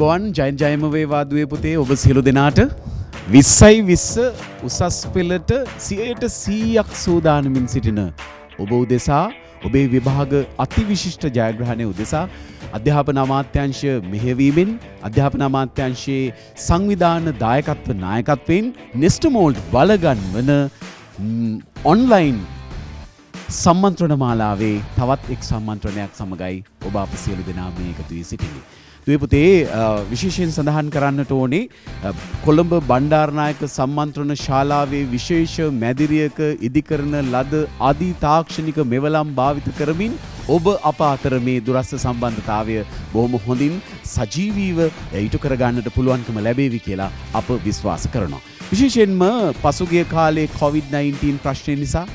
අයිබෝන් ජයන් ජයමවේවාදුවේ පුතේ ඔබ සියලු දෙනාට විස්සයි විස්ස උසස් පෙළට සියයට සීයක් සූදානමින් සිටින ඔබ උදෙසා ඔබේ විභාග අතිවිශිෂ්ට ජයග්‍රහණය උදෙසා අධ්‍යාපන අමාත්‍යංශය මෙහෙවීමෙන් අධ්‍යාපන අමාත්‍යංශයේ සංවිධාන දායකත්ව නායකත්වයෙන් නෙස්ටමෝල්ඩ් බලගන්වන ඔන්ලයින් සම්මන්ත්‍රණ මාලාවේ තවත් එක් සම්මන්ත්‍රණයක් සමගයි ඔබ අප සියලු දෙනා මේ එකතු වී සිටින්නේ. තුවපුතේ විශේෂයෙන් සඳහන් කරන්නට ඕනේ කොළඹ බණ්ඩාරණයක සම්මන්ත්‍රණ ශාලාවේ විශේෂ මැදිරියක ඉදිකරන ලද අධී තාක්ෂණික මෙවලම් භාවිත කරමින් ඔබ අප අතර මේ දුරස්ස සම්බන්ධතාවය බොහොම හොඳින් සජීවීව ඉටු කරගන්නට පුළුවන්කම ලැබේවි කියලා අප විශ්වාස කරනවා. විශේෂයෙන්ම පසුගිය කාලේ කොවිD-19 ප්‍රශ්නය නිසා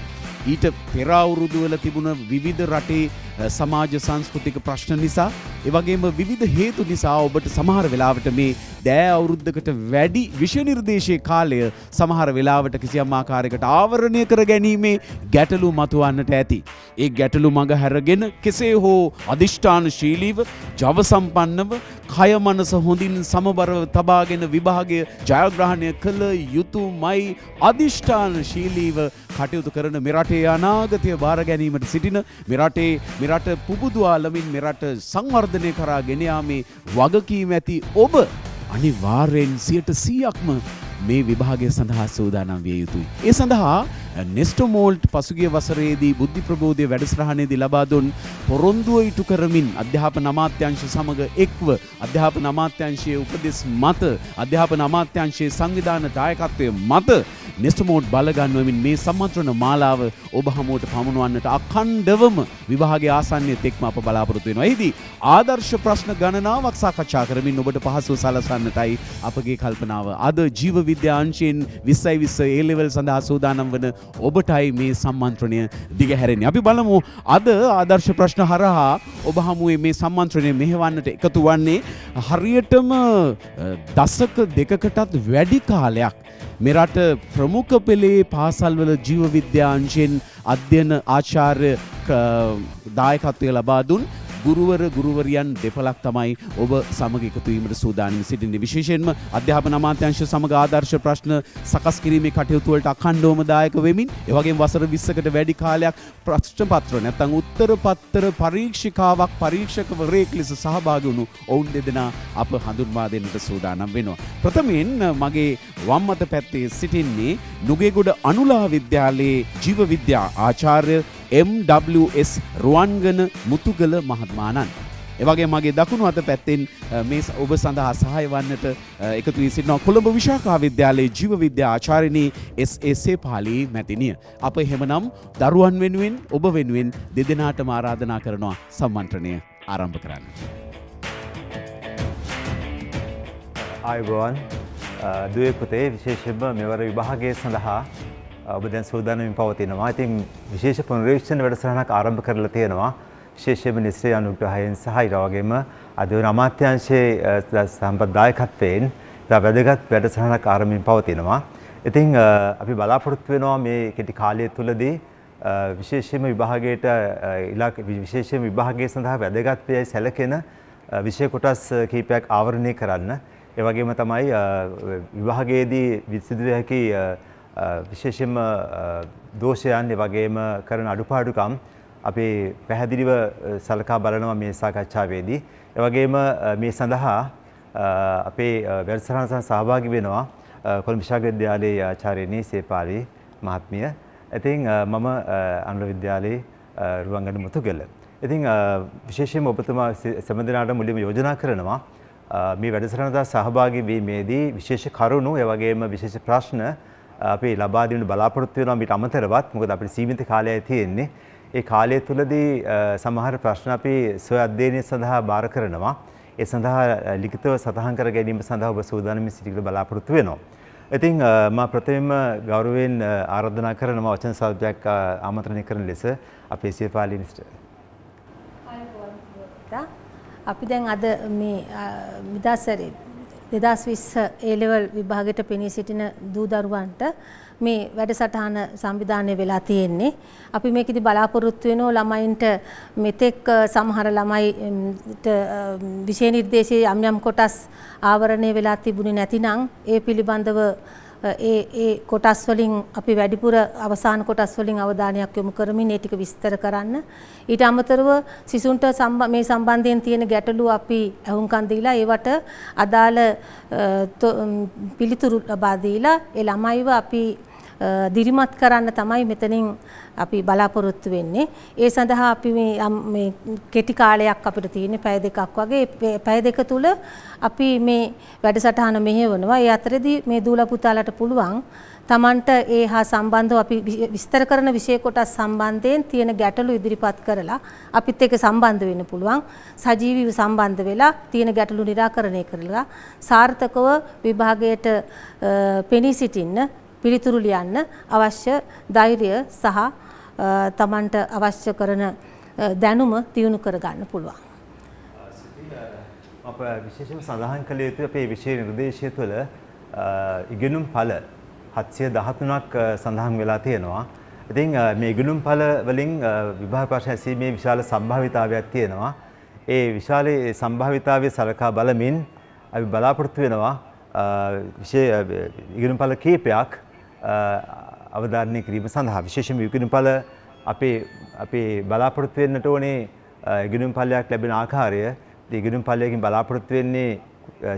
ඊට පෙරවුරුදුවල තිබුණ විවිධ රටේ සමාජ සංස්කෘතික ප්‍රශ්න නිසා එවගේම විවිධ හේතු නිසා ඔබට සමහර වෙලාවට මේ දෑ අවුරුද්ධකට වැඩි විෂනිර්දේශය කාලය සමහර වෙලාවට කිසියම් ආකාරයකට ආවරණය කර ගැනීමේ ගැටලු මතුවන්නට ඇති. ඒ ගැටලු මඟ හැරගෙන කෙසේ හෝ අධිෂ්ඨාන ශීලීව ජවසම්පන්නව කය මනස හොඳින් සමබරව තබාගෙන විභාගය ජයග්‍රහණය කළ යුතු මයි අධිෂ්ඨාන ශීලීව කටයුතු කරන මෙරටේ අනාගතය බාර ගැනීමට සිටින මෙරටේ මෙරට පුබුදු ආලමින් මෙරට සංවර්ධනය කරා ගෙනයාමේ වගකීම ඇති ඔබ අනිවාර්යෙන් සියට සීයක්ම මේ විභාගය සඳහා සූදානම් විය යුතුයි. ඒ සඳහා නෙස්ටමෝල්ට් පසුගිය වසරේදී බුද්ධි ප්‍රබෝධය වැඩසටහනේදී ලබා දුන් පොරොන්දුව ඉටු කරමින් අධ්‍යාපන අමාත්‍යංශ සමග එක්ව අධ්‍යාපන අමාත්‍යංශයේ උපදෙස් මත අධ්‍යාපන අමාත්‍යංශයේ සංවිධාන දායකත්වය මත නෙස්ටමෝට් බලගන්නවමින් මේ සම්මන්ත්‍රණ මාලාව ඔබ හමුවට පමුණුවන්නට අකණ්ඩවම විභාගේ ආසන්නයේ තෙක්ම අප බලාපොරොත්තු වෙනවා. එහිදී ආදර්ශ ප්‍රශ්න ගණනාවක් සාකච්ඡා කරමින් ඔබට පහසුව සලසන්නටයි අපගේ කල්පනාව. අද ජීව විද්‍යා අංශයෙන් 2020 A level සඳහා සූදානම් වන ඔබටයි මේ සම්මන්ත්‍රණය දිගහැරෙන්නේ. අපි බලමු අද ආදර්ශ ප්‍රශ්න හරහා ඔබ හමුවේ මේ සම්මන්ත්‍රණය මෙහෙවන්නට එකතු වන්නේ හරියටම දසක දෙකකටත් වැඩි කාලයක් මෙරට ප්‍රමුඛ පෙළේ පාසල්වල ජීව විද්‍යාංශයෙන් අධ්‍යයන ආචාර්ය දායකත්වය ලබා දුන් ගුරුවර ගුරුවරියන් දෙපලක් තමයි ඔබ සමග එකතුවීමට සූදානම් සිටින්නේ විශේෂයෙන්ම අධ්‍යාපන අමාත්‍යංශ සමග ආදර්ශ ප්‍රශ්න සකස් කිරීමේ කටයුතු වලට අඛණ්ඩවම දායක වෙමින් ඒ වගේම වසර 20කට වැඩි කාලයක් ප්‍රශ්න පත්‍ර නැත්නම් උත්තර පත්‍ර පරීක්ෂිකාවක් පරීක්ෂකවරයෙක් ලෙස සහභාගී වුණු ඔවුන් දෙදෙනා අප හඳුන්වා දෙන්නට සූදානම් වෙනවා ප්‍රථමයෙන් මගේ වම් අත පැත්තේ සිටින්නේ නුගේගොඩ අනුලා විද්‍යාලයේ ජීව විද්‍යා ආචාර්ය MWS රුවන්ගන මුතුගල මහත්මානන්. එවගේ මගේ දකුණු අත පැත්තෙන් මේ ඔබ සඳහා සහය වන්නට එකතු වී සිටිනවා කොළඹ විශාකා විද්‍යාලයේ ජීව විද්‍යා ආචාර්යනී එස්.ඒ. පාලී මැතිනිය. අප එහෙමනම් දරුවන් වෙනුවෙන් ඔබ වෙනුවෙන් දෙදෙනාටම ආරාධනා කරනවා සම්මන්ත්‍රණය ආරම්භ කරන්න. ආයුබෝවන් දුවේ පුතේ විශේෂයෙන්ම මෙවර විභාගය සඳහා ඔබ දැන් සූදානමින් පවතිනවා. ඉතින් විශේෂ පුනරීක්ෂණ වැඩසටහනක් ආරම්භ කරලා තියෙනවා. විශේෂයෙන්ම නිශ්චය අනුග්‍රහයෙන් සහ ඊට වගේම අද වෙන අමාත්‍යාංශයේ සම්ප්‍රදායකත්වයෙන් ඉතා වැදගත් වැඩසටහනක් ආරම්භින් පවතිනවා. ඉතින් අපි බලාපොරොත්තු වෙනවා මේ කෙටි කාලය තුළදී විශේෂයෙන්ම විභාගයට ඉලක්ක විශේෂයෙන්ම විභාගය සඳහා වැදගත් වෙයි සැලකෙන විෂය කොටස් කීපයක් ආවරණය කරන්න. ඒ වගේම තමයි විභාගයේදී විසිදුව හැකි විශේෂෙන්ම දෝෂයන් වගේම කරන අඩුපාඩුකම් අපි පැහැදිලිව සලකා බලනවා මේ සාකච්ඡාවේදී. එවගේම මේ සඳහා අපේ වැඩසටහන සහ සහභාගී වෙනවා කොළඹ විශ්වවිද්‍යාලයේ ආචාර්යනී සේපාලි මහත්මිය. ඉතින් මම අනුර විද්‍යාලයේ රුවන්ගඩ මුතුගල. ඉතින් විශේෂයෙන්ම ඔබතුමා සම්බන්ධනාට මුලින්ම යෝජනා කරනවා මේ වැඩසටහන සහභාගී වීමේදී විශේෂ කරුණු එවැගේම විශේෂ ප්‍රශ්න අපේ ලබා දෙන්න බලාපොරොත්තු වෙනවා මීට අමතරවත් මොකද අපිට සීමිත කාලයයි තියෙන්නේ. ඒ කාලය තුලදී සමහර ප්‍රශ්න අපි සොය අධ්‍යයනය සඳහා බාර කරනවා. ඒ සඳහා ලිඛිතව සටහන් කර ගැනීම සඳහා ඔබ සූදානම් සිටින බලාපොරොත්තු වෙනවා. ඉතින් මා ප්‍රථමයෙන්ම ගෞරවයෙන් ආරාධනා කරනවා වචන සභාවක් ආමන්ත්‍රණය කරන ලෙස අපේ සියපාලි මිනිස්ටර්. අපි දැන් අද මේ මිදාසරේ දෙදස් විස්ස ඒලෙවල් විභාගට පෙනී සිටින දූදරුවන්ට මේ වැඩසටහන සම්විධානය වෙලා තියෙන්නේ. අපි මේකෙදි බලාපොරොත්තු වෙනෝ ළමයින්ට මෙතෙක් සමහර ළමයිට විෂය නිර්දේශයේ යම් යම් කොටස් ආවරණය වෙලා තිබුණේ නැතිනම් ඒ පිළිබඳව ඒ ඒ කොටස් වලින් අපි වැඩිපුර අවසාන කොටස් වලින් අවධානයක් යොමු කරමින් ඒ ටික විස්තර කරන්න. ඊට අමතරව සිසුන්ට මේ සම්බන්ධයෙන් තියෙන ගැටලු අපි අහුම්කන් දීලා ඒවට අදාළ පිළිතුරු ලබා දීලා ඒ ළමයිව අපි දිරිමත් කරන්න තමයි මෙතනින් අපි බලාපොරොත්තු වෙන්නේ. ඒ සඳහා අපි මේ කෙටි කාලයක් අපිට තියෙන පැය දෙකක් වගේ පැය දෙක තුල අපි මේ වැඩසටහන මෙහෙවනවා. ඒ අතරේදී මේ දූල පුතාලට පුළුවන් තමන්ට ඒ හා සම්බන්ධව අපි විස්තර කරන විෂය කොටස් සම්බන්ධයෙන් තියෙන ගැටලු ඉදිරිපත් කරලා අපිත් එක්ක සම්බන්ධ වෙන්න පුළුවන් සජීවීව සම්බන්ධ වෙලා තියෙන ගැටලු निराකරණය කරලා සාර්ථකව විභාගයට පෙනී සිටින්න පිළිතුරු ලියන්න අවශ්‍ය ධෛර්ය සහ තමන්ට අවශ්‍ය කරන දැනුම තියුණු කරගන්න පුළුවන්. අප විශේෂම සඳහන් කළ යුතු අපේ විෂය නිර්දේශය තුළ ඉගෙනුම් පල හත්සිය දහතුනක් සඳහන් වෙලා තියෙනවා. ඉතින් මේ ඉගෙනුම් පල වලින් විභාපාශ ඇසීමේ විශාල සම්භාවිතාවයක් තියෙනවා. ඒ විශාල සම්භාවිතාවය සලකා බලමින් අපි බලාපොරොත්තු වෙනවා විෂය ඉගෙනුම් පල කීපයක් අවධාරණය කිරීම සඳහා විශේෂම යුගිනුම් පල අපේ අපේ බලාපොරොත්තු වෙන්නට ඕනේ ඉගෙනුම් පල්ලයක් ලැබෙන ආකාරය ඉගෙනුම් පල්ලයකින් බලාපොරොත්තු වෙන්නේ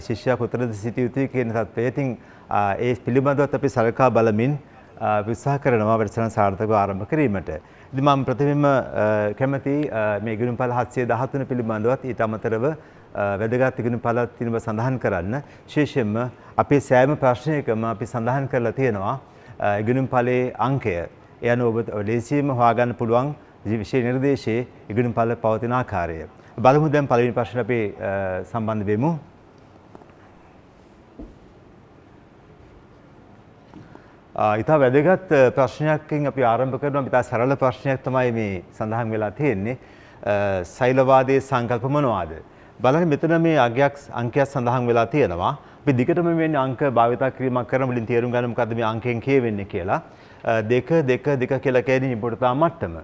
ශිෂ්‍යයා කොතරද සිටිය යුතුයි කියන තත්ත්වය. ඉතින් ඒ පිළිබඳවත් අපි සලකා බලමින් උත්සාහ කරනවා වැඩසටහන සාර්ථකව ආරම්භ කිරීමට. ඉතින් මම ප්‍රථමයෙන්ම කැමති මේ ඉගෙනුම් පල 713 පිළිබඳවත් ඊට අමතරව වැදගත් ඉගෙනුම් පල තිනව සඳහන් කරන්න. විශේෂයෙන්ම අපේ සෑම ප්‍රශ්නයකම අපි සඳහන් කරලා තියෙනවා. ඉගෙනුම් පලේ අංකය එයන ඔබ ලේසියම හවාගන්න පුළුවන් විශෂය නිර්දේශයේ ඉගෙනුම් පල පවතින ආකාරය. බලමු දැන් පලවිනි ප්‍රශ්න අපේ සම්බන්ධ වෙමු. ඉතා වැදගත් ප්‍රශ්නයක්කින් අපි ආරම්භ කරනවා ඉතා සරල ප්‍රශ්නයක් තමයි මේ සඳහන් වෙලා තියෙන්නේ සෛලවාදයේ සංකල්ප මොනවාද. බලන්න මෙතන මේ අගයක් අංකයක් සඳහන් වෙලා තියෙනවා අපි දිගටම මේ අංක භාවිතා කිරීමක් කරන මුලින් තේරුම් ගන්න මොකද්ද මේ අංකයෙන් කියවෙන්නේ කියලා. 2 2 2 කියලා කියන්නේ නිපුණතා මට්ටම.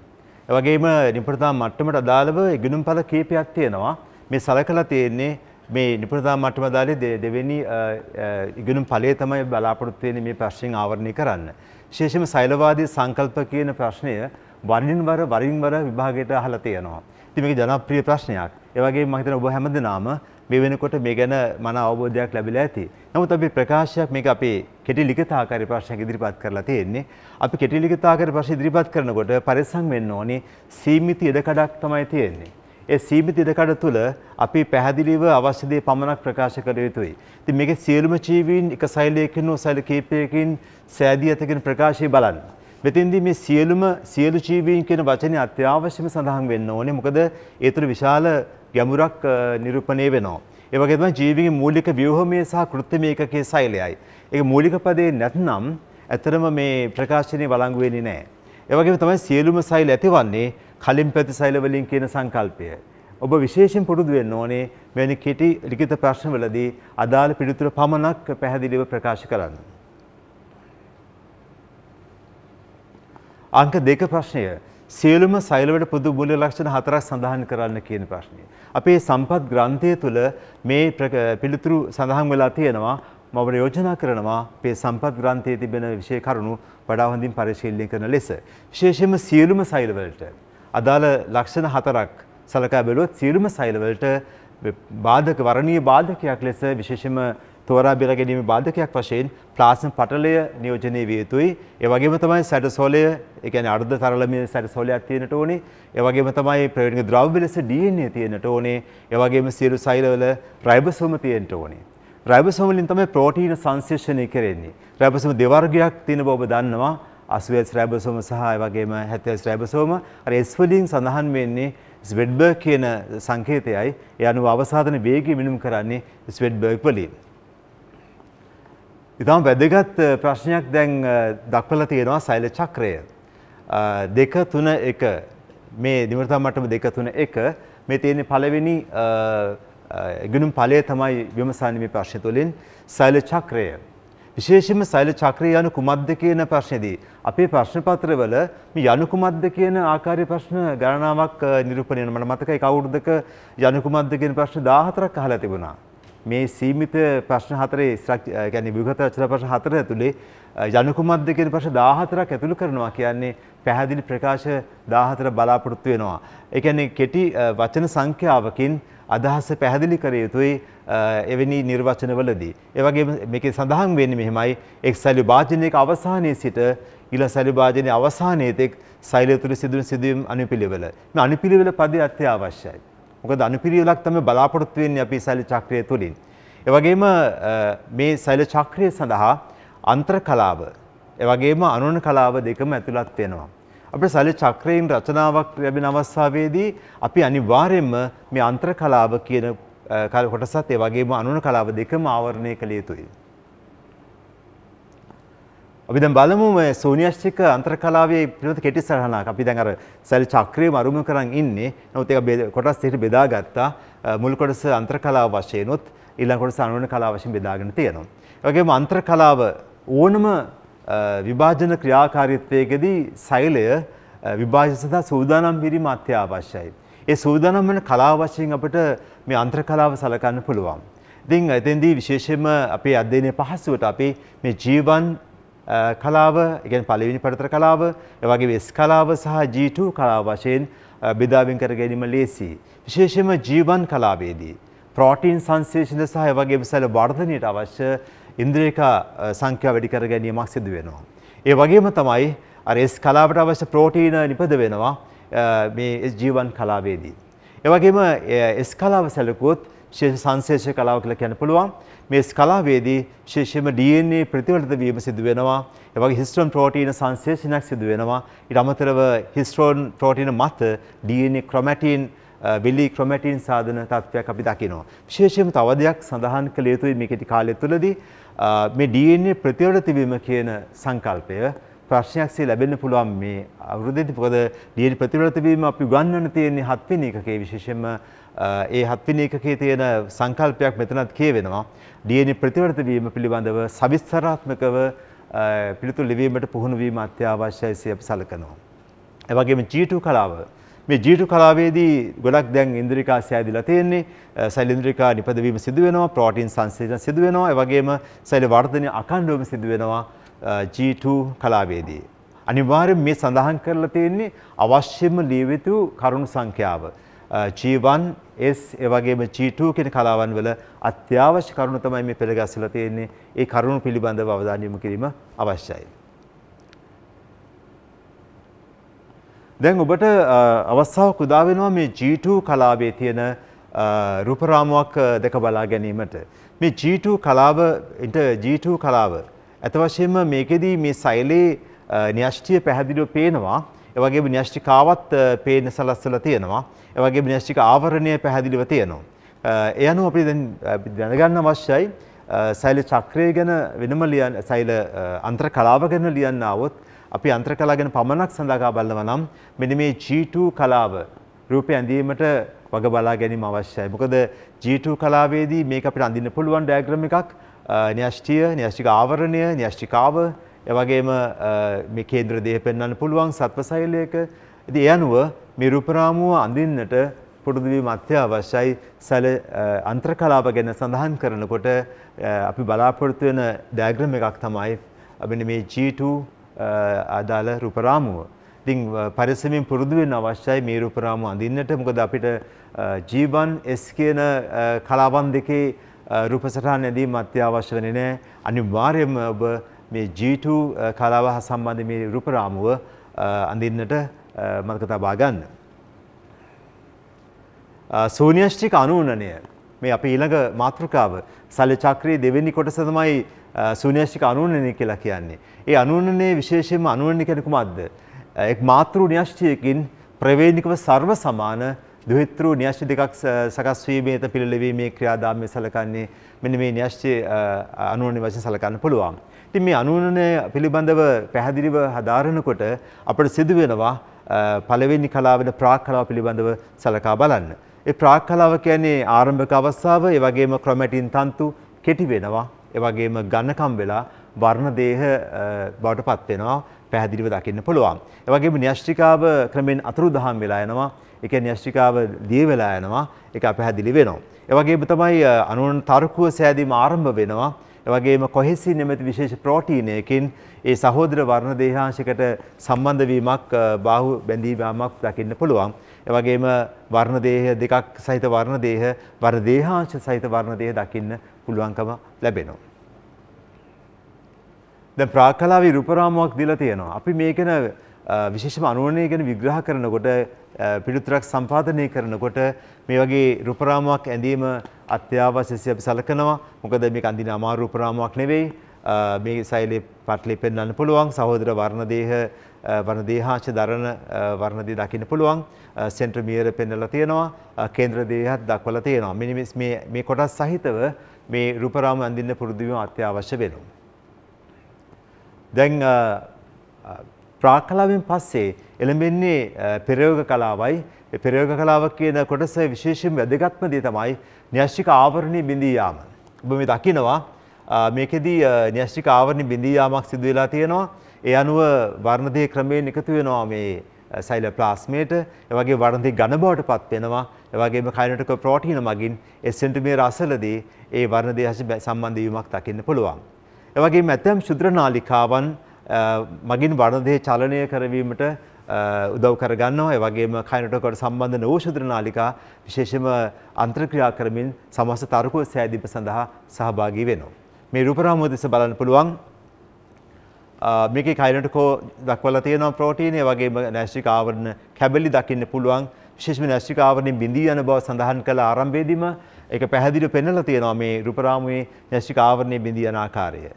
ඒ වගේම නිපුණතා මට්ටමට අදාළව ඉගෙනුම්ඵල කීපයක් තියෙනවා. මේ සලකලා තියෙන්නේ මේ නිපුණතා මට්ටම අදාළේ දෙවෙනි ඉගෙනුම් ඵලයේ තමයි බලාපොරොත්තු වෙන්නේ මේ ප්‍රශ්නෙන් ආවරණය කරන්න. විශේෂයෙන්ම සෛලවාදී සංකල්ප කියන ප්‍රශ්නය වරින් වර වරින් වර විභාගයට අහලා තියෙනවා. ඉතින් මේක ජනප්‍රිය ප්‍රශ්නයක්. ඒ වගේම මම හිතන ඔබ හැමදෙනාම මේ වෙනකොට මේ ගැන මන අවබෝධයක් ලැබිලා ඇති. නමුත් අපි ප්‍රකාශයක් මේක අපේ කෙටි ලිඛිත ආකාරයේ ප්‍රශ්නයක් ඉදිරිපත් කරලා තියෙන්නේ. අපි කෙටි ලිඛිත ආකාරයේ ප්‍රශ්න ඉදිරිපත් කරනකොට පරිස්සම් වෙන්න ඕනේ සීමිත ඉඩකඩක් තමයි තියෙන්නේ. ඒ සීමිත ඉඩකඩ තුළ අපි පැහැදිලිව අවශ්‍ය දේ පමණක් ප්‍රකාශ කළ යුතුයි. ඉතින් මේකේ සියලුම ජීවීන් එක සෛලයකින් හෝ සෛල කීපයකින් සෑදී ඇතගෙන ප්‍රකාශය බලන්න. මෙතෙන්දී මේ සියලුම සියලු ජීවීන් කියන වචනේ අත්‍යවශ්‍යම සඳහන් වෙන්න ඕනේ. මොකද ඒ තුළ විශාල ගැඹුරක් නිරූපණය වෙනවා. ඒ වගේ තමයි ජීවීන්ගේ මූලික ව්‍යුහමය සහ කෘත්‍රිම ඒකකයේ සෛලයයි. ඒක මූලික පදේ නැත්නම් ඇතරම මේ ප්‍රකාශනයේ වළංගු වෙන්නේ නැහැ. ඒ වගේම තමයි සියලුම සෛල ඇතිවන්නේ කලින් පැති සෛල වලින් කියන සංකල්පය. ඔබ විශේෂයෙන් පුරුදු වෙන්න ඕනේ මෙවැනි කෙටි ලිඛිත ප්‍රශ්නවලදී අදාළ පිළිතුර පමණක් පැහැදිලිව ප්‍රකාශ කරන්න. අංක දෙක ප්‍රශ්නය සියලුම සෛලවලට පොදු මූල්‍ය ලක්ෂණ හතරක් සඳහන් කරන්න කියන ප්‍රශ්නය. අපේ සම්පත් ග්‍රන්ථය තුළ මේ පිළිතුරු සඳහන් වෙලා තියෙනවා මම යෝජනා කරනවා අපේ සම්පත් ග්‍රන්ථයේ තිබෙන විශේෂ කරුණු වඩා හොඳින් පරිශීලනය කරන ලෙස විශේෂයෙන්ම සියලුම සෛලවලට අදාළ ලක්ෂණ හතරක් සලකා බැලුවොත් සියලුම සෛලවලට බාධක වරණීය බාධකයක් ලෙස විශේෂයෙන්ම තෝරා බෙර ගැනීම බාධකයක් වශයෙන් ප්ලාස්ම පටලය නියෝජනය විය යුතුයි. ඒ වගේම තමයි සැටසෝලය, ඒ කියන්නේ අර්ධ තරලමය සැටසෝලයක් තියෙන්නට ඕනේ. ඒ වගේම තමයි ප්‍රයෝජනික ද්‍රව්‍ය ලෙස DNA තියෙන්නට ඕනේ. ඒ වගේම සියලු සෛලවල රයිබෝසෝම තියෙන්න ඕනේ. රයිබෝසෝම වලින් තමයි ප්‍රෝටීන සංශ්ලේෂණය කරන්නේ. රයිබෝසෝම දෙවර්ගයක් තියෙන බව ඔබ දන්නවා. 80 රයිබෝසෝම සහ ඒ වගේම 70 රයිබෝසෝම. අර S වලින් සඳහන් වෙන්නේ ස්වෙඩ්බර්ග් කියන සංකේතයයි. ඒ අනුව අවසාධන වේගය මිනුම් කරන්නේ ස්වෙඩ්බර්ග් වලින්. ඉතාම වැදගත් ප්‍රශ්නයක් දැන් දක්වලා තියෙනවා සෛල චක්‍රය. දෙක තුන එක මේ නිවර්තා මට්ටම දෙක තුන එක මේ තියෙන පළවෙනි ගුණම් ඵලය තමයි විමසන්නේ මේ ප්‍රශ්නය තුළින් සෛල චක්‍රය. විශේෂයෙන්ම සෛල චක්‍රය යනු කුමක්ද කියන ප්‍රශ්නේදී අපේ ප්‍රශ්න පත්‍රවල මේ යනු කුමක්ද කියන ආකාරයේ ප්‍රශ්න ගණනාවක් නිරූපණය වෙන මට මතකයි කවුරුදක යනු කුමක්ද කියන ප්‍රශ්න 14ක් අහලා තිබුණා. මේ සීමිත ප්‍රශ්න හතරේ ගැන විගත චර ප්‍රශ්න හතර ඇතුළේ යනකුමද්ද කියන ප්‍රශ්න 14ක් ඇතුළු කරනවා කියන්නේ පැහැදිලි ප්‍රකාශ 14 බලාපොරොත්තු වෙනවා. ඒ කියන්නේ කෙටි වචන සංඛ්‍යාවකින් අදහස පැහැදිලි කර යුතුයි එවැනි නිර්වචනවලදී. ඒ වගේම මේකේ සඳහන් වෙන්නේ මෙහෙමයි එක් සැලු වාචනයක අවසානයේ සිට ඊළ සැලු වාචනයේ අවසානයේදී සෛලය තුළ සිදුවන සිදුවීම් අනුපිළිවෙල. මේ අනුපිළිවෙල පදේ අත්‍යවශ්‍යයි. මොකද අනුපිළිවෙලක් තමයි බලාපොරොත්තු වෙන්නේ අපි සෛල චක්‍රය තුලින්. ඒ වගේම මේ සෛල චක්‍රය සඳහා අන්තර කලාව ඒ වගේම අනුන කලාව දෙකම ඇතුළත් වෙනවා. අපේ සෛල චක්‍රයෙන් රචනාවක් ලැබෙන අවස්ථාවේදී අපි අනිවාර්යයෙන්ම මේ අන්තර කලාව කියන කොටසත් ඒ වගේම අනුන කලාව දෙකම ආවරණය කළ යුතුයි. අපි දැන් බලමු මේ සෝනියස්ටික අන්තර්කලාවේ පිළිබඳ කෙටි සටහනක්. අපි දැන් අර සල් චක්‍රය මරුමු කරන් ඉන්නේ. නමුත් ඒක කොටස් දෙකට බෙදාගත්තා. මුල් කොටස අන්තර්කලාව වශයෙන්ොත් ඊළඟ කොටස අනුරණ කලාව වශයෙන් බෙදාගෙන තියෙනවා. ඒ වගේම අන්තර්කලාව ඕනම විභාජන ක්‍රියාකාරීත්වයකදී සෛලය විභාජන සඳහා සූදානම් වීම අත්‍යවශ්‍යයි. ඒ සූදානම් වෙන කලාව වශයෙන් අපිට මේ අන්තර්කලාව සලකන්න පුළුවන්. ඉතින් එතෙන්දී විශේෂයෙන්ම අපේ අධ්‍යයනයේ පහසුවට අපි මේ ජීවන් කලාව එකෙන් පලවෙනි පටතර කලාව එවගේ වෙස් කලාව සහ ජීටු කලාව වශයෙන් බෙදාවෙන් කර ගැනීම ලේසි. විශේෂම ජීවන් කලාවේදී. ප්‍රෝටීන් සංශේෂණ සහ වගේ විසල වර්ධනයට අවශ්‍ය ඉන්ද්‍රේකා සංඛ්‍යා වැඩි කර ගැනීමක් සිදු වෙනවා. ඒ වගේම තමයි අර එස් කලාවට අවශ්‍ය ප්‍රෝටීන නිපද වෙනවා මේ ජීවන් කලාවේදී. ඒ වගේම එස් කලාව සැලකුවොත් විශේෂ සංශේෂ කලාව කියලා කියන්න පුළුවන්. මේ ස්කලාවේදී විශේෂයෙන්ම DNA ප්‍රතිවලිත වීම සිදු වෙනවා. ඒ වගේ හිස්ටෝන් ප්‍රෝටීන සංශ්ලේෂණයක් සිදු වෙනවා. ඊට අමතරව හිස්ටෝන් ප්‍රෝටීන මත DNA ක්‍රොමැටින් විලි ක්‍රොමැටින් සාධන තත්ත්වයක් අපි දකිනවා. විශේෂයෙන්ම තව දෙයක් සඳහන් කළ යුතුයි මේ කෙටි කාලය තුළදී මේ DNA ප්‍රතිවලිත වීම කියන සංකල්පය ප්‍රශ්නයක් සේ ලැබෙන්න පුළුවන් මේ අවුරුද්දේදී මොකද DNA ප්‍රතිවලිත වීම අපි උගන්වන්න තියෙන්නේ හත්වෙනි එකකේ විශේෂයෙන්ම ඒ හත්වෙනි එකකේ තියෙන සංකල්පයක් මෙතනත් කියවෙනවා. DNA ප්‍රතිවර්ත වීම පිළිබඳව සවිස්තරාත්මකව පිළිතුරු ලිවීමට පුහුණු වීම අත්‍යවශ්‍යයි සිය අපි සලකනවා. ඒ වගේම G2 කලාව මේ ජීටු කලාවේදී ගොඩක් දැන් ඉන්ද්‍රිකා සෑදිලා තියෙන්නේ සෛල ඉන්ද්‍රිකා නිපදවීම සිදු වෙනවා ප්‍රෝටීන් සංසේචන සිදු වෙනවා ඒ වගේම සෛල වර්ධනය අඛණ්ඩවම සිදු වෙනවා G2 කලාවේදී අනිවාර්යයෙන් මේ සඳහන් කරලා තියෙන්නේ අවශ්‍යම ලියවිතු කරුණු සංඛ්‍යාව G1 S එවගේම G2 කියන කලාවන් වල අත්‍යවශ්‍ය කරුණු තමයි මේ පෙළ ගැස්සලා තියෙන්නේ. ඒ කරුණු පිළිබඳව අවධානය යොමු කිරීම අවශ්‍යයි. දැන් ඔබට අවස්ථාවක් උදා වෙනවා මේ G2 කලාවේ තියෙන රූප රාමුවක් දැක බලා ගැනීමට. මේ G2 කලාව G2 කලාව අත වශයෙන්ම මේකෙදී මේ සෛලේ න්‍යෂ්ටිය පැහැදිලිව පේනවා. ඒවගේ න්‍යෂ්ටිකාවත් පේන සලස්සල තියෙනවා. ඒවගේ න්‍යෂ්ටික ආවරණය පැහැදිලිව තියෙනවා. ඒ අනුව අපි දැන් දැනගන්න අවශ්‍යයි සෛල චක්‍රය ගැන වෙනම ලියන්න සෛල අන්තර කලාව ගැන ලියන්න આવොත් අපි අන්තර කලාව ගැන පමණක් සඳහා බලනවා නම් මෙන්න මේ G2 කලාව රූපය ඇඳීමට වග බලා ගැනීම අවශ්‍යයි. මොකද G2 කලාවේදී මේක අපිට අඳින්න පුළුවන් ඩයග්‍රෑම් එකක් න්‍යෂ්ටිය, න්‍යෂ්ටික ආවරණය, න්‍යෂ්ටිකාව එවගේම මේ කේන්ද්‍ර දේහ පෙන්වන්න පුළුවන් සත්ව සෛලයක. ඉතින් ඒ අනුව මේ රූපරාමුව අඳින්නට පුරුදු වීම අත්‍යවශ්‍යයි. සැල අන්තර කලාප ගැන සඳහන් කරනකොට අපි බලාපොරොත්තු වෙන ඩයග්‍රෑම් එකක් තමයි මෙන්න මේ G2 ආදාළ රූපරාමුව. ඉතින් පරිස්සමින් පුරුදු වෙන්න අවශ්‍යයි මේ රූපරාමු අඳින්නට. මොකද අපිට G1 S කියන කලාවන් දෙකේ රූපසටහන් ඇඳීම අත්‍යවශ්‍ය වෙන්නේ නැහැ. අනිවාර්යයෙන්ම ඔබ මේ G2 uh, කලාව හා සම්බන්ධ මේ රූපරාමුව uh, අඳින්නට uh, මතක තබා ගන්න. සූනියෂ්ටික අනුනනය මේ අපි ඊළඟ මාතෘකාව සල්ලි චක්‍රයේ දෙවෙනි කොටස තමයි සූනියෂ්ටික අනුනනය කියලා කියන්නේ. ඒ අනුනනයේ විශේෂයෙන්ම අනුනනය කියන්නේ කුමක්ද? එක් මාතෘ න්‍යෂ්ටියකින් ප්‍රවේණිකව සර්ව සමාන දුහිතෘ න්‍යෂ්ටි දෙකක් සකස් වීමේ පිළිලෙවීමේ ක්‍රියාදාමය සලකන්නේ මෙන්න මේ න්‍යෂ්ටි අනුනනය වශයෙන් සලකන්න පුළුවන්. ඉතින් මේ අනුනනය පිළිබඳව පැහැදිලිව හදාරනකොට අපට සිදු වෙනවා පළවෙනි කලාවෙන ප්‍රාක් කලාව පිළිබඳව සලකා බලන්න. ඒ ප්‍රාක් කලාව කියන්නේ ආරම්භක අවස්ථාව, ඒ වගේම ක්‍රොමැටින් තන්තු කෙටි වෙනවා, ඒ වගේම ඝනකම් වෙලා වර්ණ දේහ බවට පත් වෙනවා. පැහැදිලිව දකින්න පුළුවන්. ඒ වගේම න්‍යෂ්ටිකාව ක්‍රමෙන් අතුරුදහන් වෙලා යනවා. ඒ කියන්නේ න්‍යෂ්ටිකාව දිය වෙලා යනවා. ඒක අපැහැදිලි වෙනවා. ඒ වගේම තමයි අනුන තර්කුව සෑදීම ආරම්භ වෙනවා. වගේම කොහෙසින් නැමැති විශේෂ ප්‍රෝටීනයකින් ඒ සහෝදර වර්ණ දේහාංශයකට සම්බන්ධ වීමක් බාහුව බැඳීමක් දකින්න පුළුවන්. ඒ වගේම වර්ණ දේහ දෙකක් සහිත වර්ණ දේහ වර්ණ දේහාංශ සහිත වර්ණ දේහ දකින්න පුළුවන්කම ලැබෙනවා. දැන් ප්‍රාකලාවේ රූප රාමුවක් දීලා තියෙනවා. අපි මේක විශේෂම අනුවනය ගැන විග්‍රහ කරනකොට පිළිතුරක් සම්පාදනය කරනකොට මේ වගේ රූපරාමුවක් ඇඳීම අත්‍යවශ්‍යසි අපි සලකනවා. මොකද මේක අඳින අමාරු රූපරාමුවක් නෙවෙයි. මේ සෛලේ පටලි පෙන්වන්න පුළුවන්. සහෝදර වර්ණදේහ වර්ණදේහාංශ දරන වර්ණදී දකින්න පුළුවන්. සෙන්ට්‍රමියර පෙන්වලා තියෙනවා. කේන්ද්‍ර දේහත් දක්වලා තියෙනවා. මිනිමිස් මේ මේ කොටස් සහිතව මේ රූපරාමුව අඳින්න පුරුදු වීම අත්‍යවශ්‍ය වෙනවා. දැන් ප්‍රාග් කලාවෙන් පස්සේ එළඹෙන්නේ පෙරයෝග කලාවයි. පෙරයෝග කලාව කියන කොටස විශේෂයෙන් වැදගත්ම දේ තමයි න්‍යෂ්ටික ආවරණයේ බිඳී යාම. ඔබ මේ දකිනවා මේකෙදී න්‍යෂ්ටික ආවරණ බිඳී යාමක් සිදු වෙලා තියෙනවා. ඒ අනුව වර්ණදේ ක්‍රමයෙන් එකතු වෙනවා මේ සයිල ප්ලාස්මේට. ඒ වගේ වර්ණදේ ඝන බවට පත් වෙනවා. ඒ වගේම කයිනටක ප්‍රෝටීන මගින් ඒ සෙන්ටිමීර අසලදී ඒ වර්ණදේ හා සම්බන්ධ වීමක් දකින්න පුළුවන්. ඒ වගේම ඇතම් ශුද්‍ර නාලිකාවන් මගින් වර්ණදේ චලනය කරවීමට උදව් කරගන්නවා. ඒ වගේම කයනටකොට සම්බන්ධන ඖෂධ නාලිකා විශේෂම අන්තර්ක්‍රියා කරමින් සමස්ත තරුක සෑදීම සඳහා සහභාගී වෙනවා. මේ රූපරාමුව දෙස බලන්න පුළුවන් මේක කයිනටකෝ දක්වල තියෙනවා ප්‍රෝටීනය වගේ නැශ්ික ආවරණ කැබලි දකින්න පුළුවන් ශිෂ්ම නැශ්ික ආවරණින් බිඳී යන බව සඳහන් කළ ආරම්භේදීම එක පැහැදිලි පෙන්නලා තියෙනවා මේ රූපරාමුවේ නැශ්ික ආවරණය බිඳී යන ආකාරය.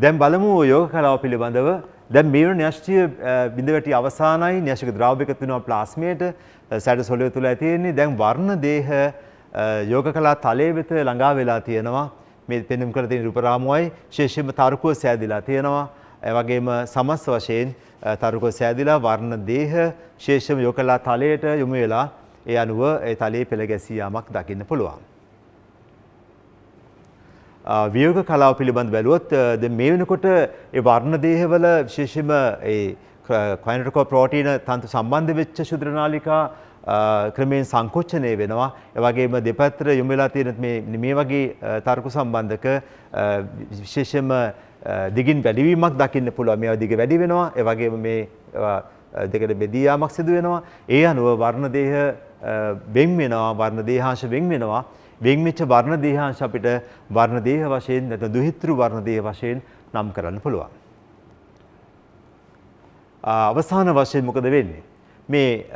දැම් බලමු යෝග කලාව පිළිබඳව දැන් මේ න්‍යෂ්ටිය බිඳවැටි අවසානයි න්‍යෂික ද්‍රව්‍යක වෙනවා ප්ලාස්මයට සැඩ සොලිය තුළ ඇතියෙන්නේ දැන් වර්ණ දේහ යෝග කලා තලය වෙත ළඟා වෙලා තියෙනවා මේ පෙනම් කර තියෙන රූපරාමුවයි විශේෂයෙන්ම තරුකුව සෑදිලා තියෙනවා ඒ වගේම සමස් වශයෙන් තරුකුව සෑදිලා වර්ණ දේහ විශේෂම යෝග කලා තලයට යොමු වෙලා ඒ අනුව ඒ තලයේ පෙළ ගැසී යamak දකින්න පුළුවන් වියෝග කලාව පිළිබඳ බැලුවොත් මේ වෙනකොට ඒ වර්ණ දේහවල විශේෂයෙන්ම ඒ කයිනටකෝ ප්‍රෝටීන තන්තු සම්බන්ධ වෙච්ච ශුද්‍රනාලිකා ක්‍රමයෙන් සංකෝචනය වෙනවා. ඒ වගේම දෙපැත්තට යොමු වෙලා තියෙන මේ මේ වගේ තර්ක සම්බන්ධක විශේෂයෙන්ම දිගින් වැඩිවීමක් දකින්න පුළුවන්. මේවා දිග වැඩි වෙනවා. ඒ වගේම මේ දෙකට බෙදී යාමක් සිදු වෙනවා. ඒ අනුව වර්ණ දේහ වෙන් වෙනවා, වර්ණ දේහාංශ වෙන් වෙනවා. වෙන්වෙච්ච වර්ණ දේහාංශ අපිට වර්ණ දේහ වශයෙන් නැත්නම් දුහිතෘ වර්ණ දේහ වශයෙන් නම් කරන්න පුළුවන්. අවසාන වශයෙන් මොකද වෙන්නේ? මේ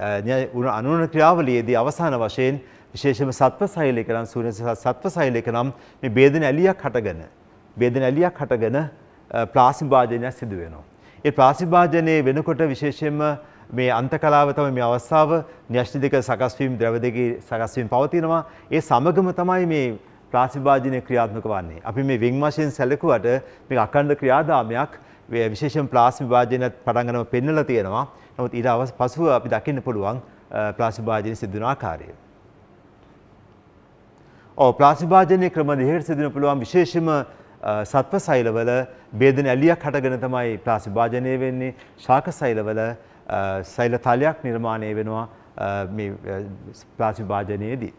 අනුන ක්‍රියාවලියේදී අවසාන වශයෙන් විශේෂම සත්ව සෛලයක නම් සූර්ය සත්ව සෛලයක නම් මේ බේදන ඇලියක් හටගෙන බේදන ඇලියක් හටගෙන ප්ලාසිභාජනයක් සිදු වෙනවා. ඒ ප්ලාසිභාජනයේ වෙනකොට විශේෂයෙන්ම මේ අන්තකලාව තමයි මේ අවස්ථාව න්‍යෂ්ටි දෙක සකස් වීම ද්‍රව දෙකේ සකස් වීම පවතිනවා. ඒ සමගම තමයි මේ ප්ලාසිභාජනය ක්‍රියාත්මක වන්නේ. අපි මේ වින් වශයෙන් සැලකුවට මේ අඛණ්ඩ ක්‍රියාදාමයක් විශේෂයෙන් ප්ලාස්මි භාජනයත් පටන් ගන්නම පෙන්වලා තියෙනවා. නමුත් ඊට අවස් පසුව අපි දකින්න පුළුවන් ප්ලාස්මි භාජනය සිදු වෙන ආකාරය. ඔව් ප්ලාස්මි භාජනයේ ක්‍රම දෙකකට සිදු වෙන පුළුවන් විශේෂම සත්ව සෛලවල බේදන ඇලියක් හටගෙන තමයි ප්ලාස්මි භාජනය වෙන්නේ. ශාක සෛලවල සෛල තලයක් නිර්මාණය වෙනවා ප්ලාසි භාජනයේදී.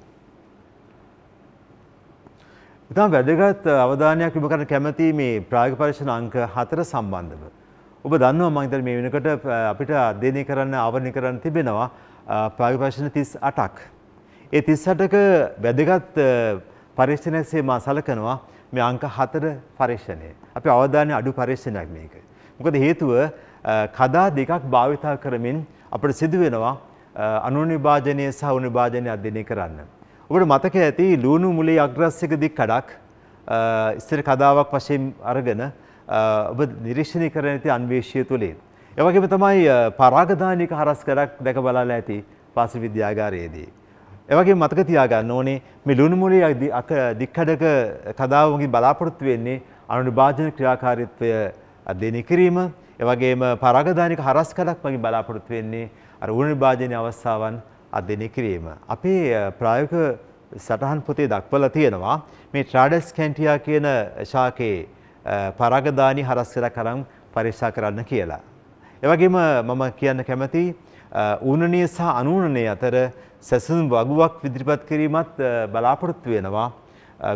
ඉතාම වැදගත් අවධානයක් යොමු කරන්න කැමති මේ ප්‍රායෝගික පරීක්ෂණ අංක 4 සම්බන්ධව. ඔබ දන්නවා මම හිතන්නේ මේ වෙනකොට අපිට අධ්‍යයනය කරන්න ආවරණය කරන්න තිබෙනවා ප්‍රායෝගික පරීක්ෂණ 38ක්. ඒ 38ක වැදගත් පරීක්ෂණයක් සේ මා සලකනවා මේ අංක 4 පරීක්ෂණය. අපි අවධානය අඩු පරීක්ෂණයක් මේක. මොකද හේතුව කදා දෙකක් භාවිතා කරමින් අපට සිදුවෙනවා අනුනිභාජනය සහ උනිභාජනය අධ්‍යයනය කරන්න. ඔබට මතක ඇති ලුණු මුලේ අග්‍රස්සික දික් කඩක් ඉස්සර කදාවක් වශයෙන් අරගෙන ඔබ නිරීක්ෂණය කරන ඇති අන්වේශය තුළේ. එවගේම තමයි පරාගධානික හරස් කරක් දැක බලාලා ඇති පාස විද්‍යාගාරයේදී. එවගේ මතක තියාගන්න ඕනේ මේ ලුණු මුලේ අක දික්කඩක කදාවගේ බලාපොරොත්තු වෙන්නේ අනුනිභාජන ක්‍රියාකාරීත්වය අධ්‍යයනය කිරීම එවගේම පරාගධානික හරස් කලක් මගින් බලාපොරොත්තු වෙන්නේ අර උණ නිර්වාදනය අවස්ථාවන් අධ්‍යයනය කිරීම. අපේ ප්‍රායෝගික සටහන් පොතේ දක්වලා තියෙනවා මේ ට්‍රාඩස් කැන්ටියා කියන ශාකේ පරාගධානි හරස් කලක් අරන් පරීක්ෂා කරන්න කියලා. එවගේම මම කියන්න කැමති ඌනනය සහ අනූනනය අතර සැසුම් වගුවක් විදිරිපත් කිරීමත් බලාපොරොත්තු වෙනවා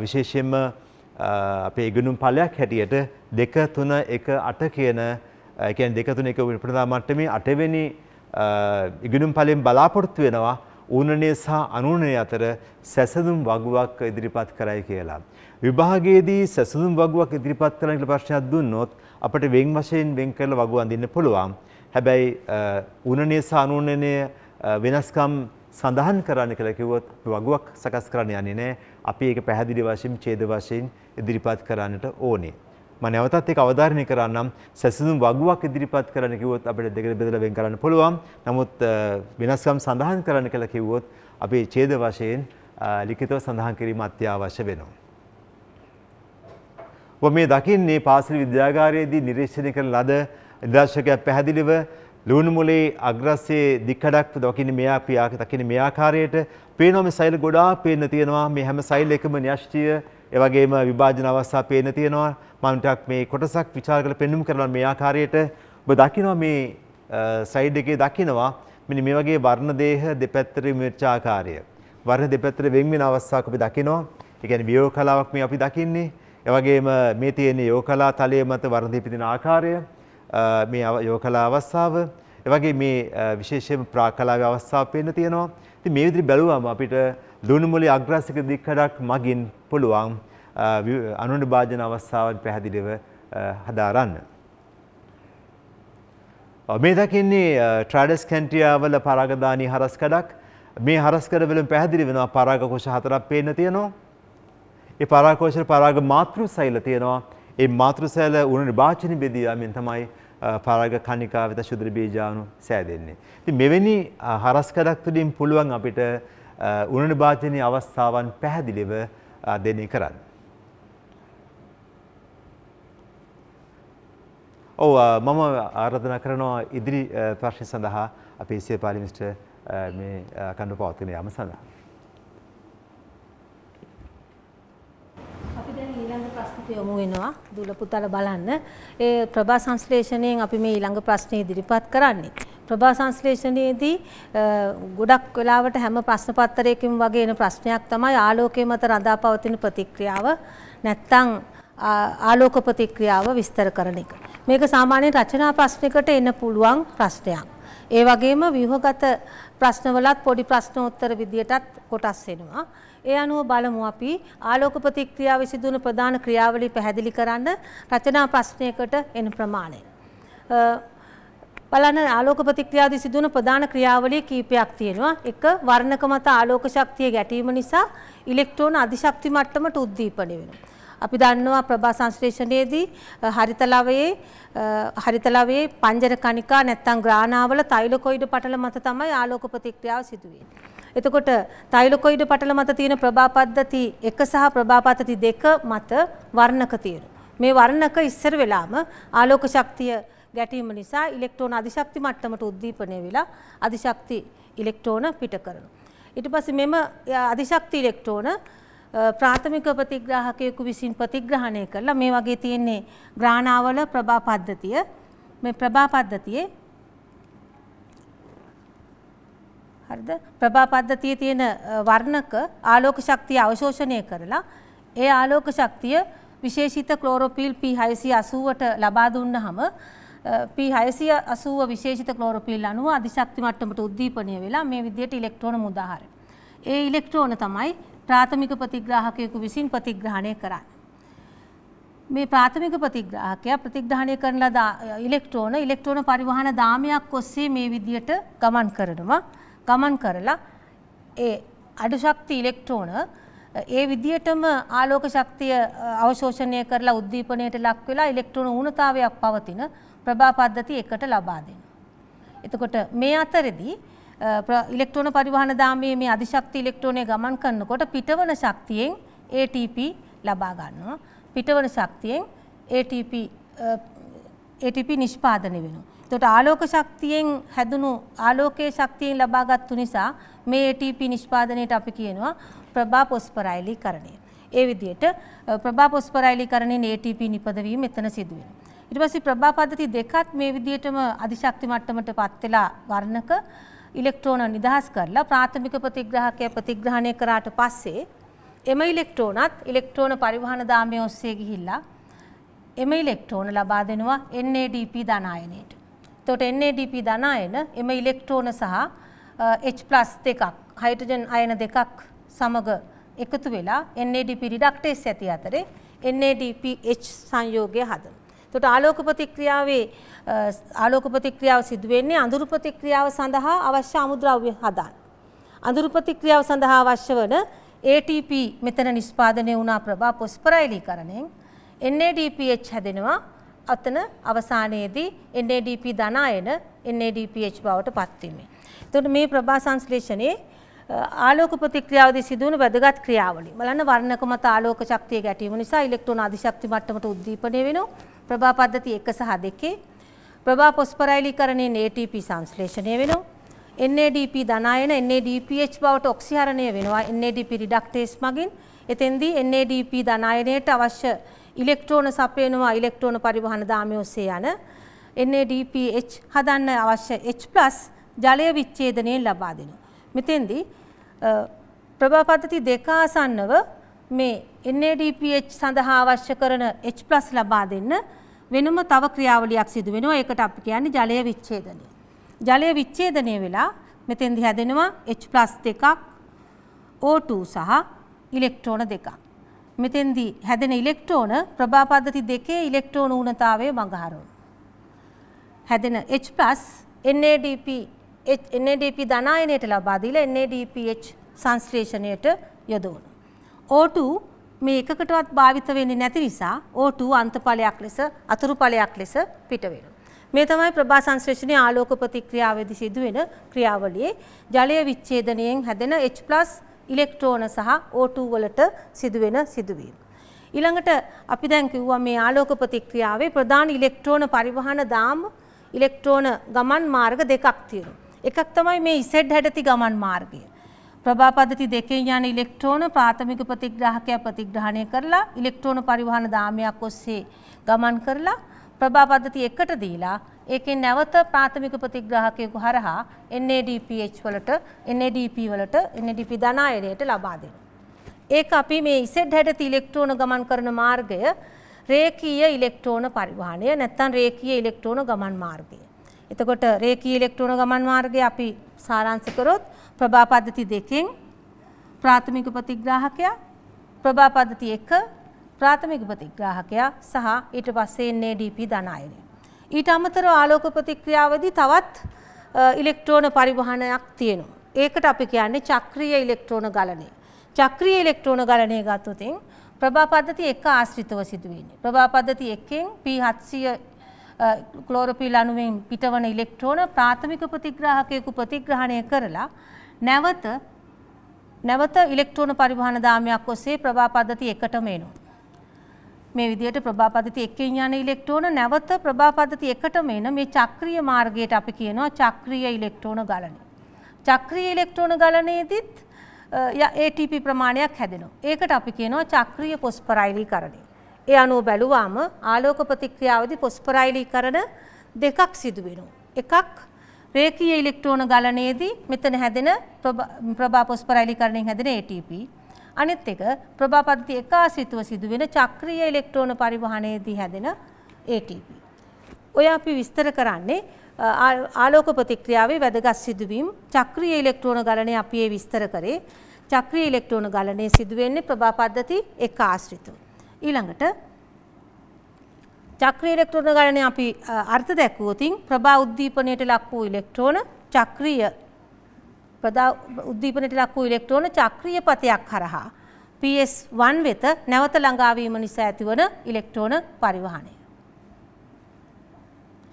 විශේෂයෙන්ම අපේ ඉගෙනුම් පලයක් හැටියට දෙක තුන එක අට කියන එකන් දෙකතුන එක ප්‍රධා මට්ටමේ අටවෙනි ඉගෙනුම් පලෙන් බලාපොරොත්තු වෙනවා ඌනනය සහ අනුනය අතර සැසඳුම් වගුවක් ඉදිරිපත් කරයි කියලා. විභාගයේදී සැසඳුම් වගුවක් ඉදිරිපත් කරන කියලා ප්‍රශ්නයක් දුන්නොත් අපිට වෙන් වශයෙන් වෙන් කරලා වගු අඳින්න පුළුවන්. හැබැයි ඌනනය සහ අනුනය වෙනස්කම් සඳහන් කරන්න කියලා කිව්වොත් වගුවක් සකස් කරන්න යන්නේ නැහැ. අපි ඒක පැහැදිලි වශයෙන් ඡේද වශයෙන් ඉදිරිපත් කරන්නට ඕනේ. මම නැවතත් ඒක අවධාරණය කරන්නම් සැසඳුම් වගුවක් ඉදිරිපත් කරන්න කිව්වොත් අපිට දෙකට බෙදලා වෙන් කරන්න පුළුවන්. නමුත් වෙනස්කම් සඳහන් කරන්න කියලා කිව්වොත් අපි ඡේද වශයෙන් ලිඛිතව සඳහන් කිරීම අත්‍යවශ්‍ය වෙනවා. ඔබ මේ දකින්නේ පාසල් විද්‍යාගාරයේදී නිරීක්ෂණය කරන ලද නිදර්ශකයක් පැහැදිලිව ලුණු මුලේ අග්‍රස්සේ දික්කඩක් දකින්න මෙයා පියාක දකින්න මේ ආකාරයට පේනවා මේ සෛල ගොඩාක් පේන්න තියෙනවා මේ හැම සෛල එකම න්‍යෂ්ටිය එවගේම විභාජන අවස්ථා පේන තියෙනවා මන්ටක් මේ කොටසක් විචාර කළ පෙන්නුම් කරනවා මේ ආකාරයට ඔබ දකිනවා මේ සයිඩ් එකේ දකිනවා මෙන්න මේ වගේ වර්ණ දේහ දෙපැත්තට මිච්ච ආකාරය වර්ණ දෙපැත්තට වෙන් වෙන අවස්ථාවක් අපි දකිනවා ඒ කියන්නේ වියෝ කලාවක් මේ අපි දකින්නේ එවගේම මේ තියෙන යෝකලා තලයේ මත වර්ණ දීපදින ආකාරය මේ යෝකලා අවස්ථාව එවගේ මේ විශේෂයෙන් ප්‍රාකලාවේ අවස්ථාව පේන්න තියෙනවා ඉතින් මේ විදිහට බැලුවම අපිට දුනුමුලි අග්‍රාසික දික්කඩක් මගින් පුළුවන් අනුන්ට භාජන අවස්ථාවන් පැහැදිලිව හදාරන්න. මේ දකින්නේ ට්‍රඩස් කැන්ටියාවල පරාගධානී හරස්කඩක් මේ හරස්කඩවලින් පැහැදිලි වෙනවා පරාගකෝෂ හතරක් පේන්න තියෙනවා. ඒ පරාගකෝෂ පරාග මාතෘ සෛල තියෙනවා. ඒ මාතෘ සෛල උණු නිර්වාචන බෙදීමෙන් තමයි පරාග කණිකා වෙත ශුද්‍ර බීජාණු සෑදෙන්නේ. ඉතින් මෙවැනි හරස්කඩක් තුළින් පුළුවන් අපිට උනනිභාජනය අවස්ථාවන් පැහැදිලිව දෙනය කරන්න. ඔව මම ආරධන කරනවා ඉදිරි ප්‍රශ්නය සඳහා අපේ සිය පාලිමිට මේ කණ්ඩු පවතින යම සඳහා. යොමු වෙනවා දුල පුතල බලන්න ඒ ප්‍රභා සංශ්ලේෂණයෙන් අපි මේ ඊළඟ ප්‍රශ්නේ ඉදිරිපත් කරන්නේ ප්‍රභා සංශ්ලේෂණයේදී ගොඩක් වෙලාවට හැම ප්‍රශ්න පත්තරයකින් වගේ එන ප්‍රශ්නයක් තමයි ආලෝකයේ මත රඳා පවතින ප්‍රතික්‍රියාව නැත්නම් ආලෝක ප්‍රතික්‍රියාව විස්තර කරන එක. මේක සාමාන්‍ය රචනා ප්‍රශ්නයකට එන්න පුළුවන් ප්‍රශ්නයක්. ඒ වගේම ව්‍යුහගත ප්‍රශ්නවලත් පොඩි ප්‍රශ්න උත්තර විදියටත් කොටස් වෙනවා. ඒ අනුව බලමු අපි ආලෝක ප්‍රතික්‍රියාව විසිදුන ප්‍රධාන ක්‍රියාවලි පැහැදිලි කරන්න රචනා ප්‍රශ්නයකට එන ප්‍රමාණය. බලන්න ආලෝක ප්‍රතික්‍රියාදී සිදුවන ප්‍රධාන ක්‍රියාවලිය කීපයක් තියෙනවා. එක වර්ණක මත ආලෝක ශක්තිය ගැටීම නිසා ඉලෙක්ට්‍රෝන අධිශක්ති මට්ටමට උද්දීපනය වෙනවා. අපි දන්නවා ප්‍රභා සංශ්ලේෂණයේදී හරිතලවයේ හරිතලවයේ පංජර කණිකා නැත්නම් ග්‍රානාවල තෛලකොයිඩ පටල මත තමයි ආලෝක ප්‍රතික්‍රියාව සිදු වෙන්නේ. එතකොට තෛලකොයිඩ පටල මත තියෙන ප්‍රභා පද්ධති 1 සහ ප්‍රභා පද්ධති 2 මත වර්ණක තියෙනවා. මේ වර්ණක ඉස්සර වෙලාම ආලෝක ශක්තිය ගැටීම නිසා ඉලෙක්ට්‍රෝන අධිශක්ති මට්ටමට උද්දීපනය වෙලා අධිශක්ති ඉලෙක්ට්‍රෝන පිට කරනවා. ඊට පස්සේ මෙම අධිශක්ති ඉලෙක්ට්‍රෝන ප්‍රාථමික ප්‍රතිග්‍රාහකයෙකු විසින් ප්‍රතිග්‍රහණය කරලා මේ වගේ තියෙන්නේ ග්‍රාණාවල ප්‍රභා පද්ධතිය. මේ ප්‍රභා පද්ධතියේ හරිද? ප්‍රභා පද්ධතියේ තියෙන වර්ණක ආලෝක ශක්තිය අවශෝෂණය කරලා ඒ ආලෝක ශක්තිය විශේෂිත ක්ලෝරොපිල් P680ට ලබා දුන්නහම පි හයසිය අසුව විශේෂිත කලෝරපිල් අනුව අධිශක්ති මට්ටමට උද්දීපනය වෙලා මේ විදියට ඉලෙක්ට්‍රෝන මුදාහර. ඒ ඉලෙක්ට්‍රෝන තමයි ප්‍රාථමික ප්‍රතිග්‍රාහකයකු විසින් ප්‍රතිග්‍රහණය කරන්න. මේ ප්‍රාථමික ප්‍රතිග්‍රාහකයා ප්‍රතිග්‍රහණය කරන ලද ඉලෙක්ට්‍රෝන ඉලෙක්ට්‍රෝන පරිවහන දාමයක් ඔස්සේ මේ විදියට ගමන් කරනවා. ගමන් කරලා ඒ අඩු ශක්ති ඉලෙක්ට්‍රෝන ඒ විදිහටම ආලෝක ශක්තිය අවශෝෂණය කරලා උද්දීපනයට ලක් වෙලා ඉලෙක්ට්‍රෝන ඌනතාවයක් පවතින ප්‍රභා පද්ධති එකට ලබා දෙනවා. එතකොට මේ අතරෙදි ඉලෙක්ට්‍රෝන පරිවහන දාමයේ මේ අධිශක්ති ඉලෙක්ට්‍රෝනය ගමන් කරනකොට පිටවන ශක්තියෙන් ATP ලබා ගන්නවා. පිටවන ශක්තියෙන් ATP ATP නිෂ්පාදනය වෙනවා. එතකොට ආලෝක ශක්තියෙන් හැදුණු ආලෝකයේ ශක්තියෙන් ලබාගත්තු නිසා මේ ATP නිෂ්පාදනයට අපි කියනවා ප්‍රභා පොස්පරයිලීකරණය. ඒ විදිහට ප්‍රභා පොස්පරයිලීකරණයෙන් ATP නිපදවීම එතන සිදු වෙනවා. ඊට පස්සේ ප්‍රභා පද්ධති දෙකත් මේ විදිහටම අධිශක්ති මට්ටමටපත් වෙලා වර්ණක ඉලෙක්ට්‍රෝන නිදහස් කරලා ප්‍රාථමික ප්‍රතිග්‍රාහකය ප්‍රතිග්‍රහණය කරාට පස්සේ එම ඉලෙක්ට්‍රෝනත් ඉලෙක්ට්‍රෝන පරිවහන දාමය ඔස්සේ ගිහිල්ලා එම ඉලෙක්ට්‍රෝන ලබා දෙනවා NADP ධනායනයට. එතකොට NADP ධනායන එම ඉලෙක්ට්‍රෝන සහ H+ දෙකක් හයිඩ්‍රජන් අයන දෙකක් සමග එකතු වෙලා NADP රිඩක්ටේස් ඇති අතරේ NADPH සංයෝගය හදනවා. එතකොට ආලෝක ප්‍රතික්‍රියාවේ ආලෝක ප්‍රතික්‍රියාව සිදු වෙන්නේ අඳුරු ප්‍රතික්‍රියාව සඳහා අවශ්‍ය අමුද්‍රව්‍ය හදාන. අඳුරු ප්‍රතික්‍රියාව සඳහා අවශ්‍ය වන ATP මෙතන නිෂ්පාදනය වුණා ප්‍රභා පොස්පරයිලීකරණයෙන් NADPH හැදෙනවා. අතන අවසානයේදී NADP ධනායන NADPH බවට පත් වීමෙන්. එතකොට මේ ප්‍රභා සංශ්ලේෂණයේ ආලෝක ප්‍රතික්‍රියාවදී සිදුවන වැදගත් ක්‍රියාවලිය. බලන්න වර්ණකමත ආලෝක ශක්තිය ගැටීම නිසා ඉලෙක්ට්‍රෝන අධිශක්ති මට්ටමට උද්දීපනය වෙනවා. ප්‍රභා පද්ධති 1 සහ 2 ප්‍රභා පොස්පරයිලීකරණයෙන් ATP සංශ්ලේෂණය වෙනවා. NADP ධනායන NADPH බවට ඔක්සිහරණය වෙනවා NADP රිඩක්ටේස් මගින්. එතෙන්දී NADP ධනායනයට අවශ්‍ය ඉලෙක්ට්‍රෝන සපයනවා ඉලෙක්ට්‍රෝන පරිවහන දාමය ඔස්සේ යන NADPH හදන්න අවශ්‍ය H+ ජලය විච්ඡේදනයෙන් ලබා දෙනවා. මෙතෙන්දී ප්‍රභා පද්ධති දෙක ආසන්නව මේ NADPH සඳහා අවශ්‍ය කරන H+ ලබා දෙන්න වෙනම තව ක්‍රියාවලියක් සිදු වෙනවා. ඒකට අපි කියන්නේ ජලය විච්ඡේදනය. ජලය විච්ඡේදනය වෙලා මෙතෙන්දි හැදෙනවා H+ දෙකක් O2 සහ ඉලෙක්ට්‍රෝන දෙකක්. මෙතෙන්දි හැදෙන ඉලෙක්ට්‍රෝන ප්‍රභා පද්ධති දෙකේ ඉලෙක්ට්‍රෝන ඌනතාවය මඟහරවන. හැදෙන H+ NADP NADP ධනායනයට ලබා දීලා NADPH සංශ්ලේෂණයට යොදවන. O2 මේ එකකටවත් භාවිත වෙන්නේ නැති නිසා O2 අන්තඵලයක් ලෙස අතුරු ඵලයක් ලෙස පිට වෙනවා. මේ තමයි ප්‍රභා සංශ්ලේෂණයේ ආලෝක ප්‍රතික්‍රියාවේදී සිදුවෙන ක්‍රියාවලියේ ජලය විච්ඡේදනයෙන් හැදෙන H+ ඉලෙක්ට්‍රෝන සහ O2 වලට සිදුවෙන සිදුවීම. ඊළඟට අපි දැන් කිව්වා මේ ආලෝක ප්‍රතික්‍රියාවේ ප්‍රධාන ඉලෙක්ට්‍රෝන පරිවහන දාම ඉලෙක්ට්‍රෝන ගමන් මාර්ග දෙකක් තියෙනවා. එකක් තමයි මේ ඉසෙඩ් හැඩති ගමන් මාර්ගය. ප්‍රභාපදති දෙකෙන් යන ඉලෙක්ට්‍රෝන ප්‍රාථමික ප්‍රතිග්‍රාහකය ප්‍රතිග්‍රහණය කරලා ඉලෙක්ට්‍රෝන පරිවහන දාමයක් ඔස්සේ ගමන් කරලා ප්‍රභාපදති එකට දීලා ඒකෙන් නැවත ප්‍රාථමික ප්‍රතිග්‍රාහකයෙකු හරහා NADPH වලට NADP වලට NADP ධනායනයට ලබා දෙනවා. ඒක අපි මේ ඉසෙඩ් හැඩති ඉලෙක්ට්‍රෝන ගමන් කරන මාර්ගය රේඛීය ඉලෙක්ට්‍රෝන පරිවහණය නැත්නම් රේඛීය ඉලෙක්ට්‍රෝන ගමන් මාර්ගය. එතකොට රේඛී ඉලෙක්ට්‍රෝන ගමන් මාර්ගය අපි සාරාංශ කරොත් ප්‍රභා පද්ධති දෙකෙන් ප්‍රාථමික ප්‍රතිග්‍රාහකයා ප්‍රභා පද්ධති 1 ප්‍රාථමික ප්‍රතිග්‍රාහකයා සහ ඊට පස්සේ එන්නේ DP ධනායනය. ඊට අමතරව ආලෝක ප්‍රතික්‍රියාවදී තවත් ඉලෙක්ට්‍රෝන පරිවහනයක් තියෙනවා. ඒකට අපි කියන්නේ චක්‍රීය ඉලෙක්ට්‍රෝන ගලනය. චක්‍රීය ඉලෙක්ට්‍රෝන ගලනය ගත්තොතින් ප්‍රභා පද්ධති 1 ආශ්‍රිතව සිදුවෙන්නේ. ප්‍රභා පද්ධති 1 න් P700 ක්ලෝරොපිල් අණුවෙන් පිටවන ඉලෙක්ට්‍රෝන ප්‍රාථමික ප්‍රතිග්‍රාහකයකු ප්‍රතිග්‍රහණය කරලා නැවත නැවත ඉලෙක්ට්‍රෝන පරිවහන දාමයක් ඔස්සේ ප්‍රභා පද්ධති එකටම එනවා. මේ විදිහට ප්‍රභා පද්ධති එකකින් යන ඉලෙක්ට්‍රෝන නැවත ප්‍රභා පද්ධති එකටම එන මේ චක්‍රීය මාර්ගයට අපි කියනවා චක්‍රීය ඉලෙක්ට්‍රෝන ගලන. චක්‍රීය ඉලෙක්ට්‍රෝන ගලනයේදීත් ATP ප්‍රමාණයක් හැදෙනවා. ඒකට අපි කියනවා චක්‍රීය පොස්පරයිලීකරණය. ඒ අනුව බැලුවාම ආලෝක ප්‍රතික්‍රියාවදී පොස්පරයිලීකරණ දෙකක් සිදු වෙනවා. එකක් රේඛීය ඉලෙක්ට්‍රෝන ගලනයේදී මෙතන හැදෙන ප්‍රභා පොස්පරයිලීකරණයෙන් හැදෙන ATP. අනෙත් එක ප්‍රභා පද්ධති එකාසිතව සිදුවෙන චක්‍රීය ඉලෙක්ට්‍රෝන පරිවහනයේදී හැදෙන ATP. ඔය අපි විස්තර කරන්නේ ආලෝක ප්‍රතික්‍රියාවේ වැදගත් සිදුවීම් චක්‍රීය ඉලෙක්ට්‍රෝන ගලනය අපි ඒ විස්තර කරේ. චක්‍රීය ඉලෙක්ට්‍රෝන ගලනය සිදුවෙන්නේ ප්‍රභා පද්ධති එක ආශ්‍රිතව. ඊළඟට චක්‍රීය ඉලෙක්ට්‍රෝන ගණනය අපි අර්ථ දැක්වුවොතින් ප්‍රභා උද්දීපනයට ලක් වූ ඉලෙක්ට්‍රෝන චක්‍රීය ප්‍රදා උද්දීපනයට ලක් වූ ඉලෙක්ට්‍රෝන චක්‍රීය පතයක් හරහා PS1 වෙත නැවත ළඟා වීම නිසා ඇතිවන ඉලෙක්ට්‍රෝන පරිවහනය.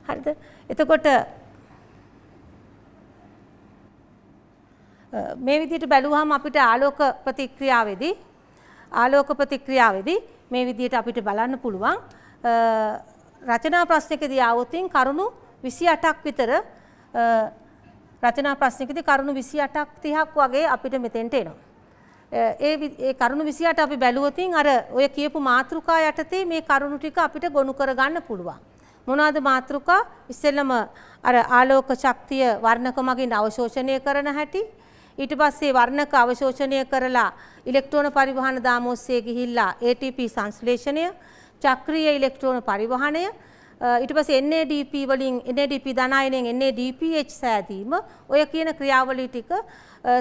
හරිද? එතකොට මේ විදිහට බැලුවහම අපිට ආලෝක ප්‍රතික්‍රියාවේදී ආලෝක ප්‍රතික්‍රියාවේදී මේ විදිහට අපිට බලන්න පුළුවන් රචනා ප්‍රශ්නයකදී ආවොතින් කරුණු 28ක් විතර රචනා ප්‍රශ්නයකදී කරුණු 28ක් 30ක් වගේ අපිට මෙතෙන්ට එනවා. ඒ ඒ කරුණු 28 අපි බැලුවොතින් අර ඔය කියපු මාතෘකා යටතේ මේ කරුණු ටික අපිට ගොනු කරගන්න පුළුවන්. මොනවාද මාතෘකා? ඉස්සෙල්ලම අර ආලෝක ශක්තිය වර්ණක මගින් අවශෝෂණය කරන හැටි ඊට පස්සේ වර්ණක අවශෝෂණය කරලා ඉලෙක්ට්‍රෝන පරිවහන දාම ඔස්සේ ගිහිල්ලා ATP සංශ්ලේෂණය, චක්‍රීය ඉලෙක්ට්‍රෝන පරිවහනය, ඊට පස්සේ NADP වලින් NADP ධනායනයෙන් NADPH සෑදීම ඔය කියන ක්‍රියාවලිය ටික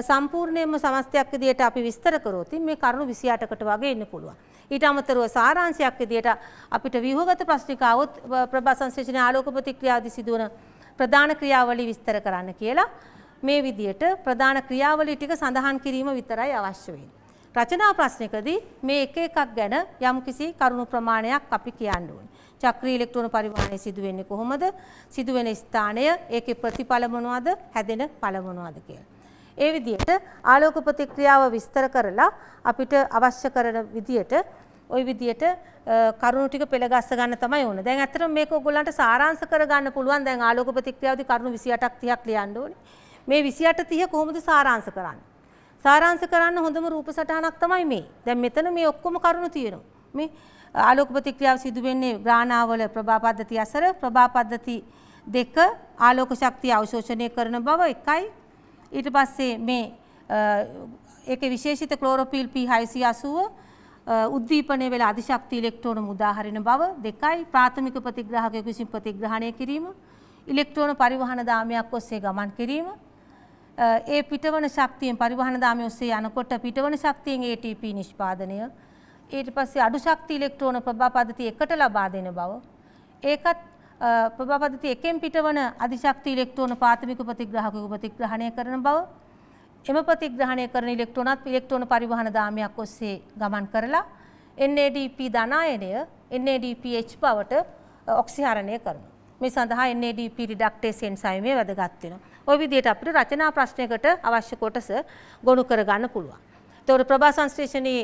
සම්පූර්ණයෙන්ම සමස්තයක් විදියට අපි විස්තර කරොත් මේ කරුණු 28කට වගේ ඉන්න පුළුවන්. ඊට අමතරව සාරාංශයක් විදියට අපිට ව්‍යුහගත ප්‍රශ්නිකාවොත් ප්‍රභා සංශ්ලේෂණ ආලෝක ප්‍රතික්‍රියාදී සිදුවන ප්‍රධාන ක්‍රියාවලි විස්තර කරන්න කියලා මේ විදියට ප්‍රධාන ක්‍රියාවලිය ටික සඳහන් කිරීම විතරයි අවශ්‍ය වෙන්නේ. රචනා ප්‍රශ්නකදී මේ එක එකක් ගැන යම්කිසි කරුණු ප්‍රමාණයක් අපි කියන්න ඕනේ. චක්‍රීය ඉලෙක්ට්‍රෝන පරිමාණය සිදු වෙන්නේ කොහොමද? සිදු වෙන ස්ථානය, ඒකේ ප්‍රතිඵල මොනවද? හැදෙන ඵල මොනවද කියලා. ඒ විදිහට ආලෝක ප්‍රතික්‍රියාව විස්තර කරලා අපිට අවශ්‍ය කරන විදිහට ওই විදිහට කරුණු ටික පෙළ ගස්ස ගන්න තමයි ඕන. දැන් ඇත්තටම මේක ඔයගොල්ලන්ට සාරාංශ කරගන්න පුළුවන්. දැන් ආලෝක ප්‍රතික්‍රියාවදී කරුණු 28ක් 30ක් ලියන්න ඕනේ. මේ 28 30 කොහොමද සාරාංශ කරන්නේ? සාරාංශ කරන්න හොඳම රූප සටහනක් තමයි මේ. දැන් මෙතන මේ ඔක්කොම කරුණු තියෙනවා. මේ ආලෝක ප්‍රතික්‍රියාව සිදු වෙන්නේ ග්‍රාණාවල ප්‍රභා පද්ධතිය අසර ප්‍රභා පද්ධති දෙක ආලෝක ශක්තිය අවශෝෂණය කරන බව එකයි. ඊට පස්සේ මේ ඒකේ විශේෂිත ක්ලෝරොපිල් P680 උද්දීපනය වෙලා අධිශක්ති ඉලෙක්ට්‍රෝන මුදා හරින බව දෙකයි ප්‍රාථමික ප්‍රතිග්‍රාහකයෙකු විසින් ප්‍රතිග්‍රහණය කිරීම ඉලෙක්ට්‍රෝන පරිවහන දාමයක් ඔස්සේ ගමන් කිරීම ඒ පිටවන ශක්තියෙන් පරිවහන දාමය ඔස්සේ යනකොට පිටවන ශක්තියෙන් ATP නිෂ්පාදනය ඊට පස්සේ අඩු ශක්ති ඉලෙක්ට්‍රෝන ප්‍රභා පද්ධතිය එකට ලබා දෙන බව ඒකත් ප්‍රභා පද්ධතිය එකෙන් පිටවන අධිශක්ති ඉලෙක්ට්‍රෝන ප්‍රාථමික ප්‍රතිග්‍රාහක ප්‍රතිග්‍රහණය කරන බව එම ප්‍රතිග්‍රහණය කරන ඉලෙක්ට්‍රෝනත් ඉලෙක්ට්‍රෝන පරිවහන දාමයක් ඔස්සේ ගමන් කරලා NADP ධනායනය NADPH බවට ඔක්සිහරණය කරනවා. මේ සඳහා NADP රිඩක්ටේස් එන්සයිමේ වැදගත් වෙනවා. ওই විදිහට අපිට රචනා ප්‍රශ්නයකට අවශ්‍ය කොටස ගොනු කරගන්න පුළුවන්. ඒතකොට ප්‍රභා සංශ්ලේෂණයේ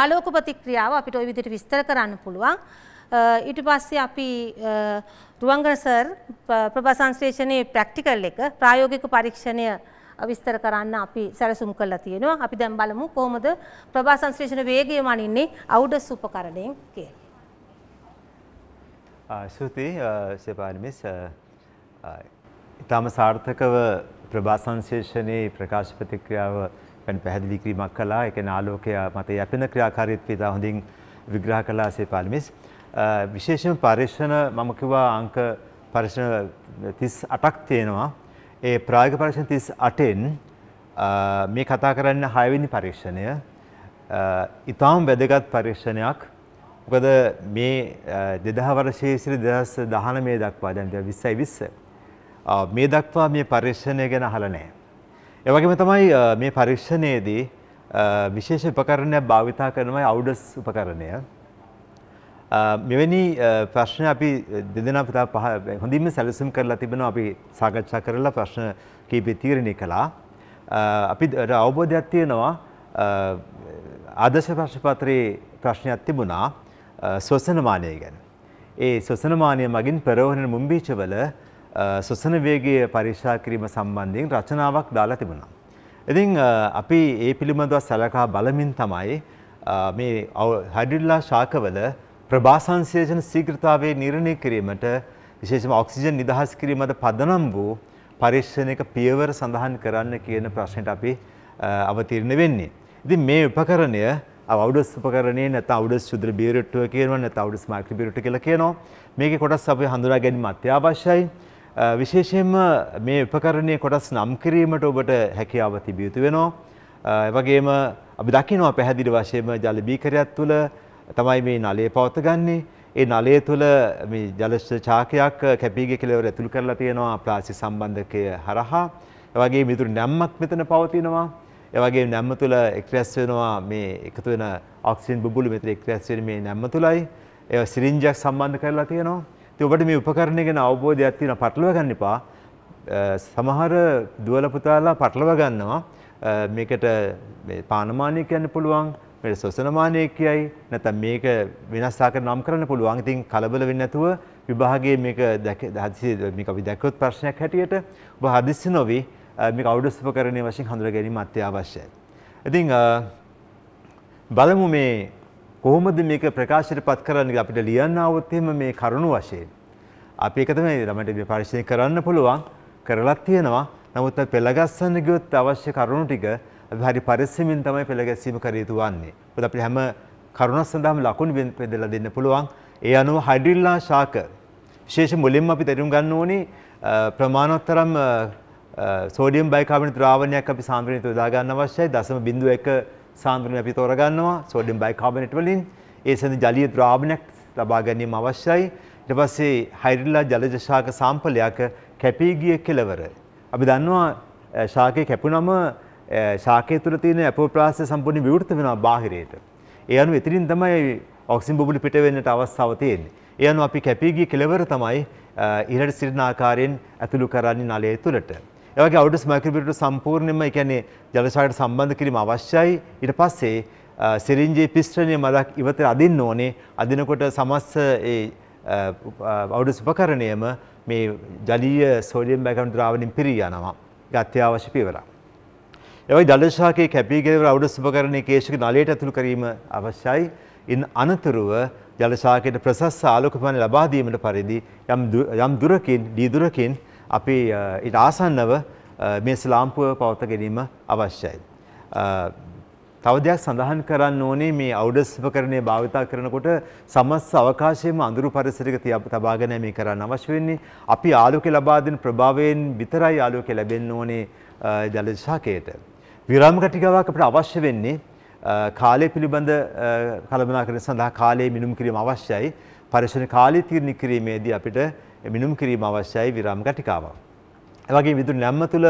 ආලෝක ප්‍රතික්‍රියාව අපිට ওই විදිහට විස්තර කරන්න පුළුවන්. ඊට පස්සේ අපි රුවන්ගල සර් ප්‍රභා සංශ්ලේෂණයේ ප්‍රැක්ටිකල් එක ප්‍රායෝගික පරීක්ෂණය විස්තර කරන්න අපි සැලසුම් කරලා තියෙනවා. අපි දැන් බලමු කොහොමද ප්‍රභා සංශ්ලේෂණ වේගය මනින්නේ අවුඩස් උපකරණයෙන් කියලා. ආ ස්තුති සෙපානි මිස් ඉතාම සාර්ථකව ප්‍රභා සංශේෂණයේ ප්‍රකාශ ප්‍රතික්‍රියාව ගැන පැහැදිලි කිරීමක් කළා. ඒ කියන්නේ ආලෝකය මත යැපෙන ක්‍රියාකාරීත්වය ඉතා හොඳින් විග්‍රහ කළා සේපාලිමිස්. විශේෂම පරීක්ෂණ මම කිව්වා අංක පරීක්ෂණ 38ක් තියෙනවා. ඒ ප්‍රායෝගික පරීක්ෂණ 38න් මේ කතා කරන්න 6 වෙනි පරීක්ෂණය ඉතාම වැදගත් පරීක්ෂණයක්. මොකද මේ 2000 වර්ෂයේ සිට 2019 දක්වා දැන් 2020 මේ දක්වා මේ පරීක්ෂණය ගැන අහලා නැහැ. ඒ වගේම තමයි මේ පරීක්ෂණයේදී විශේෂ උපකරණයක් භාවිතා කරනවායි අවුඩස් උපකරණය. මෙවැනි ප්‍රශ්න අපි දෙදෙනා පුතා පහ හොඳින්ම සැලසුම් කරලා තිබෙනවා අපි සාකච්ඡා කරලා ප්‍රශ්න කීපේ තීරණය කළා. අපි අවබෝධයක් තියෙනවා ආදර්ශ ප්‍රශ්නපත්‍රයේ ප්‍රශ්නයක් තිබුණා ස්වසනමානය ගැන. ඒ ස්වසනමානය මගින් පෙරවහන මුම්බීචවල ස්වසන වේගය පරික්ෂා කිරීම සම්බන්ධයෙන් රචනාවක් දාලා තිබුණා. ඉතින් අපි ඒ පිළිබඳව සැලකා බලමින් තමයි මේ හයිඩ්‍රilla ශාකවල ප්‍රභා සංසේචන ශීඝ්‍රතාවයේ නිර්ණය කිරීමට විශේෂම ඔක්සිජන් නිදහස් කිරීමට පදනම් වූ පරීක්ෂණයක පියවර සඳහන් කරන්න කියන ප්‍රශ්නයට අපි අවතීර්ණ වෙන්නේ. ඉතින් මේ උපකරණය අවුඩස් උපකරණේ නැත්නම් අවුඩස් සුද්‍ර බියරට්ටුව කියනවා නැත්නම් අවුඩස් මයික්‍රෝ බියරට්ටුව කියලා කියනවා. මේකේ කොටස් අපි හඳුනා ගැනීම අත්‍යවශ්‍යයි. විශේෂයෙන්ම මේ උපකරණය කොටස් නම් කිරීමට ඔබට හැකියාව තිබිය යුතු වෙනවා. වගේම අපි දකිනවා පැහැදිලි වශයෙන්ම ජල බීකරයක් තුළ තමයි මේ නලය පවත්ගන්නේ. ඒ නලය තුළ මේ ජලශ චාකයක් කැපීගේ කෙලවර ඇතුළු කරලා තියෙනවා ප්ලාසි සම්බන්ධකය හරහා. එවගේ මිතුරු නැම්මක් මෙතන පවතිනවා. එවගේ නැම්ම තුළ එක්රැස් වෙනවා මේ එකතු වෙන ඔක්සිජන් බුබුලු මෙතන එක්රැස් වෙන මේ නැම්ම තුලයි. ඒ සිරින්ජයක් සම්බන්ධ කරලා තියෙනවා. ඉතින් ඔබට මේ උපකරණය ගැන අවබෝධයක් තියෙනවා පටලවා ගන්න එපා. සමහර දුවල පුතාලා පටලවා ගන්නවා. මේකට මේ පානමානය කියන්න පුළුවන්. මේකට සොසනමානය කියයි. නැත්නම් මේක වෙනස් ආකාරයෙන් නම් කරන්න පුළුවන්. ඉතින් කලබල වෙන්නේ නැතුව විභාගයේ මේක දැක හදිසි මේක අපි දැක්කොත් ප්‍රශ්නයක් හැටියට ඔබ හදිස්සි නොවි මේක අවුඩස් උපකරණයේ වශයෙන් හඳුනා ගැනීම අත්‍යවශ්‍යයි. ඉතින් බලමු මේ කොහොමද මේක ප්‍රකාශයට පත් කරන්න අපිට ලියන්න આવොත් එහෙම මේ කරුණු වශයෙන් අපි ඒක තමයි ළමයට මේ පරිශීලනය කරන්න පුළුවන් කරලත් තියෙනවා නමුත් පෙළගස්සන්න ගියොත් අවශ්‍ය කරුණු ටික අපි හරි පරිස්සමින් තමයි පෙළගැස්සීම කර යුතු වන්නේ මොකද අපිට හැම කරුණක් සඳහාම ලකුණු බෙදලා දෙන්න පුළුවන් ඒ අනුව හයිඩ්‍රිල්ලා ශාක විශේෂ මුලින්ම අපි තේරුම් ගන්න ඕනේ ප්‍රමාණවත්තරම් සෝඩියම් බයිකාබනේට් ද්‍රාවණයක් අපි සාම්ප්‍රදායිකව යොදා ගන්න අවශ්‍යයි 0.1 සාන්ද්‍රණය අපි තෝරගන්නවා සෝඩියම් බයිකාබනේට් වලින් ඒ සඳ ජලීය ද්‍රාවණයක් ලබා ගැනීම අවශ්‍යයි ඊට පස්සේ හයිරිලා ජලජ ශාක සාම්පලයක් කැපී ගිය කෙලවර අපි දන්නවා ශාකේ කැපුනම ශාකයේ තුල තියෙන ඇපෝප්ලාස්ට් සම්පූර්ණ විවෘත වෙනවා බාහිරයට ඒ අනුව එතනින් තමයි ඔක්සින් බුබුලු පිට වෙන්නට අවස්ථාව තියෙන්නේ ඒ අනුව අපි කැපී ගිය කෙලවර තමයි ඉහළට සිටින ආකාරයෙන් ඇතුළු කරන්නේ නලය තුලට ඒවගේ අවුඩස් මැකිරබිට සම්පූර්ණයෙන්ම එකන්නේ ජලශායට සම්බන්ධ කිරීම අවශ්‍යයි ඉට පස්සේ සිරින්ජයේ පිස්ට්‍රණය මදක් ඉවතර අදින්න ඕනේ අදිනකොට සමස්ස අවුඩස් උපකරණයම මේ ජලීය සෝඩියම් බැකන් ද්‍රාවලින් පිරී යනවා අත්‍යවශ්‍ය පිවරක්. එවයි දලශාකයේ කැපීගෙදර අවුඩස් උපකරණය කේශක නලයට ඇතුළු කිරීම අවශ්‍යයි. ඉන් අනතුරුව ජලශාකයට ප්‍රසස්ස ආලෝකපන ලබාදීමට පරිදි යම් දුරකින් ඩීදුරකින් අපි ඊට ආසන්නව මේ ස්ලාම්පුව පවත ගැනීම අවශ්‍යයි. තව දෙයක් සඳහන් කරන්න ඕනේ මේ අවුඩස්පකරණය භාවිතා කරනකොට සමස් අවකාශයම අඳුරු පරිසරයක තබාගෙන මේ කරන්න අවශ්‍ය වෙන්නේ අපි ආලෝකය ලබා දෙන ප්‍රභාවයෙන් විතරයි ආලෝකය ලැබෙන්න ඕනේ ජල ශාකයට. විරාම කටිකාවක් අපිට අවශ්‍ය වෙන්නේ කාලය පිළිබඳ කළමනාකරණ සඳහා කාලය මිනුම් කිරීම අවශ්‍යයි. පරිශ්‍රණ කාලය තීරණය කිරීමේදී අපිට මිනුම් කිරීම අවශ්‍යයි විරාම ගටිකාවක්. එවගේ විදුලි නැම්ම තුළ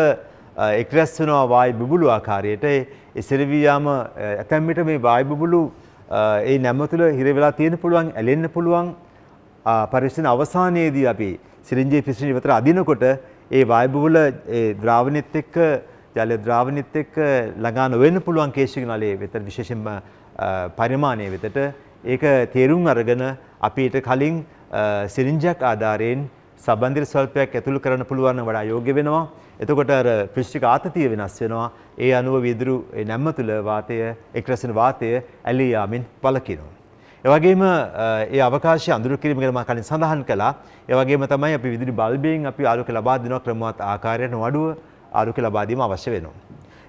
එක්රැස් වෙනවා වායු බුබුලු ආකාරයට ඒ සිරවී යාම ඇතැම් විට මේ වායු බුබුලු ඒ නැම්ම තුළ හිර වෙලා තියෙන්න පුළුවන් ඇලෙන්න පුළුවන් පරික්ෂණ අවසානයේදී අපි සිරින්ජේ පිසිරි විතර අදිනකොට ඒ වායු බුබුල ඒ ද්‍රාවණෙත් එක්ක ජලය ද්‍රාවණෙත් එක්ක ළඟා නොවෙන්න පුළුවන් කේශික නලයේ වෙත විශේෂයෙන්ම පරිමාණය වෙතට ඒක තේරුම් අරගෙන අපිට කලින් සිරිංජක් ආධාරයෙන් සබන්ධිර ස්වල්පයක් ඇතුළු කරන්න පුළුවන් වඩා යෝග්‍ය වෙනවා. එතකොට අර පෘෂ්ටික ආතතිය වෙනස් වෙනවා. ඒ අනුව විදුරු නැම්ම තුළ වාතය එක්රසන වාතය ඇලී යාමින් පළකිනවා. ඒ වගේම ඒ අවකාශය අඳුරු කිරීම ගැන මම කලින් සඳහන් කළා. ඒ වගේම තමයි අපි විදුලි බල්බයෙන් අපි ආලෝක ලබා දෙන ක්‍රමවත් ආකාරයට වඩුව ආලෝක ලබා දීම අවශ්‍ය වෙනවා.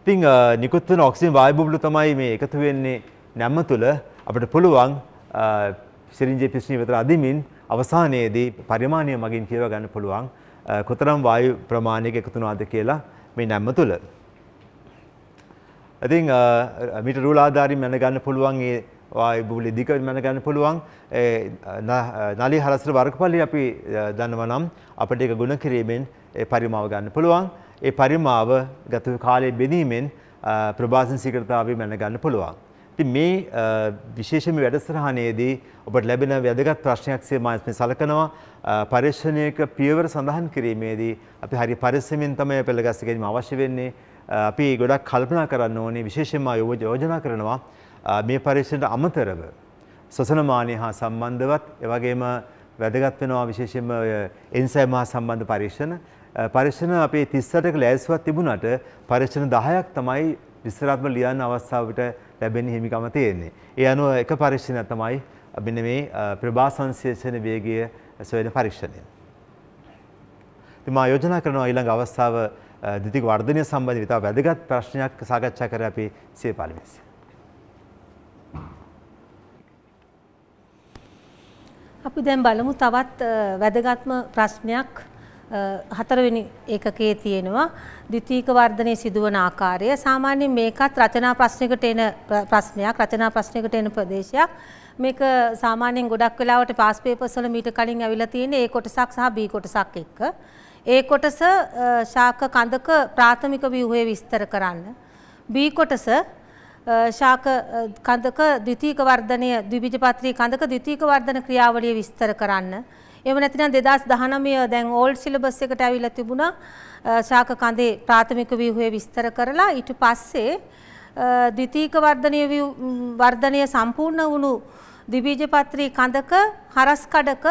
ඉතින් නිකුත් වෙන ඔක්සිජන් වායු බුබුළු තමයි මේ එකතු වෙන්නේ නැම්ම තුළ අපිට පුළුවන් සිරින්ජේ පිස්නි විතර අදිමින් අවසානයේදී පරිමාණය මගින් කියව ගන්න පුළුවන් කොතරම් වායු ප්‍රමාණයක එකතු වුණාද කියලා මේ නැම්ම තුල. ඉතින් මීට රූල ආධාරයෙන් මැනගන්න පුළුවන් ඒ වායු බුබුලේ දිග මැනගන්න පුළුවන් ඒ නලී හලස්තර වර්ගඵලය අපි දන්නවා නම් අපිට ඒක ගුණ කිරීමෙන් ඒ පරිමාව ගන්න පුළුවන්. ඒ පරිමාව ගත කාලයේ බෙදීමෙන් ප්‍රභාසන ශීඝ්‍රතාවය මැනගන්න පුළුවන්. ඉතින් මේ විශේෂම වැඩසටහනේදී ඔබට ලැබෙන වැදගත් ප්‍රශ්නයක් සේ මා මේ සලකනවා පරීක්ෂණයක පියවර සඳහන් කිරීමේදී අපි හරි පරිස්සමෙන් තමයි පෙළගස්ස ගැනීම අවශ්‍ය වෙන්නේ. අපි ගොඩක් කල්පනා කරන්න ඕනේ විශේෂයෙන්ම යෝජනා කරනවා මේ පරීක්ෂණයට අමතරව සසනමානය හා සම්බන්ධවත් එවැගේම වැදගත් වෙනවා විශේෂයෙන්ම එන්සයිම් හා සම්බන්ධ පරීක්ෂණ පරීක්ෂණ අපේ 38ක ලෑස්තිවත් තිබුණාට පරීක්ෂණ 10ක් තමයි විස්තරාත්මක ලියන්න අවස්ථාවට ලැබෙන හිමිකම තියෙන්නේ. ඒ අනුව එක පරීක්ෂණයක් තමයි මෙන්න මේ ප්‍රභා සංශ්ලේෂණ වේගය සොයන පරීක්ෂණය. ඉතින් මා යෝජනා කරනවා ඊළඟ අවස්ථාව ද්විතික වර්ධනය සම්බන්ධ විතා වැදගත් ප්‍රශ්නයක් සාකච්ඡා කර අපි සියපාලිමේසේ. අපි දැන් බලමු තවත් වැදගත්ම ප්‍රශ්නයක් හතරවෙනි ඒකකයේ තියෙනවා ද්විතීක වර්ධනය සිදුවන ආකාරය සාමාන්‍යයෙන් මේකත් රචනා ප්‍රශ්නයකට එන ප්‍රශ්නයක් රචනා ප්‍රශ්නයකට එන ප්‍රදේශයක් මේක සාමාන්‍යයෙන් ගොඩක් වෙලාවට පාස් පේපර්ස් වල මීට කලින් අවිලා තියෙන ඒ කොටසක් සහ බී කොටසක් එක්ක ඒ කොටස ශාක කඳක ප්‍රාථමික ව්‍යුහය විස්තර කරන්න බී කොටස ශාක කඳක ද්විතීක වර්ධනය ද්විබීජපත්‍රී කඳක ද්විතීක වර්ධන ක්‍රියාවලිය විස්තර කරන්න එහෙම නැතිනම් 2019 දැන් ඕල්ඩ් සිලබස් එකට ඇවිල්ලා තිබුණා ශාක කඳේ ප්‍රාථමික ව්‍යුහය විස්තර කරලා ඊට පස්සේ ද්විතීක වර්ධනීය වර්ධනය සම්පූර්ණ වුණු ද්විබීජපත්‍රී කඳක හරස් කඩක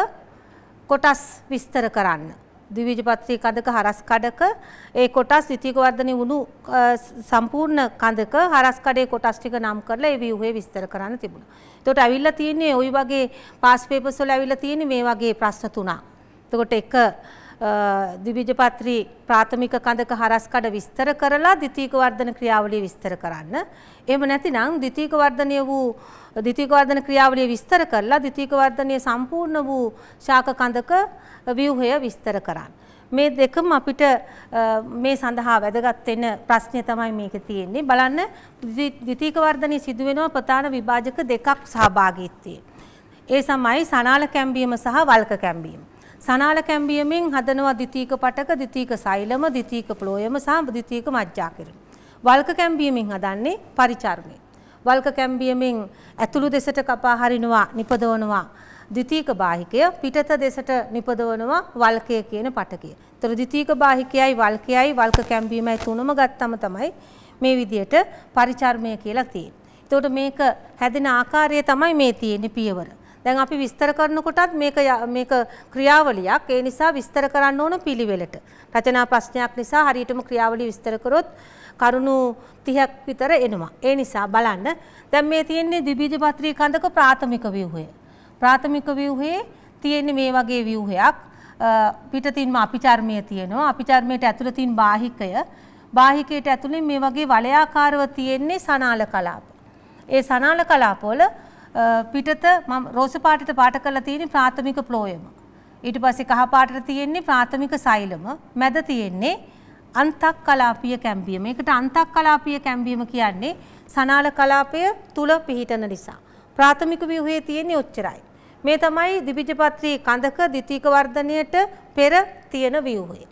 කොටස් විස්තර කරන්න. ද්විබීජපත්‍රී කඳක හරස් කඩක ඒ කොටස් ඉතික වර්ධනය වුණු සම්පූර්ණ කඳක හරස් කඩේ කොටස් ටික නම් කරලා ඒ ව්‍යුහය විස්තර කරන්න තිබුණා. එතකොට ඇවිල්ලා තියෙන්නේ ওই වගේ පාස් පේපර්ස් වල ඇවිල්ලා තියෙන්නේ මේ වගේ ප්‍රශ්න තුනක්. එතකොට එක ද්විබීජපත්‍රී ප්‍රාථමික කඳක හරස් කඩ විස්තර කරලා ද්විතීක වර්ධන ක්‍රියාවලිය විස්තර කරන්න. එහෙම නැතිනම් ද්විතීක වර්ධනය වූ ද්විතීකවර්ධන ක්‍රියාවලිය විස්තර කරලා ද්විතීකවර්ධනයේ සම්පූර්ණ වූ ශාක කඳක ව්‍යුහය විස්තර කරන්න. මේ දෙකම අපිට මේ සඳහා වැදගත් වෙන ප්‍රශ්නය තමයි මේක තියෙන්නේ. බලන්න ද්විතීකවර්ධනයේ සිදුවෙනවා ප්‍රධාන විභාජක දෙකක් සහභාගීත්වයේ. ඒ සමයි සනාල කැම්බීම සහ වල්ක කැම්බීම. සනාල කැම්බියමින් හදනවා ද්විතීක පටක, ද්විතීක සෛලම, ද්විතීක ප්ලෝයම සහ ද්විතීක මජ්ජාකිරම. වල්ක කැම්බීමෙන් හදන්නේ පරිචර්ණය. වල්ක කැම්බියමින් ඇතුළු දෙසට කපා හරිනවා නිපදවනවා. ද්විතීක බාහිකය පිටත දෙසට නිපදවනවා වල්කය කියන පටකිය. තොර ද්විතීක බාහිකයයි වල්කයයි වල්ක කැම්බීමයි තුනම ගත්තම තමයි මේ විදියට පරිචර්මය කියලා තියෙන්නේ. එතකොට මේක හැදෙන ආකාරය තමයි මේ තියෙන්නේ පියවර. දැන් අපි විස්තර කරනකොටත් මේක මේක ක්‍රියාවලියක්. ඒ නිසා විස්තර කරන්න ඕන පිළිවෙලට. රචනා ප්‍රශ්නයක් නිසා හරියටම ක්‍රියාවලිය විස්තර කරොත් කරුණු 30ක් විතර එනවා. ඒ නිසා බලන්න දැන් මේ තියෙන්නේ ද්විබීජ පත්‍රී කඳක ප්‍රාථමික ව්‍යුහය. ප්‍රාථමික ව්‍යුහයේ තියෙන්නේ මේ වගේ ව්‍යුහයක්. පිටතින්ම අපිචර්මය තියෙනවා. අපිචර්මයට ඇතුළේ තියෙන බාහිකය. බාහිකයට ඇතුළේ මේ වගේ වලයාකාරව තියෙන්නේ සනාල කලාප. ඒ සනාල කලාපවල පිටත මම රෝස පාටට පාට කරලා තියෙන ප්‍රාථමික ප්ලෝයම. ඊට පස්සේ කහ පාටට තියෙන්නේ ප්‍රාථමික සෛලම. මැද තියෙන්නේ අන්තක් කලාපිය කැම්බිය මේකට අන්තක් කලාපිය කැම්බීම කියන්නේ සනාල කලාපය තුල පිහිටන නිසා. ප්‍රාථමික ව්‍යුහයේ තියෙන්නේ ඔච්චරයි. මේ තමයි දිවිජපත්‍රී කඳක ද්විතීක වර්ධනයට පෙර තියෙන ව්‍යුහය.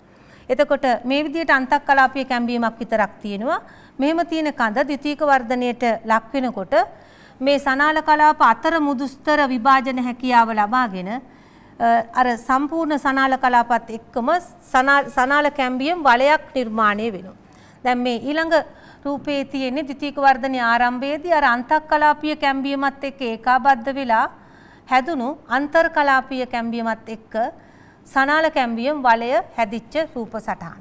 එතකොට මේ විදිහට අන්තක් කලාපිය කැම්බීමක් විතරක් තියෙනවා. මෙහෙම තියෙන කඳ ද්විතීක වර්ධනයට ලක් වෙනකොට මේ සනාල කලාප අතර මුදුස්තර විභාජන හැකියාව ලබාගෙන අර සම්පූර්ණ සනාල කලාපත් එක්කම සනාල කැම්බියම් වලයක් නිර්මාණය වෙනවා. දැන් මේ ඊළඟ රූපේ තියෙන ද්විතීක වර්ධනය ආරම්භයේදී අර අන්තක් කලාපීය කැම්බියමත් එක්ක ඒකාබද්ධ වෙලා හැදුණු අන්තර් කලාපීය කැම්බියමත් එක්ක සනාල කැම්බියම් වලය හැදිච්ච රූප සටහන.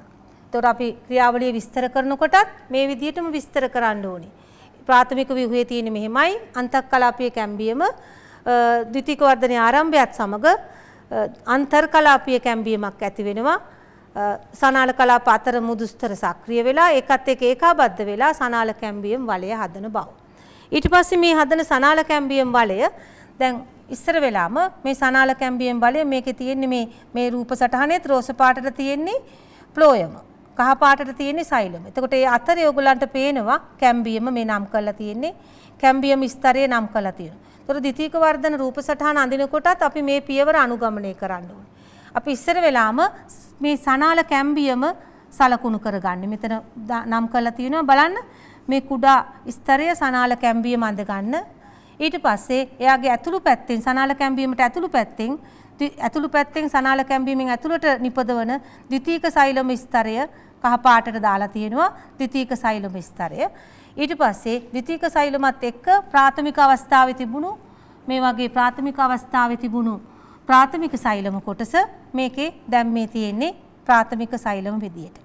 එතකොට අපි ක්‍රියාවලිය විස්තර කරනකොටත් මේ විදිහටම විස්තර කරන්න ඕනේ. ප්‍රාථමික ව්‍යුහයේ තියෙන මෙහෙමයි අන්තක් කලාපීය කැම්බියම ද්විතීක වර්ධනය ආරම්භයත් සමග අන්තර් කලාපීය කැම්බීමක් ඇති වෙනවා. සනාල කලාප අතර මුදුස්තර සක්‍රිය වෙලා ඒකත් එක්ක ඒකාබද්ධ වෙලා සනාල කැම්බියම් වලය හදන බව. ඊට පස්සේ මේ හදන සනාල කැම්බියම් වලය දැන් ඉස්සර වෙලාම මේ සනාල කැම්බියම් වලය මේකේ තියෙන්නේ මේ මේ රූප සටහනේ රෝස පාටට තියෙන්නේ ප්ලෝයම. කහපාටට තියෙන්නේ සෛලම. එතකොට ඒ අතරේ ඔයගලන්ට පේනවා කැම්බියම මේ නම් කරලා තියෙන්නේ. කැම්බියම් ස්තරයේ නම් කරලා තියෙනවා. එතකොට ද්විතීක වර්ධන රූප සටහන අඳිනකොටත් අපි මේ පියවර අනුගමනය කරන්න ඕනේ. අපි ඉස්සර වෙලාම මේ සනාල කැම්බියම සලකුණු කරගන්න. මෙතන නම් කරලා තියෙනවා බලන්න මේ කුඩා ස්තරය සනාල කැම්බියම අඳ ගන්න. ඊට පස්සේ එයාගේ ඇතුළු පැත්තෙන් සනාල කැම්බියමට ඇතුළු පැත්තෙන් ඇතුළු පැත්තෙන් සනාල කැම්බීමෙන් ඇතුළට නිපදවන ද්විතීක සෛලම ස්තරය කහපාටට දාලා තියෙනවා ද්විතීක සෛලම ස්තරය. ඊට පස්සේ ද්විතීක සෛලමත් එක්ක ප්‍රාථමික අවස්ථාවේ තිබුණු මේ වගේ ප්‍රාථමික අවස්ථාවේ තිබුණු ප්‍රාථමික සෛලම කොටස මේකේ දැන් මේ තියෙන්නේ ප්‍රාථමික සෛලම විදියට.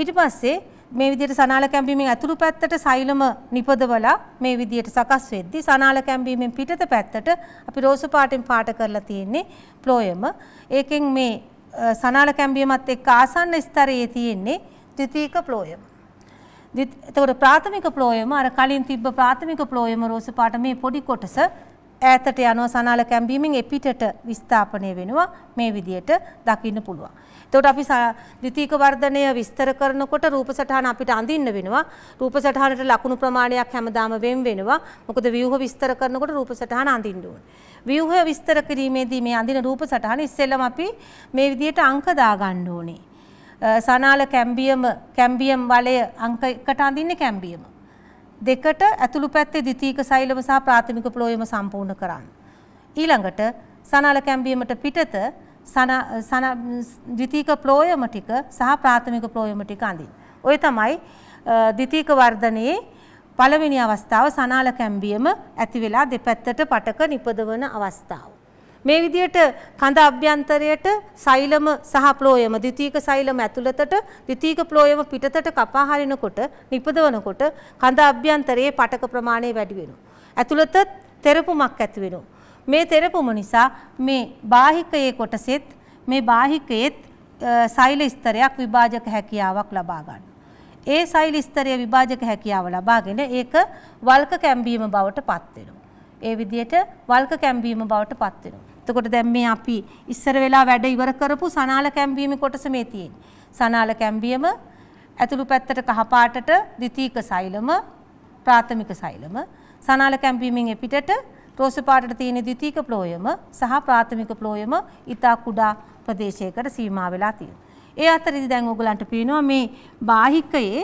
ඊට පස්සේ මේ විදිහට සනාල කැම්බීමෙන් ඇතුළු පැත්තට සෛලම නිපදවලා මේ විදිහට සකස් වෙද්දී සනාල කැම්බීමෙන් පිටත පැත්තට අපි රෝස පාටින් පාට කරලා තියෙන්නේ ප්ලෝයම. ඒකෙන් මේ සනාල කැම්බීමත් එක්ක ආසන්න ස්තරයේ තියෙන්නේ ද්විතීක ප්ලෝයම. එතකොට ප්‍රාථමික ප්ලෝයම අර කලින් තිබ්බ ප්‍රාථමික ප්ලෝයම රෝස පාට මේ පොඩි කොටස ඈතට යනවා සනාල කැම්බීමෙන් එපිටට විස්ථාපනය වෙනවා මේ විදිහට දකින්න පුළුවන්. එතකොට අපි ද්විතීක වර්ධනය විස්තර කරනකොට රූප සටහන අපිට අඳින්න වෙනවා. රූප සටහනට ලකුණු ප්‍රමාණයක් හැමදාම වෙන් වෙනවා. මොකද ව්‍යුහ විස්තර කරනකොට රූප සටහන අඳින්න ඕනේ. ව්‍යුහය විස්තර කිරීමේදී මේ අඳින රූප සටහන ඉස්සෙල්ලම අපි මේ විදිහට අංක දාගන්න ඕනේ. සනාල කැම්බියම් කැම්බියම් වලය අංක එකට අඳින්නේ කැම්බියම. දෙකට ඇතුළු පැත්තේ ද්විතීක සෛලම සහ ප්‍රාථමික ප්ලෝයම සම්පූර්ණ කරන්න. ඊළඟට සනාල කැම්බියමට පිටත සන සන ද්විතීක ප්‍රෝයම ටික සහ ප්‍රාථමික ප්‍රෝයම ටික අඳින්න. ඔය තමයි ද්විතීක වර්ධනයේ පළවෙනි අවස්ථාව සනාල කැම්බියම ඇති වෙලා දෙපැත්තට පටක නිපදවන අවස්ථාව. මේ විදිහට කඳ අභ්‍යන්තරයට සෛලම සහ ප්‍රෝයම ද්විතීක සෛලම ඇතුළතට ද්විතීක ප්‍රෝයම පිටතට කපා හරිනකොට නිපදවනකොට කඳ අභ්‍යන්තරයේ පටක ප්‍රමාණය වැඩි වෙනවා. ඇතුළතත් තෙරපුමක් ඇති වෙනවා. මේ තෙරපුම නිසා මේ බාහිකයේ කොටසෙත් මේ බාහිකයේත් සෛල ස්තරයක් විභාජක හැකියාවක් ලබා ගන්න. ඒ සෛල ස්තරයේ විභාජක හැකියාව ලබාගෙන ඒක වල්ක කැම්බීම බවට පත් වෙනවා. ඒ විදිහට වල්ක කැම්බීම බවට පත් වෙනවා. එතකොට දැන් මේ අපි ඉස්සර වෙලා වැඩ ඉවර කරපු සනාල කැම්බීම කොටස මේ තියෙන්නේ. සනාල කැම්බියම ඇතුළු පැත්තට කහපාටට ද්විතීක සෛලම ප්‍රාථමික සෛලම සනාල කැම්බීමෙන් එපිටට රෝස පාටට තියෙන ද්විතීක ප්ලෝයම සහ ප්‍රාථමික ප්ලෝයම ඊතා කුඩා ප්‍රදේශයකට සීමා වෙලා තියෙනවා. ඒ අතරෙදි දැන් ඔයගලන්ට පේනවා මේ බාහිකයේ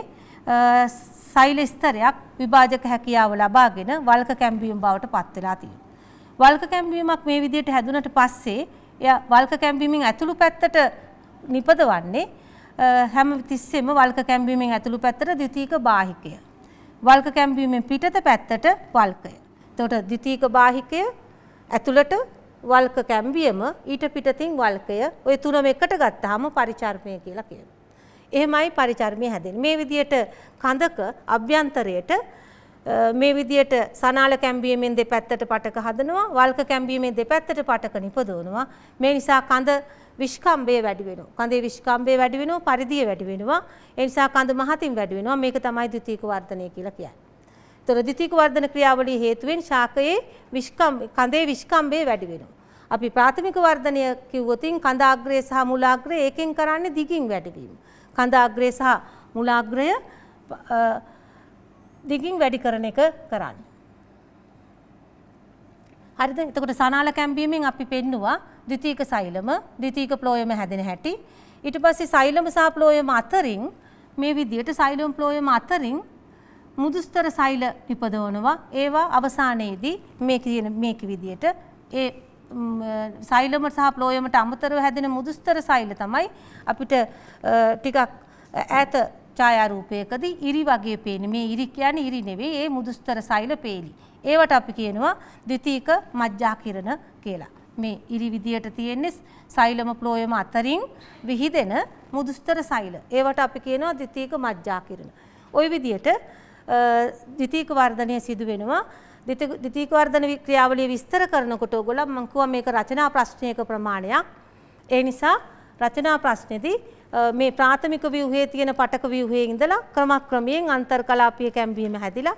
සෛල ස්තරයක් විභාජක හැකියාව ලබාගෙන වල්ක කැම්බියම් බවට පත් වෙලා තියෙනවා. වල්ක කැම්බියමක් මේ විදිහට හැදුනට පස්සේ එයා වල්ක කැම්බියමින් ඇතුළු පැත්තට නිපදවන්නේ හැම තිස්සෙම වල්ක කැම්බියමින් ඇතුළු පැත්තට ද්විතීක බාහිකය. වල්ක කැම්බියමින් පිටත පැත්තට වල්කය. එතකොට ද්විතීක බාහිකය ඇතුළට වල්ක කැම්බියම ඊට පිටතින් වල්කය ඔය තුනම එකට ගත්තාම පරිචර්මය කියලා කියනවා. එහෙමයි පරිචර්මය හැදෙන්නේ. මේ විදියට කඳක අභ්‍යන්තරයට මේ විදියට සනාල කැම්බියමෙන් දෙපැත්තට පටක හදනවා වල්ක කැම්බියමෙන් දෙපැත්තට පටක නිපදවනවා. මේ නිසා කඳ විශ්කම්භය වැඩි වෙනවා. කඳේ විශ්කම්භය වැඩි වෙනවා, පරිධිය වැඩි වෙනවා. ඒ නිසා කඳ මහතින් වැඩි වෙනවා. මේක තමයි ද්විතීක වර්ධනය කියලා කියන්නේ. තොරදිතික වර්ධන ක්‍රියාවලිය හේතුවෙන් ශාකයේ විෂ්කම්භ කඳේ විෂ්කම්භය වැඩි වෙනවා. අපි ප්‍රාථමික වර්ධනය කිව්වොතින් කඳ අග්‍රය සහ මුලාග්‍රය ඒකෙන් කරන්නේ දිගින් වැඩිවීම. කඳ අග්‍රය සහ මුලාග්‍රය දිගින් වැඩි කරන එක කරන්න. හරිද? එතකොට සනාල කැම්බීමෙන් අපි පෙන්නවා ද්විතීක සෛලම, ද්විතීක ප්ලෝයම හැදෙන හැටි. ඊට පස්සේ සෛලම සහ ප්ලෝයම අතරින් මේ විදිහට සෛලම ප්ලෝයම අතරින් මුදුස්තර සෛල නිපදවනවා ඒවා අවසානයේදී මේක කියන මේක විදියට ඒ සෛලම සහ ප්ලෝයමට අමතරව හැදෙන මුදුස්තර සෛල තමයි අපිට ටිකක් ඈත ඡායාරූපයකදී ඉරි වගේ පේන්නේ මේ ඉරි කියන්නේ ඉරි නෙවෙයි ඒ මුදුස්තර සෛල පේලි ඒවට අපි කියනවා ද්විතීක මජ්ජා කිරණ කියලා මේ ඉරි විදියට තියෙන්නේ සෛලම ප්ලෝයම අතරින් විහිදෙන මුදුස්තර සෛල ඒවට අපි කියනවා ද්විතීක මජ්ජා කිරණ ওই විදියට ද්විතීක වර්ධනය සිදු වෙනවා. ද්විතීක වර්ධන ක්‍රියාවලිය විස්තර කරනකොට ඔයගොල්ලෝ මම කිව්වා මේක රචනා ප්‍රශ්නයක ප්‍රමාණයක්. ඒ නිසා රචනා ප්‍රශ්නේදී මේ ප්‍රාථමික ව්‍යුහයේ තියෙන පටක ව්‍යුහයේ ඉඳලා ක්‍රමක්‍රමයෙන් අන්තර්කලාපීය කැම්බියම හැදිලා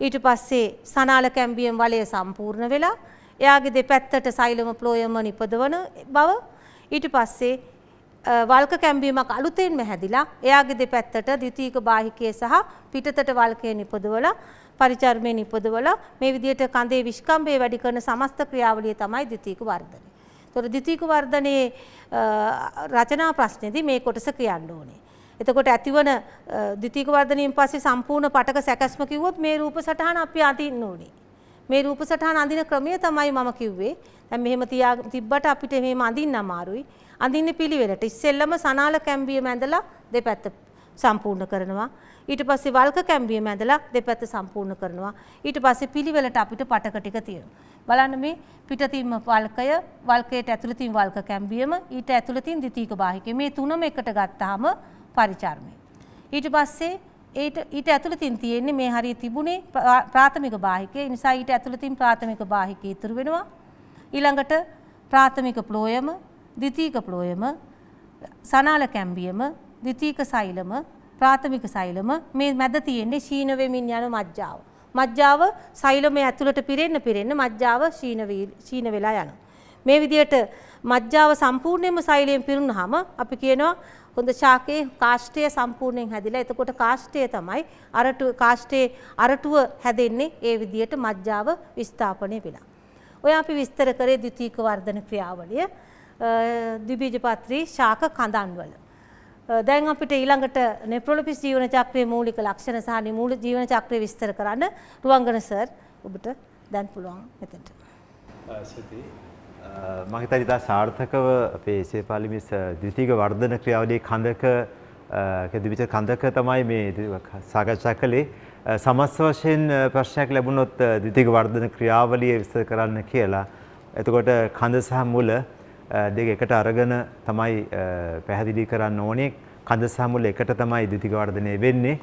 ඊට පස්සේ සනාල කැම්බියම් වලය සම්පූර්ණ වෙලා එයාගේ දෙපැත්තට සෛලම ප්ලෝයම නිපදවන බව ඊට පස්සේ වල්ක කැම්බීමක් අලුතෙන්ම හැදිලා එයාගේ දෙපැත්තට ද්විතීක බාහිකය සහ පිටතට වල්කය නිපදවල පරිචර්මය නිපදවල මේ විදිහට කඳේ විෂ්කම්භය වැඩි කරන සමස්ත ක්‍රියාවලිය තමයි ද්විතීක වර්ධනය. ඒතොර ද්විතීක වර්ධනයේ රචනා ප්‍රශ්නේදී මේ කොටස කියන්න ඕනේ. එතකොට ඇතිවන ද්විතීක වර්ධනයෙන් පස්සේ සම්පූර්ණ පටක සැකස්ම කිව්වොත් මේ රූප සටහන අපි අඳින්න ඕනේ. මේ රූප සටහන අඳින ක්‍රමය තමයි මම කිව්වේ. දැන් මෙහෙම තියා තිබ්බට අපිට මෙහෙම අඳින්න අමාරුයි. අඳින්න පිළිවෙලට ඉස්සෙල්ලම සනාල කැම්බියම ඇඳලා දෙපැත්ත සම්පූර්ණ කරනවා. ඊට පස්සේ වල්ක කැම්බියම ඇඳලා දෙපැත්ත සම්පූර්ණ කරනවා. ඊට පස්සේ පිළිවෙලට අපිට පටක ටික තියෙනවා. බලන්න මේ පිටතින්ම වල්කය, වල්කයට ඇතුළේ තියෙන වල්ක කැම්බියම, ඊට ඇතුළේ තියෙන ද්විතීක බාහික මේ තුනම එකට ගත්තාම පරිචර්මය. ඊට පස්සේ ඊට ඊට ඇතුළතින් තියෙන්නේ මේ හරිය තිබුණේ ප්‍රාථමික බාහිකය. නිසා ඊට ඇතුළතින් ප්‍රාථමික බාහිකය ඉතුරු වෙනවා. ඊළඟට ප්‍රාථමික ප්ලෝයම ද්විතීක ප්‍රෝයම සනාල කැම්බියම ද්විතීක සෛලම ප්‍රාථමික සෛලම මේ මැද තියෙන්නේ ශීන වෙමින් යන මජ්ජාව. මජ්ජාව සෛලමේ ඇතුළට පිරෙන්න පිරෙන්න මජ්ජාව ශීන ශීන වෙලා යනවා. මේ විදිහට මජ්ජාව සම්පූර්ණයෙන්ම සෛලයෙන් පිරුණාම අපි කියනවා හොඳ ශාකයේ කාෂ්ඨය සම්පූර්ණයෙන් හැදිලා එතකොට කාෂ්ඨය තමයි අරටු කාෂ්ඨයේ අරටුව හැදෙන්නේ ඒ විදිහට මජ්ජාව විස්ථාපනය වෙලා. ඔය අපි විස්තර කරේ ද්විතීක වර්ධන ක්‍රියාවලිය. ද්විබීජපත්‍රී ශාක කඳන්වල. දැන් අපිට ඊළඟට නෙප්‍රොලොපිස් ජීවන චක්‍රයේ මූලික ලක්ෂණ සහ නිමූල ජීවන චක්‍රය විස්තර කරන්න රුවන්ගන සර් ඔබට දැන් පුළුවන් මෙතෙන්ට. ස්තුති. මම හිතන්නේ ඉතා සාර්ථකව අපේ ඒසේපාලිමිස් ද්විතීක වර්ධන ක්‍රියාවලියේ කඳක කදිවිච කඳක තමයි මේ සාකච්ඡා කළේ. සමස් වශයෙන් ප්‍රශ්නයක් ලැබුණොත් ද්විතීක වර්ධන ක්‍රියාවලිය විස්තර කරන්න කියලා. එතකොට කඳ සහ මුල දෙක එකට අරගෙන තමයි පැහැදිලි කරන්න ඕනේ කඳ සහ මුල එකට තමයි ද්විතික වර්ධනය වෙන්නේ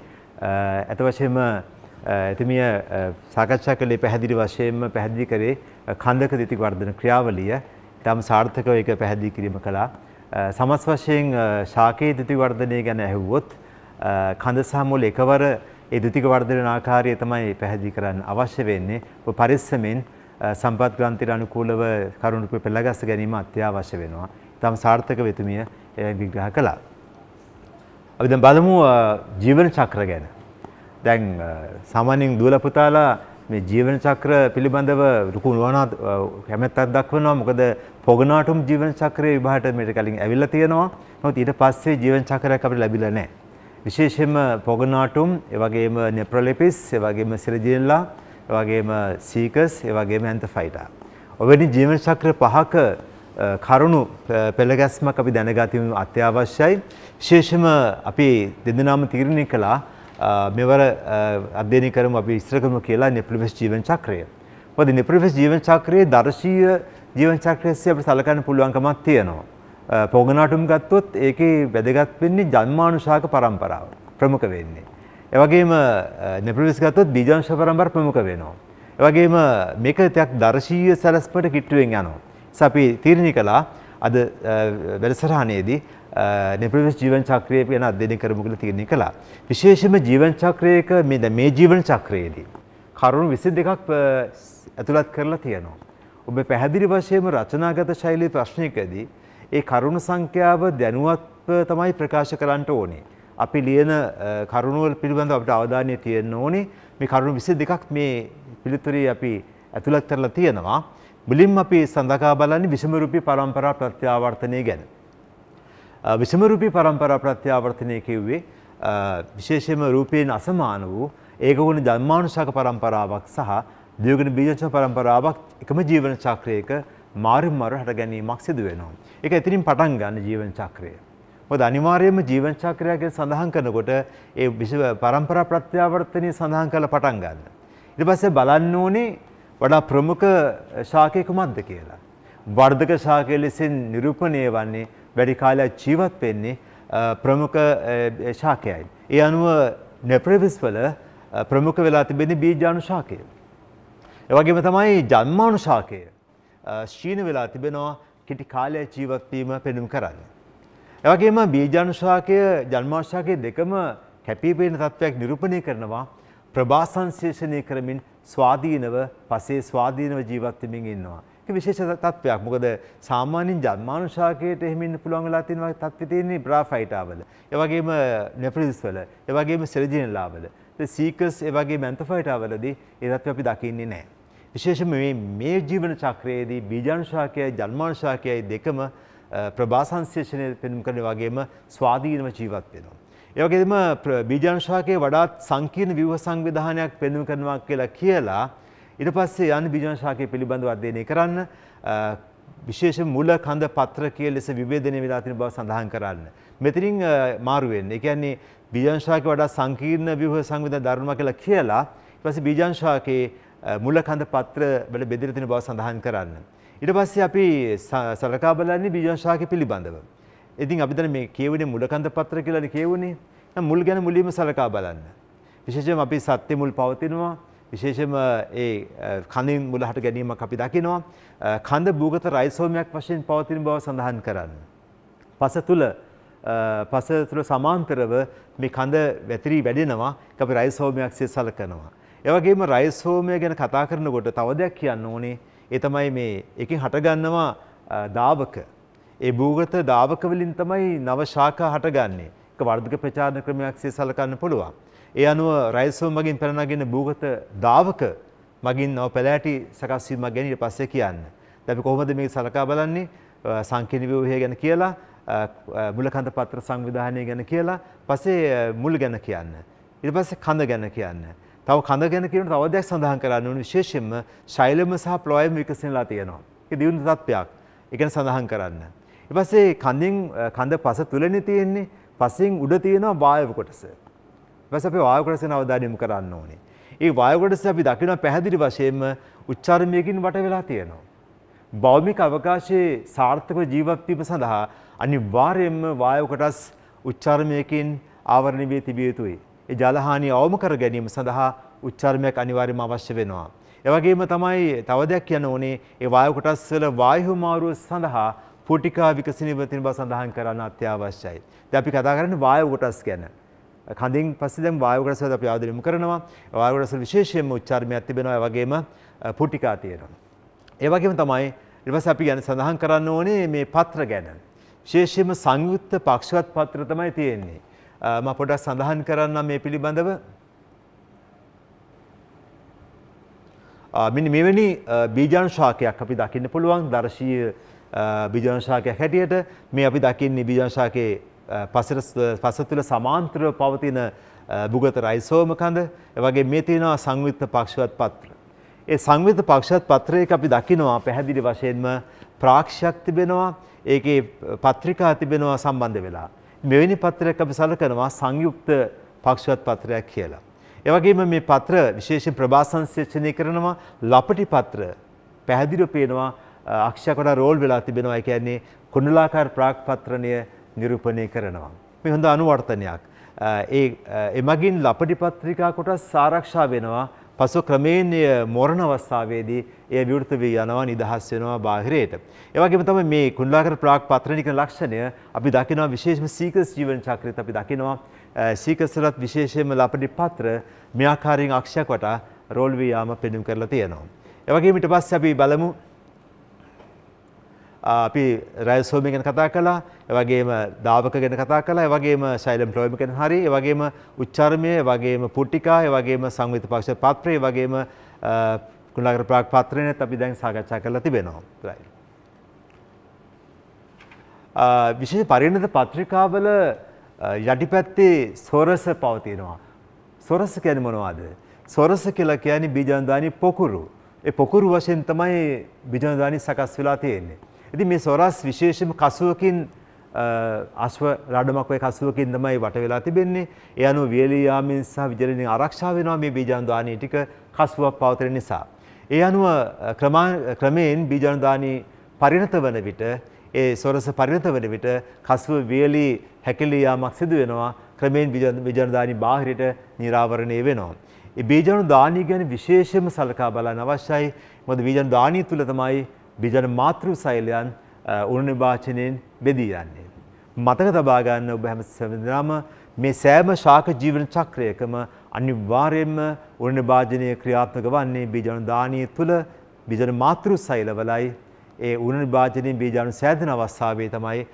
අත වශයෙන්ම එතුමිය සාකච්ඡා කළේ පැහැදිලි වශයෙන්ම පැහැදිලි කරේ කඳක ද්විතික වර්ධන ක්‍රියාවලිය ඉතාම සාර්ථකව ඒක පැහැදිලි කිරීම කළා සමස් වශයෙන් ශාකයේ ද්විතික වර්ධනය ගැන ඇහුවොත් කඳ සහ මුල එකවර ඒ ද්විතික වර්ධන ආකාරය තමයි පැහැදිලි කරන්න අවශ්‍ය වෙන්නේ. ඔබ පරිස්සමෙන් සම්පත් ග්‍රන්ථයට අනුකූලව කරුණු පෙළගස්ස ගැනීම අත්‍යවශ්‍ය වෙනවා. තම සාර්ථක වෙතුමිය විග්‍රහ කළා. අපි දැන් බලමු ජීවන චක්‍ර ගැන. දැන් සාමාන්‍යයෙන් දුවලා පුතාලා මේ ජීවන චක්‍ර පිළිබඳව ලොකු නුවණක් කැමැත්තක් දක්වනවා. මොකද පොගනාටුම් ජීවන චක්‍රයේ විභාගට මේට කලින් ඇවිල්ලා තියෙනවා. නමුත් ඊට පස්සේ ජීවන චක්‍රයක් අපිට ලැබිලා නැහැ. විශේෂයෙන්ම පොගනාටුම්, ඒ වගේම නෙප්‍රොලිපිස්, ඒ වගේම සිරජිනලා වගේම සීකස් ඒවගේම ඇන්ත ෆයිටා. ඔවැනි ජීවන චක්‍ර පහක කරුණු පෙළගැස්මක් අපි දැනගතිම අත්‍යවශ්‍යයි. විශේෂම අපි දෙදනාම තීරණය කළා මෙවර අධ්‍යයනය කරමු අපි ඉස්සර කරමු කියලා නිප්‍රවේශ ජීවන චක්‍රය. මොකද නිප්‍රවේශ ජීවන චක්‍රයේ දර්ශීය ජීවන චක්‍රයස්සේ අපිට සලකන්න පුළුවන්කමක් තියෙනවා. පොගනාටුම් ගත්තොත් ඒකේ වැදගත් වෙන්නේ ජන්මානුශාක පරම්පරාව ප්‍රමුඛ වෙන්නේ. එවගේම නැපිරිස් ගත්තොත් බීජාංශ පරම්පර ප්‍රමුඛ වෙනවා. එවගේම මේක තයක් දර්ශීය සැලැස්මට කිට්ටුවෙන් යනවා. අපි තීරණය කළා අද වැඩසටහනේදී නැපිරිස් ජීවන චක්‍රය ගැන අධ්‍යයනය කරමු කියලා තීරණය කළා. විශේෂයෙන්ම ජීවන චක්‍රයක මේ මේ ජීවන චක්‍රයේදී කරුණු 22ක් ඇතුළත් කරලා තියෙනවා. ඔබ පැහැදිලි වශයෙන්ම රචනාගත ශෛලී ප්‍රශ්නයකදී ඒ කරුණු සංඛ්‍යාව දැනුවත්ව තමයි ප්‍රකාශ කරන්නට ඕනේ. අපි ලියන කරුණුවල් පිළිබඳ අපට අවධානය තියෙන්න ඕනේ මේ කරුණු විසි දෙකක් මේ පිළිතුරේ අපි ඇතුළත් කරලා තියෙනවා. මුලින්ම අපි සඳකා බලන්නේ විෂමරූපී පරම්පරා ප්‍රත්‍යාවර්තනය ගැන. විෂමරූපී පරම්පරා ප්‍රත්‍යාවර්තනය කිව්වේ විශේෂයෙන්ම රූපයෙන් අසමාන වූ ඒකගුණ ධර්මානුශාක පරම්පරාවක් සහ දියුගුණ බීජංශ පරම්පරාවක් එකම ජීවන චක්‍රයක මාරු මාරු හට ගැනීමක් සිදු වෙනවා. ඒක එතනින් පටන් ගන්න ජීවන චක්‍රය. මොකද අනිවාර්යයෙන්ම ජීවන චක්‍රය ගැන සඳහන් කරනකොට ඒ විශේෂ પરම්පරා ප්‍රත්‍යාවර්තනය සඳහන් කරලා පටන් ගන්න. ඊට පස්සේ බලන්න ඕනේ වඩා ප්‍රමුඛ ශාකය කුමක්ද කියලා. වර්ධක ශාකය ලෙසින් නිරූපණය වන්නේ වැඩි කාලයක් ජීවත් වෙන්නේ ප්‍රමුඛ ශාකයයි. ඒ අනුව නෙප්‍රෙවිස් වල ප්‍රමුඛ වෙලා තිබෙන්නේ බීජාණු ශාකය. ඒ වගේම තමයි ජන්මාණු ශාකය. ශීන වෙලා තිබෙනවා කිටි කාලය ජීවත් වීම පෙන්වීම කරන්නේ. එවගේම බීජානුශාකය ජන්මාශාකය දෙකම කැපිපෙන තත්ත්වයක් නිරූපණය කරනවා ප්‍රභාසංශේෂණය කරමින් ස්වාධීනව පසේ ස්වාධීනව ජීවත් වෙමින් ඉන්නවා. ඒක විශේෂ තත්ත්වයක්. මොකද සාමාන්‍යයෙන් ජන්මානුශාකයට එහෙම ඉන්න පුළුවන් වෙලා තියෙන වගේ තත්ත්වෙ තියෙන්නේ බ්‍රාෆයිටා වල. ඒ වගේම නෙෆ්‍රිලිස් වල, ඒ වගේම සෙලජිනලා වල. ඒ සීකස් ඒ වගේ මැන්තෆයිටා වලදී ඒ තත්ත්වය අපි දකින්නේ නැහැ. විශේෂම මේ මේ ජීවන චක්‍රයේදී බීජානුශාකයයි ජන්මානුශාකයයි දෙකම ප්‍රභාසංශේෂණය පෙන්නුම් කරන වගේම ස්වාධීනව ජීවත් වෙනවා. ඒ වගේම බීජාංශාකයේ වඩාත් සංකීර්ණ ව්‍යුහ සංවිධානයක් පෙන්නුම් කරනවා කියලා කියලා ඊට පස්සේ යන් බීජාංශාකයේ පිළිබඳව අධ්‍යයනය කරන්න විශේෂ මුල කඳ පත්‍ර කියලා ලෙස විවේදනය වෙලා තියෙන බව සඳහන් කරන්න. මෙතනින් මාරු වෙන්නේ. ඒ කියන්නේ බීජාංශාකයේ වඩා සංකීර්ණ ව්‍යුහ සංවිධාන ධර්ම කියලා කියලා ඊට පස්සේ බීජාංශාකයේ මුල කඳ පත්‍ර වල බෙදලා තියෙන බව සඳහන් කරන්න. ඉට පස්සේ අපි සලකා බලන්නේ බීජශාක පිළිබඳව. ඉතින් අපි දැන් මේ කියවුනේ මුලකන්ද පත්‍ර කියලානේ කියවුනේ. නම් මුල් ගැන මුලින්ම සලකා බලන්න. විශේෂයෙන්ම අපි සත්‍ය මුල් පවතිනවා. විශේෂයෙන්ම ඒ කඳින් මුල හට ගැනීමක් අපි දකිනවා. කඳ භූගත රයිසෝමයක් වශයෙන් පවතින බව සඳහන් කරන්න. පස තුල පස තුල සමාන්තරව මේ කඳ වැතිරි වැඩෙනවා. අපි රයිසෝමයක් සේ සලකනවා. ඒ වගේම රයිසෝමය ගැන කතා කරනකොට තව දෙයක් කියන්න ඕනේ. ඒ තමයි මේ එකෙන් හටගන්නවා දාවක. ඒ භූගත දාවක වලින් තමයි නව ශාඛා හටගන්නේ. ඒක වර්ධක ප්‍රචාරණ ක්‍රමයක් සේ සලකන්න පුළුවන්. ඒ අනුව රයිසෝම් මගින් පැනනගෙන භූගත දාවක මගින් නව පැලෑටි සකස් වීමක් ගැන ඊට පස්සේ කියන්න. දැන් අපි කොහොමද මේක සලකා බලන්නේ? සංකීර්ණ ව්‍යුහය ගැන කියලා, මුලකන්ද පත්‍ර සංවිධානය ගැන කියලා, පස්සේ මුල් ගැන කියන්න. ඊට පස්සේ කඳ ගැන කියන්න. තව කඳ ගැන කියන තව දෙයක් සඳහන් කරන්න ඕනේ විශේෂයෙන්ම ශෛලම සහ ප්ලොයම විකසනලා තියෙනවා. ඒක දියුණු තත්ත්වයක්. ඒ කියන්නේ සඳහන් කරන්න. ඊට පස්සේ කඳෙන් කඳ පස තුලනේ තියෙන්නේ. පසෙන් උඩ තියෙනවා වායව කොටස. ඊට පස්සේ අපි වායව කොටසෙන් අවධානය යොමු කරන්න ඕනේ. ඒ වායව කොටස අපි දකිනවා පැහැදිලි වශයෙන්ම උච්චාරණයකින් වට වෙලා තියෙනවා. භෞමික අවකාශයේ සාර්ථක ජීවත් වීම සඳහා අනිවාර්යයෙන්ම වායව කොටස් උච්චාරණයකින් ආවරණය වී තිබිය යුතුයි. ඒ ජලහානි අවම කර ගැනීම සඳහා උච්චාරණයක් අනිවාර්යම අවශ්‍ය වෙනවා. ඒ වගේම තමයි තව දෙයක් කියන්න ඕනේ ඒ වායු කොටස් වල වායු මාරුව සඳහා පුටිකා විකසනය වෙන බව සඳහන් කරන්න අත්‍යවශ්‍යයි. දැන් අපි කතා කරන්නේ වායු කොටස් ගැන. කඳින් පස්සේ දැන් වායු කොටස් වල අපි ආදරෙමු කරනවා. වායු කොටස් වල විශේෂයෙන්ම උච්චාරණයක් තිබෙනවා. ඒ වගේම පුටිකා තියෙනවා. ඒ වගේම තමයි ඊට පස්සේ අපි ගැන සඳහන් කරන්න ඕනේ මේ පත්‍ර ගැන. විශේෂයෙන්ම සංයුක්ත පක්ෂවත් පත්‍ර තමයි තියෙන්නේ. ම පොඩක් සඳහන් කරන්න මේ පිළිබඳව මිනි මෙවැනි බීජාන්ශාකයක් අපි දකින්න පුළුවන් දර්ශීය බිජාංශාකයක් හැටියට මේ අපි දකින්නේ බිජාංශාකයේ පස තුළ සමාන්ත්‍රව පවතින බුගත රයිසෝම කඳ වගේ මේ තියෙනවා සංයුක්ත පක්ෂවත් පත්‍ර. ඒ සංයුක්ත පක්ෂවත් පත්‍රයක අපි දකිනවා පැහැදිලි වශයෙන්ම ප්‍රාක්ෂයක් තිබෙනවා ඒකේ පත්‍රිකා තිබෙනවා සම්බන්ධ වෙලා. මෙවැනි පත්‍රයක් අපි සලකනවා සංයුක්ත පක්ෂවත් පත්‍රයක් කියලා. එවගේම මේ පත්‍ර විශේෂයෙන් ප්‍රභා සංශ්ලේෂණය කරනවා ලපටි පත්‍ර පැහැදිලිව පේනවා අක්ෂයක් වඩා රෝල් වෙලා තිබෙනවා. ඒ කියන්නේ කුණලාකාර ප්‍රාක්පත්‍රණය නිරූපණය කරනවා. මේ හොඳ අනුවර්තනයක්. ඒ එමගින් ලපටි පත්‍රිකා කොටස් ආරක්ෂා වෙනවා පසු ක්‍රමේණය මෝරණ අවස්ථාවේදී එය විවෘත වී යනවා නිදහස් වෙනවා බාහිරයට. ඒ වගේම තමයි මේ කුණ්ඩලාකර ප්‍රාග් පත්‍රණික ලක්ෂණය අපි දකිනවා විශේෂම සීකස් ජීවන චක්‍රයත් අපි දකිනවා සීකස්වලත් විශේෂයෙන්ම ලපටි පත්‍ර මේ ආකාරයෙන් අක්ෂයක් වටා රෝල් වී යාම පෙන්වීම කරලා තියෙනවා. ඒ වගේම ඊට පස්සේ අපි බලමු අපි රයිසෝම ගැන කතා කලා එවගේම දාවක ගැන කතා කලා එවගේම ශෛලම් ප්‍රෝයම ගැන හරි එවගේම උච්චාර්මය වගේම පුට්ටිකා එවගේම සංවිධ පක්ෂ පත්‍රය වගේම කුණාගර ප්‍රාග් පත්‍රයනත් අපි දැන් සාකච්ඡා කරලා තිබෙනවා. විශේෂ පරිණත පත්‍රිකාවල යටිපැත්තේ සොරස පවතිනවා. සොරස කියන මොනවාද. සොරස කියලා කියන්නේ බීජනදානි පොකුරු. ඒ පොකුරු වශයෙන් තමයි බිජනදානි සකස් වෙලා තියෙන්නේ. ඉති මේ සොරස් විශේෂම කසුවකින් අශ්ව රඩමක්වය කසුවකින් තමයි වට වෙලා තිබෙන්නේ එය අනු වියලියයාමින් සහ විජලනින් ආරක්ෂා වෙනවා මේ බීජන්දානී ටික කසුවක් පවතර නිසා. ඒ අනුව ක්‍රමයෙන් බීජනදානී පරිණත වන විට ඒ සොරස පරිණත වන විට කසුව වියලී හැකිලියයාමක් සිදු වෙනවා ක්‍රමයෙන් බිජනදානී බාහිරයට නිරාවරණය වෙනවා. ඒ බීජනු දානී ගැන විශේෂම සලකා බලන්න අවශ්‍යයි මොද බීජන දානී තුළ තමයි බිජන මාතෘ සෛලයන් උනනිභාචනයෙන් බෙදී යන්නේ. මතක තබාගන්න ඔබ හැම සැමදිනාම මේ සෑම ශාක ජීවන චක්‍රයකම අනිවාර්යෙන්ම උනනිභාජනය ක්‍රියාත්මක වන්නේ බිජනු දානය තුළ බිජන මාතෘ සෛලවලයි ඒ උනනිභාජනයෙන් බීජානු සෑදන අවස්ථාවේ තමයි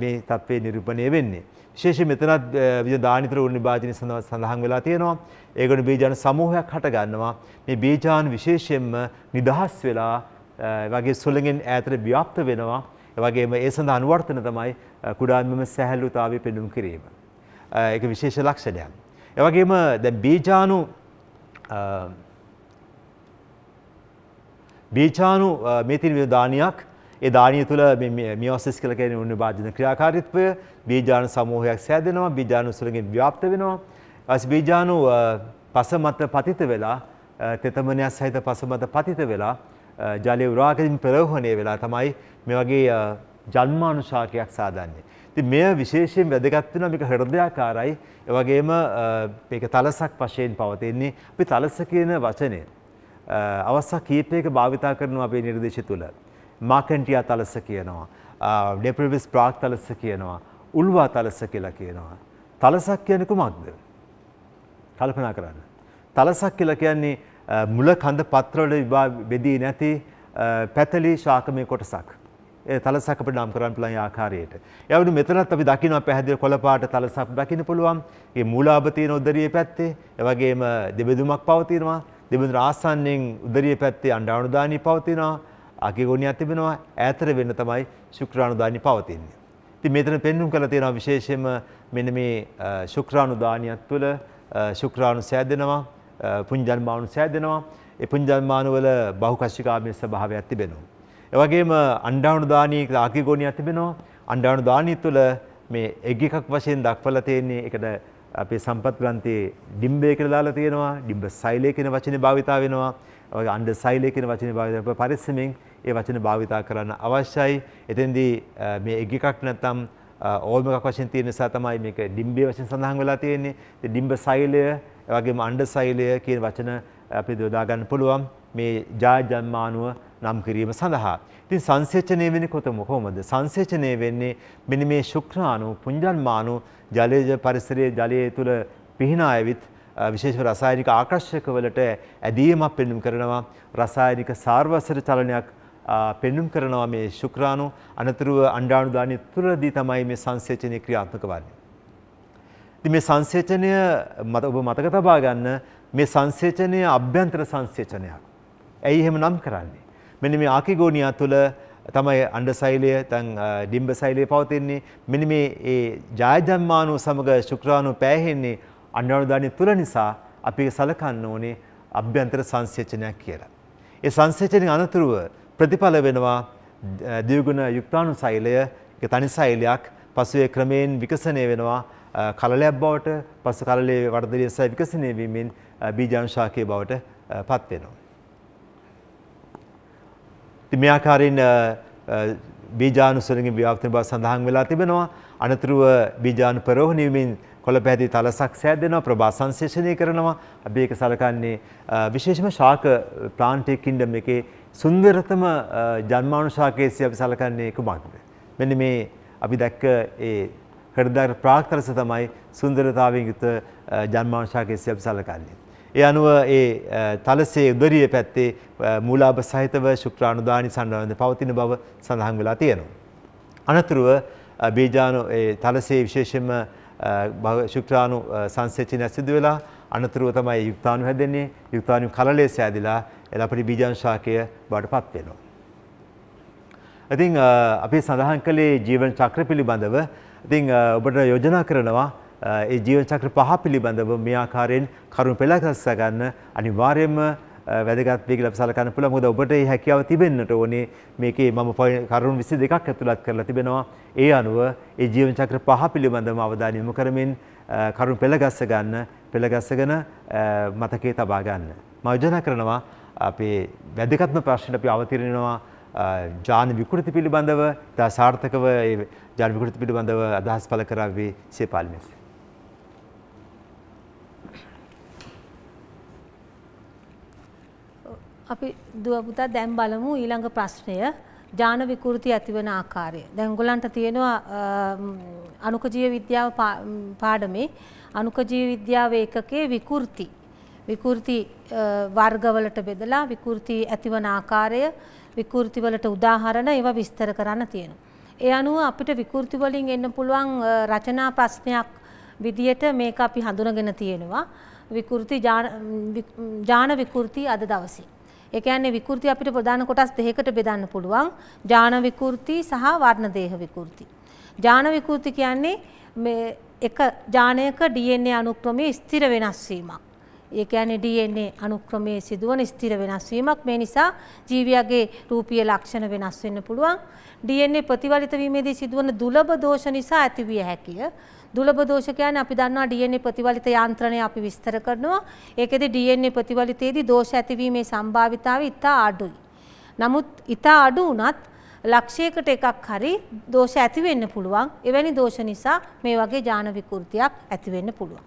මේ තත්වේ නිරූපණය වෙන්නේ. ශේෂ මෙතනත් විජ දානිතර උනිභාජනය සඳ සඳහන් වෙලා තියෙනවා ඒගොන බීජාන සමූහයක් හටගන්නවා මේ බීජාන් විශේෂයෙන්ම නිදහස් වෙලා වගේ සුළඟෙන් ඈතට ව්‍යාප්ත වෙනවා. වගේම ඒ සඳහා අනුවර්තන තමයි කුඩාන්මම සැහැල්ලුතාවය පෙන්වුම් කිරීම. ඒක විශේෂ ලක්ෂණයක්. ඒ වගේම දැන් බීජාණු බීජාණු මේ තියෙන දානියක් ඒ දානිය තුළ මියෝසිස් කියලා කියන උන්නිභාජන ක්‍රියාකාරීත්වය බීජාණු සමූහයක් සෑදෙනවා බීජාණු සුළඟින් ව්‍යාප්ත වෙනවා. ඊස් බීජාණු පස මත පතිත වෙලා තෙතමනයක් සහිත පස මත පතිත වෙලා ජලය උරාකදින් පෙරවහනය වෙලා තමයි මේ වගේ ජන්මානුශාකයක් සාධන්නේ. ති මෙය විශේෂයෙන් වැදගත්වන මික හරදයාකාරයි එවගේම තලසක් වශයෙන් පවතින්නේ අපි තලස කියන වචනය. අවස්සා කීපයක භාවිතා කරනවා අපේ නිර්දේශ තුළ. මාකන්ටියා තලස කියනවා. ඩෙප්‍රවිස් ප්‍රාක් තලස කියනවා. උල්වා තලස කියලා කියනවා. තලසක් කියනකු මක්ද. කල්පනා කරන්න. තලසක් කියලා කියන්නේ මුල කඳ පත්‍රවල බෙදී නැති පැතලි ශාකමය කොටසක්. තලසකට නම් කරන්න පුළන් ආකාරයට. යවු මෙතනත් අපි දකිනවා පැහැදිලි කොළපාට තලසක් දකින්න පුළුවන්. ඒ මූලාබතියන උදරිය පැත්තේ එවැගේම දෙබෙදුමක් පවතිනවා. දෙබෙදුන ආසන්නෙන් උදරිය පැත්තේ අණ්ඩාණුදානී පවතිනවා. අගිගුණියක් තිබෙනවා. ඈතර වෙන්න තමයි ශුක්‍රාණුදානී පවතින්නේ. ඉතින් මෙතන පෙන්눔 කරලා තියෙනවා විශේෂයෙන්ම මෙන්න මේ ශුක්‍රාණුදානියක් තුළ ශුක්‍රාණු සෑදෙනවා. පුංජල්මානු සෑදෙනවා එ පුංජල්මානුවල බහුකශ්ිකාමය ස්භාව ඇතිබෙනවා. එවගේම අන්ඩාවුණු දානී ආකිගෝණය ඇතිබෙනවා අන්ඩාවුණු දානී තුළ මේ එගිකක් වශයෙන් දක්වල තියෙන්නේ එකට අපේ සම්පත් ග්‍රන්ථයේ ඩිම්බේ කියලා දාලා තියෙනවා ඩිම්බ සෛලය කියන වචනේ භාවිතා වෙනවා ඔය අණ්ඩ සෛලය කියන වචනේ භාවිතා කරලා පරිස්සමෙන් ඒ වචන භාවිතා කරන්න අවශ්‍යයි එතෙන්දී මේ එක එකක් නැත්තම් ඕල්ම එකක් වශයෙන් තියෙන නිසා තමයි මේක ඩිම්බේ වශයෙන් සඳහන් වෙලා තියෙන්නේ ඩිම්බ සෛලය වගේම අණ්ඩසෛලය කියන වචන අපි යොදාගන්න පුළුවන් මේ ජාජන්මානුව නම් කිරීම සඳහා. ඉතින් සංසේචනය වෙන්නේ කොතම කොහොමද? සංසේචනය වෙන්නේ මෙන්න මේ ශුක්‍රාණු පුංජන්මානු ජලයේ පරිසරයේ ජලයේ තුල පිහිනා ඇවිත් විශේෂ රසායනික ආකර්ෂක වලට ඇදීමක් පෙන්වීම කරනවා රසායනික සාර්වසර චලනයක් පෙන්වීම කරනවා මේ ශුක්‍රාණු අනතුරුව අණ්ඩාණු දානය තුලදී තමයි මේ සංසේචනයේ ක්‍රියාත්මක වන්නේ මේ සංසේචනය මත ඔබ මතක තබා ගන්න මේ සංසේචනය අභ්‍යන්තර සංසේචනයක්. ඇයි එහෙම නම් කරන්නේ. මෙනි මේ ආකිගෝනියා තුළ තමයි අන්ඩසෛලය තැන් ඩිම්බසෛලය පවතින්නේ මෙනි මේ ඒ ජයජම්මානු සමඟ ශුක්‍රාණු පෑහෙන්නේ අන්ඩානුධානය තුළ නිසා අපි සලකන්න ඕනේ අභ්‍යන්තර සංසේචනයක් කියලා. ඒ සංසේචනය අනතුරුව ප්‍රතිඵල වෙනවා දියගුණ යුක්තාණු සෛලය තනි සෛලයක් පසුවේ ක්‍රමයෙන් විකසනය වෙනවා කලලයක් බවට පස කලලේ වර්ධනය සහ විකසනය වීමෙන් බීජාංශාකයේ බවට පත් වෙනවා. ඉතින් මේ ආකාරයෙන් බීජානුසරණින් ව්‍යාප්තන බව සඳහන් වෙලා තිබෙනවා. අනතුරුව බීජාණු ප්‍රරෝහණය වීමෙන් කොළපැහැදී තලසක් සෑදෙනවා ප්‍රභා සංශ්ලේෂණය කරනවා. අපි ඒක සලකන්නේ විශේෂම ශාක ප්ලාන්ට් එක කින්ඩම් එකේ සුන්දරතම ජන්මානුශාකයේ අපි සලකන්නේ කුමක්ද? මෙන්න මේ අපි දැක්ක ඒ කරදාර ප්‍රාක්තරස තමයි සුන්දරතාවෙන් යුත ජන්මාංශාකයේ සියප් සලකන්නේ. ඒ අනුව ඒ තලසේ උදරිය පැත්තේ මූලාභ සහිතව ශුක්‍රාණුදානි සන්ඩානද පවතින බව සඳහන් වෙලා තියෙනවා. අනතුරුව බීජානු තලසේ විශේෂම ශුක්‍රාණු සංසේචනයක් සිදු වෙලා අනතුරුව තමයි යුක්තාණු හැදෙන්නේ යුක්තාණු කලලේ සෑදිලා එලපටි බීජාංශාකය බවට පත් වෙනවා. ඉතින් අපි සඳහන් කළේ ජීවන චක්‍ර පිළිබඳව ඉතින් ඔබට යෝජනා කරනවා ඒ ජීවන චක්‍ර පහ පිළිබඳව මේ ආකාරයෙන් කරුණු පෙළගස්ස ගන්න අනිවාර්යයෙන්ම වැදගත් වේ කියලා අපි සලකන්න පුළුවන්. මොකද ඔබට මේ හැකියාව තිබෙන්නට ඕනේ. මේකේ මම කරුණු 22ක් ඇතුළත් කරලා තිබෙනවා. ඒ අනුව ඒ ජීවන චක්‍ර පහ පිළිබඳව අවධානය යොමු කරමින් කරුණු පෙළගස්ස ගන්න, පෙළගස්සගෙන මතකයේ තබා ගන්න. මම යෝජනා කරනවා අපේ වැදගත්ම ප්‍රශ්නට අපි අවතීර්ණ වෙනවා ජාන විකෘති පිළිබඳව ඉතා සාර්ථකව ජාල විකෘති පිළිබඳව අදහස් පළ කරාවේ ශේපාලි මෙසේ. අපි දුව පුතා දැන් බලමු ඊළඟ ප්‍රශ්නය ජාන විකෘති ඇතිවන ආකාරය. දැන් උගලන්ට තියෙනවා අනුක ජීව විද්‍යාව පාඩමේ අනුක ජීව විද්‍යාව ඒකකයේ විකෘති විකෘති වර්ගවලට බෙදලා විකෘති ඇතිවන ආකාරය විකෘති වලට උදාහරණ ඒවා විස්තර කරන්න තියෙනවා. ඒ අනුව අපිට විකෘති වලින් එන්න පුළුවන් රචනා ප්‍රශ්නයක් විදියට මේක අපි හඳුනගෙන තියෙනවා විකෘති ජාන විකෘති අද දවසේ. ඒ කියන්නේ විකෘති අපිට ප්‍රධාන කොටස් දෙකකට බෙදන්න පුළුවන් ජාන විකෘති සහ වර්ණ දේහ විකෘති. ජාන විකෘති කියන්නේ මේ එක ජානයක DNA අනුක්‍රමයේ ස්ථිර වෙනස් වීමක්. ඒ කියන්නේ DNA අනුක්‍රමයේ සිදුවන ස්ථිර වෙනස් වීමක් මේ නිසා ජීවියාගේ රූපීය ලක්ෂණ වෙනස් වෙන්න පුළුවන් DNA ප්‍රතිවලිත වීමේදී සිදුවන දුලබ දෝෂ නිසා ඇතිවිය හැකිය දුලබ දෝෂ කියන්නේ අපි දන්නවා DNA ප්‍රතිවලිත යාන්ත්‍රණය අපි විස්තර කරනවා ඒකෙදි DNA ප්‍රතිවලිතයේදී දෝෂ ඇතිවීමේ සම්භාවිතාවය ඉතා අඩුයි නමුත් ඉතා අඩු වුණත් ලක්ෂයකට එකක් හරි දෝෂ ඇති වෙන්න පුළුවන් එවැනි දෝෂ නිසා මේ වගේ ඥාන විකෘතියක් ඇති වෙන්න පුළුවන්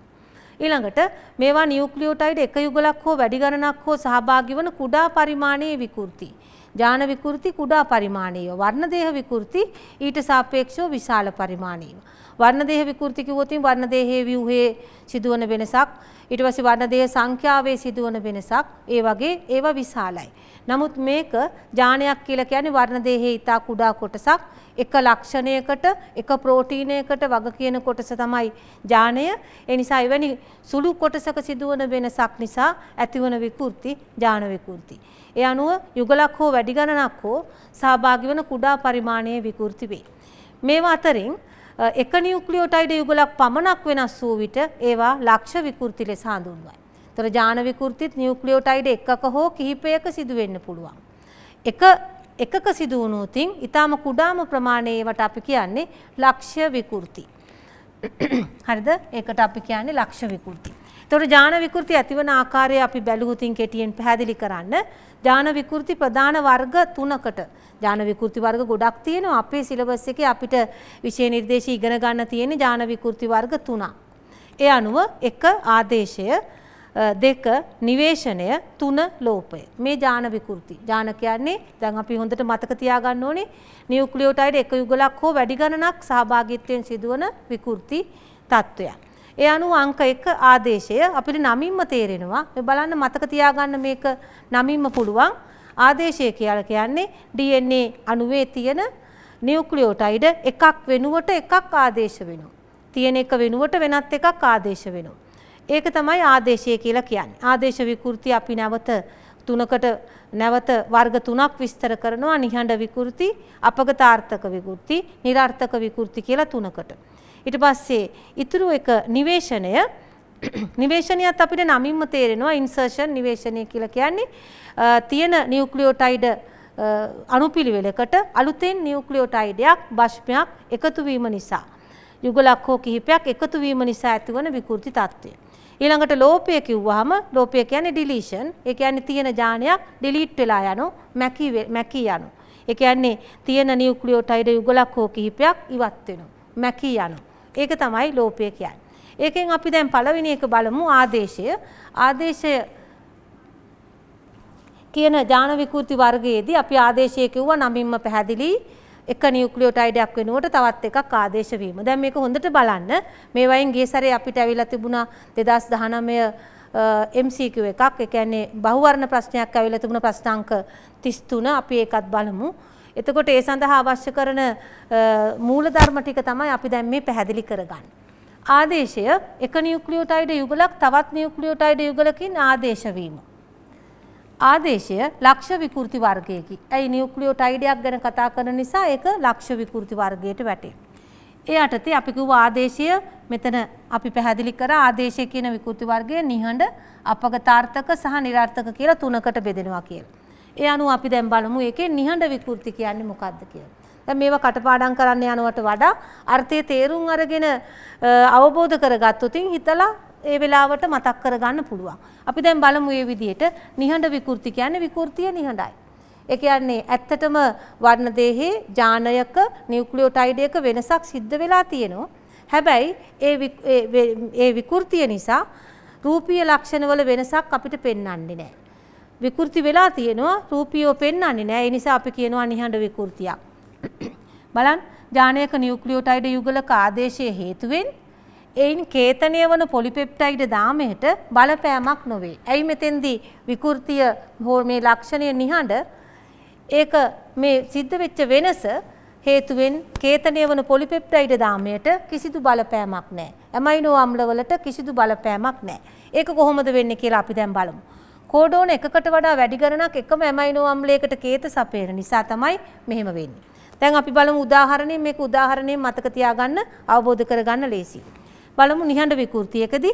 ඊළඟට මේවා නියුක්ලියෝටයිඩ් එක යුගලක් හෝ වැඩි ගණනක් හෝ සහභාගී වන කුඩා පරිමාණයේ විකෘති. ජාන විකෘති කුඩා පරිමාණීය. වර්ණදේහ විකෘති ඊට සාපේක්ෂව විශාල පරිමාණීය. වර්ණදේහ විකෘති කිව්වොත් වර්ණදේහයේ ව්‍යුහයේ සිදුවන වෙනසක් ඊට පස්සේ වර්ණදේහ සංඛ්‍යාවේ සිදුවන වෙනසක් ඒ වගේ ඒවා විශාලයි. නමුත් මේක ජානයක් කියලා කියන්නේ වර්ණ දේහයේ ඊතා කුඩා කොටසක්. එක ලක්ෂණයකට එක ප්‍රෝටීනයකට වග කියන කොටස තමයි ජානය. ඒ නිසා එවැනි සුළු කොටසක සිදුවන වෙනසක් නිසා ඇතිවන විකෘති ජාන විකෘති. ඒ අනුව යුගලක් හෝ වැඩි ගණනක් හෝ සහභාගී වන කුඩා පරිමාණයේ විකෘති වේ. මේවා අතරින් එක නියුක්ලියෝටයිඩ යුගලක් පමණක් වෙනස් වූ විට ඒවා ලක්ෂ විකෘති ලෙස හඳුන්වයි. තොර ජාන විකෘතිත් නියුක්ලියෝටයිඩ් එකක හෝ කිහිපයක සිදුවෙන්න පුළුවන්. එක එකක සිදු වුණුතින් ඊටාම කුඩාම ප්‍රමාණයකට අපි කියන්නේ ලක්ෂ්‍ය විකෘති. හරිද? ඒකට අපි කියන්නේ ලක්ෂ්‍ය විකෘති. එතකොට ජාන විකෘති ඇතිවන ආකාරය අපි බැලුවොතින් කෙටියෙන් පැහැදිලි කරන්න. ජාන විකෘති ප්‍රධාන වර්ග තුනකට ජාන විකෘති වර්ග ගොඩක් තියෙනවා. අපේ සිලබස් එකේ අපිට විෂය නිර්දේශ ඉගෙන ගන්න තියෙන ජාන විකෘති වර්ග තුනක්. ඒ අනුව එක ආදේශය දෙක නිවේශනය තුන ලෝපය මේ ජාන විකෘති ජාන කියන්නේ දැන් අපි හොඳට මතක තියාගන්න ඕනේ නියුක්ලියෝටයිඩ් එක යුගලක් හෝ වැඩි ගණනක් සහභාගීත්වයෙන් සිදුවන විකෘති තත්වයක්. ඒ අනුව අංක 1 ආදේශය අපිට නමින්ම තේරෙනවා. මේ බලන්න මතක තියාගන්න මේක නමින්ම පුළුවන්. ආදේශය කියලා කියන්නේ DNA අණුවේ තියෙන නියුක්ලියෝටයිඩ් එකක් වෙනුවට එකක් ආදේශ වෙනවා. තියෙන එක වෙනුවට වෙනත් එකක් ආදේශ වෙනවා. ඒක තමයි ආදේශය කියලා කියන්නේ. ආදේශ විකෘති අපි නැවත තුනකට නැවත වර්ග තුනක් විස්තර කරනවා නිහඬ විකෘති, අපගතාර්ථක විකෘති, නිර්ාර්ථක විකෘති කියලා තුනකට. ඊට පස්සේ ඊතුරු එක නිවේෂණය නිවේෂණයත් අපිට නමින්ම තේරෙනවා ඉන්සර්ෂන් නිවේෂණය කියලා කියන්නේ තියෙන නියුක්ලියෝටයිඩ් අනුපිළිවෙලකට අලුතෙන් නියුක්ලියෝටයිඩයක් භෂ්මයක් එකතු වීම නිසා යුගලක් හෝ කිහිපයක් එකතු වීම නිසා ඇතිවන විකෘති තත්ත්වය. ඊළඟට ලෝපය කිව්වහම ලෝපය කියන්නේ ඩිලීෂන්. ඒ කියන්නේ තියෙන ඥානයක් ඩිලීට් වෙලා යනවා, මැකී මැකී යනවා. ඒ කියන්නේ තියෙන නියුක්ලියෝටයිඩ යුගලක් හෝ කිහිපයක් ඉවත් වෙනවා. මැකී යනවා. ඒක තමයි ලෝපය කියන්නේ. ඒකෙන් අපි දැන් පළවෙනි එක බලමු ආදේශය. ආදේශය කියන ඥාන විකෘති වර්ගයේදී අපි ආදේශය කිව්වා නමින්ම පැහැදිලි එක නියුක්ලියෝටයිඩයක් වෙනුවට තවත් එකක් ආදේශ වීම. දැන් මේක හොඳට බලන්න මේ වයින් ගිය සැරේ අපිට ඇවිල්ලා තිබුණා 2019 MCQ එකක්. ඒ කියන්නේ බහුවර්ණ ප්‍රශ්නයක් ඇවිල්ලා තිබුණ ප්‍රශ්න අංක 33 අපි ඒකත් බලමු. එතකොට ඒ සඳහා අවශ්‍ය කරන මූලධර්ම ටික තමයි අපි දැන් මේ පැහැදිලි කරගන්නේ. ආදේශය එක නියුක්ලියෝටයිඩ යුගලක් තවත් නියුක්ලියෝටයිඩ යුගලකින් ආදේශ වීම. ආදේශය ලක්ෂ විකෘති වර්ගයකි. ඇයි නියුක්ලියෝටයිඩයක් ගැන කතා කරන නිසා ඒක ලක්ෂ විකෘති වර්ගයට වැටේ. ඒ අටතේ අපි කිව්ව ආදේශය මෙතන අපි පැහැදිලි කර ආදේශය කියන විකෘති වර්ගය නිහඬ අපගතාර්ථක සහ નિરර්ථක කියලා තුනකට බෙදෙනවා කියලා. ඒ අනුව අපි දැන් බලමු ඒකේ නිහඬ විකෘති කියන්නේ මොකද්ද කියලා. දැන් මේවා කටපාඩම් කරන්න යනවට වඩා අර්ථයේ තේරුම් අරගෙන අවබෝධ කරගත්තොත් හිතලා ඒ වෙලාවට මතක් කරගන්න පුළුවන්. අපි දැන් බලමු මේ විදිහට නිහඬ විකෘති කියන්නේ විකෘතිය නිහඬයි. ඒ කියන්නේ ඇත්තටම වර්ණ දේහේ ජානයක නියුක්ලියෝටයිඩයක වෙනසක් සිද්ධ වෙලා තියෙනවා. හැබැයි ඒ ඒ විකෘතිය නිසා රූපීය ලක්ෂණවල වෙනසක් අපිට පෙන්වන්නේ නැහැ. විකෘති වෙලා තියෙනවා රූපියෝ පෙන්වන්නේ නැහැ. ඒ නිසා අපි කියනවා නිහඬ විකෘතියක්. බලන්න ජානයක නියුක්ලියෝටයිඩ යුගලක ආදේශයේ හේතුවෙන් එයින් කේතනය වන පොලිපෙප්ටයිඩ දාමයට බලපෑමක් නොවේ. ඇයි මෙතෙන්දී විකෘතිය හෝ මේ ලක්ෂණය නිහඬ ඒක මේ සිද්ධ වෙච්ච වෙනස හේතුවෙන් කේතනය වන පොලිපෙප්ටයිඩ දාමයට කිසිදු බලපෑමක් නැහැ. ඇමයිනෝ අම්ලවලට කිසිදු බලපෑමක් නැහැ. ඒක කොහොමද වෙන්නේ කියලා අපි දැන් බලමු. කෝඩෝන එකකට වඩා වැඩි ගණනක් එකම ඇමයිනෝ අම්ලයකට කේත සපයන නිසා තමයි මෙහෙම වෙන්නේ. දැන් අපි බලමු උදාහරණයෙන් මේක උදාහරණයෙන් මතක තියාගන්න අවබෝධ කරගන්න ලේසියි. බලමු නිහඬ විකෘතියකදී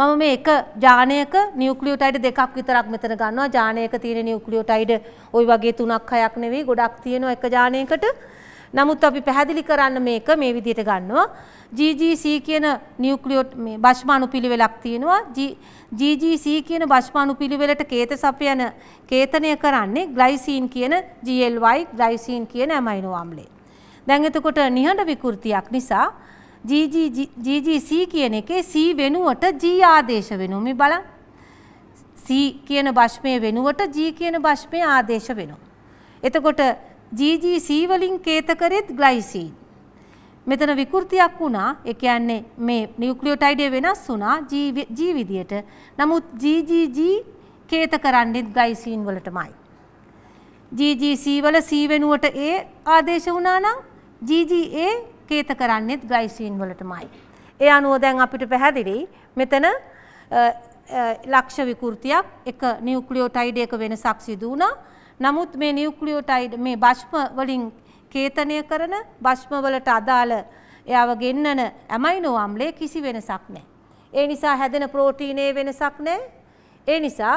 මම මේ එක ජානයක නිියුක්ලියෝටයිඩ් දෙකක් විතරක් මෙතන ගන්නවා ජානයක තියෙන නිියුක්ලියෝටයිඩ් ওই වගේ තුනක් හයක් නෙවෙයි ගොඩක් තියෙනවා එක ජානයකට නමුත් අපි පැහැදිලි කරන්න මේක මේ විදිහට ගන්නවා GGC කියන නියුක්ලියෝට් මේ බෂ්මාණු පිළිවෙලක් තියෙනවා GGC කියන බෂ්මාණු පිළිවෙලට කේතසප යන කේතනය කරන්නේ ග්ලයිසීන් කියන GLY ග්ලයිසීන් කියන ඇමයිනෝ අම්ලය. දැන් එතකොට නිහඬ විකෘතියක් නිසා GGC කියන එකේ C වෙනුවට G ආදේශ වෙනවා. මේ බලන්න. C කියන භෂ්මය වෙනුවට G කියන භෂ්මය ආදේශ වෙනවා. එතකොට GGC වලින් කේත කරෙත් ග්ලයිසින්. මෙතන විකෘතියක් වුණා. ඒ කියන්නේ මේ නියුක්ලියෝටයිඩය වෙනස් වුණා G විදියට. නමුත් GGG කේත කරන්නේ ග්ලයිසින් වලටමයි. GGC වල C වෙනුවට A ආදේශ වුණා නම් GGA කේත කරන්නෙත් ග්ලයිසීන් වලටමයි. ඒ අනුව දැන් අපිට පැහැදිලි මෙතන ලක්ෂ විකෘතියක් එක නියුක්ලියෝටයිඩයක වෙනසක් සිදු වුණා. නමුත් මේ නියුක්ලියෝටයිඩ් මේ බෂ්ම වලින් කේතනය කරන බෂ්ම වලට අදාළ එයාව ගෙන්නන ඇමයිනෝ අම්ලයේ කිසි වෙනසක් නැහැ. ඒ නිසා හැදෙන ප්‍රෝටීනයේ වෙනසක් නැහැ. ඒ නිසා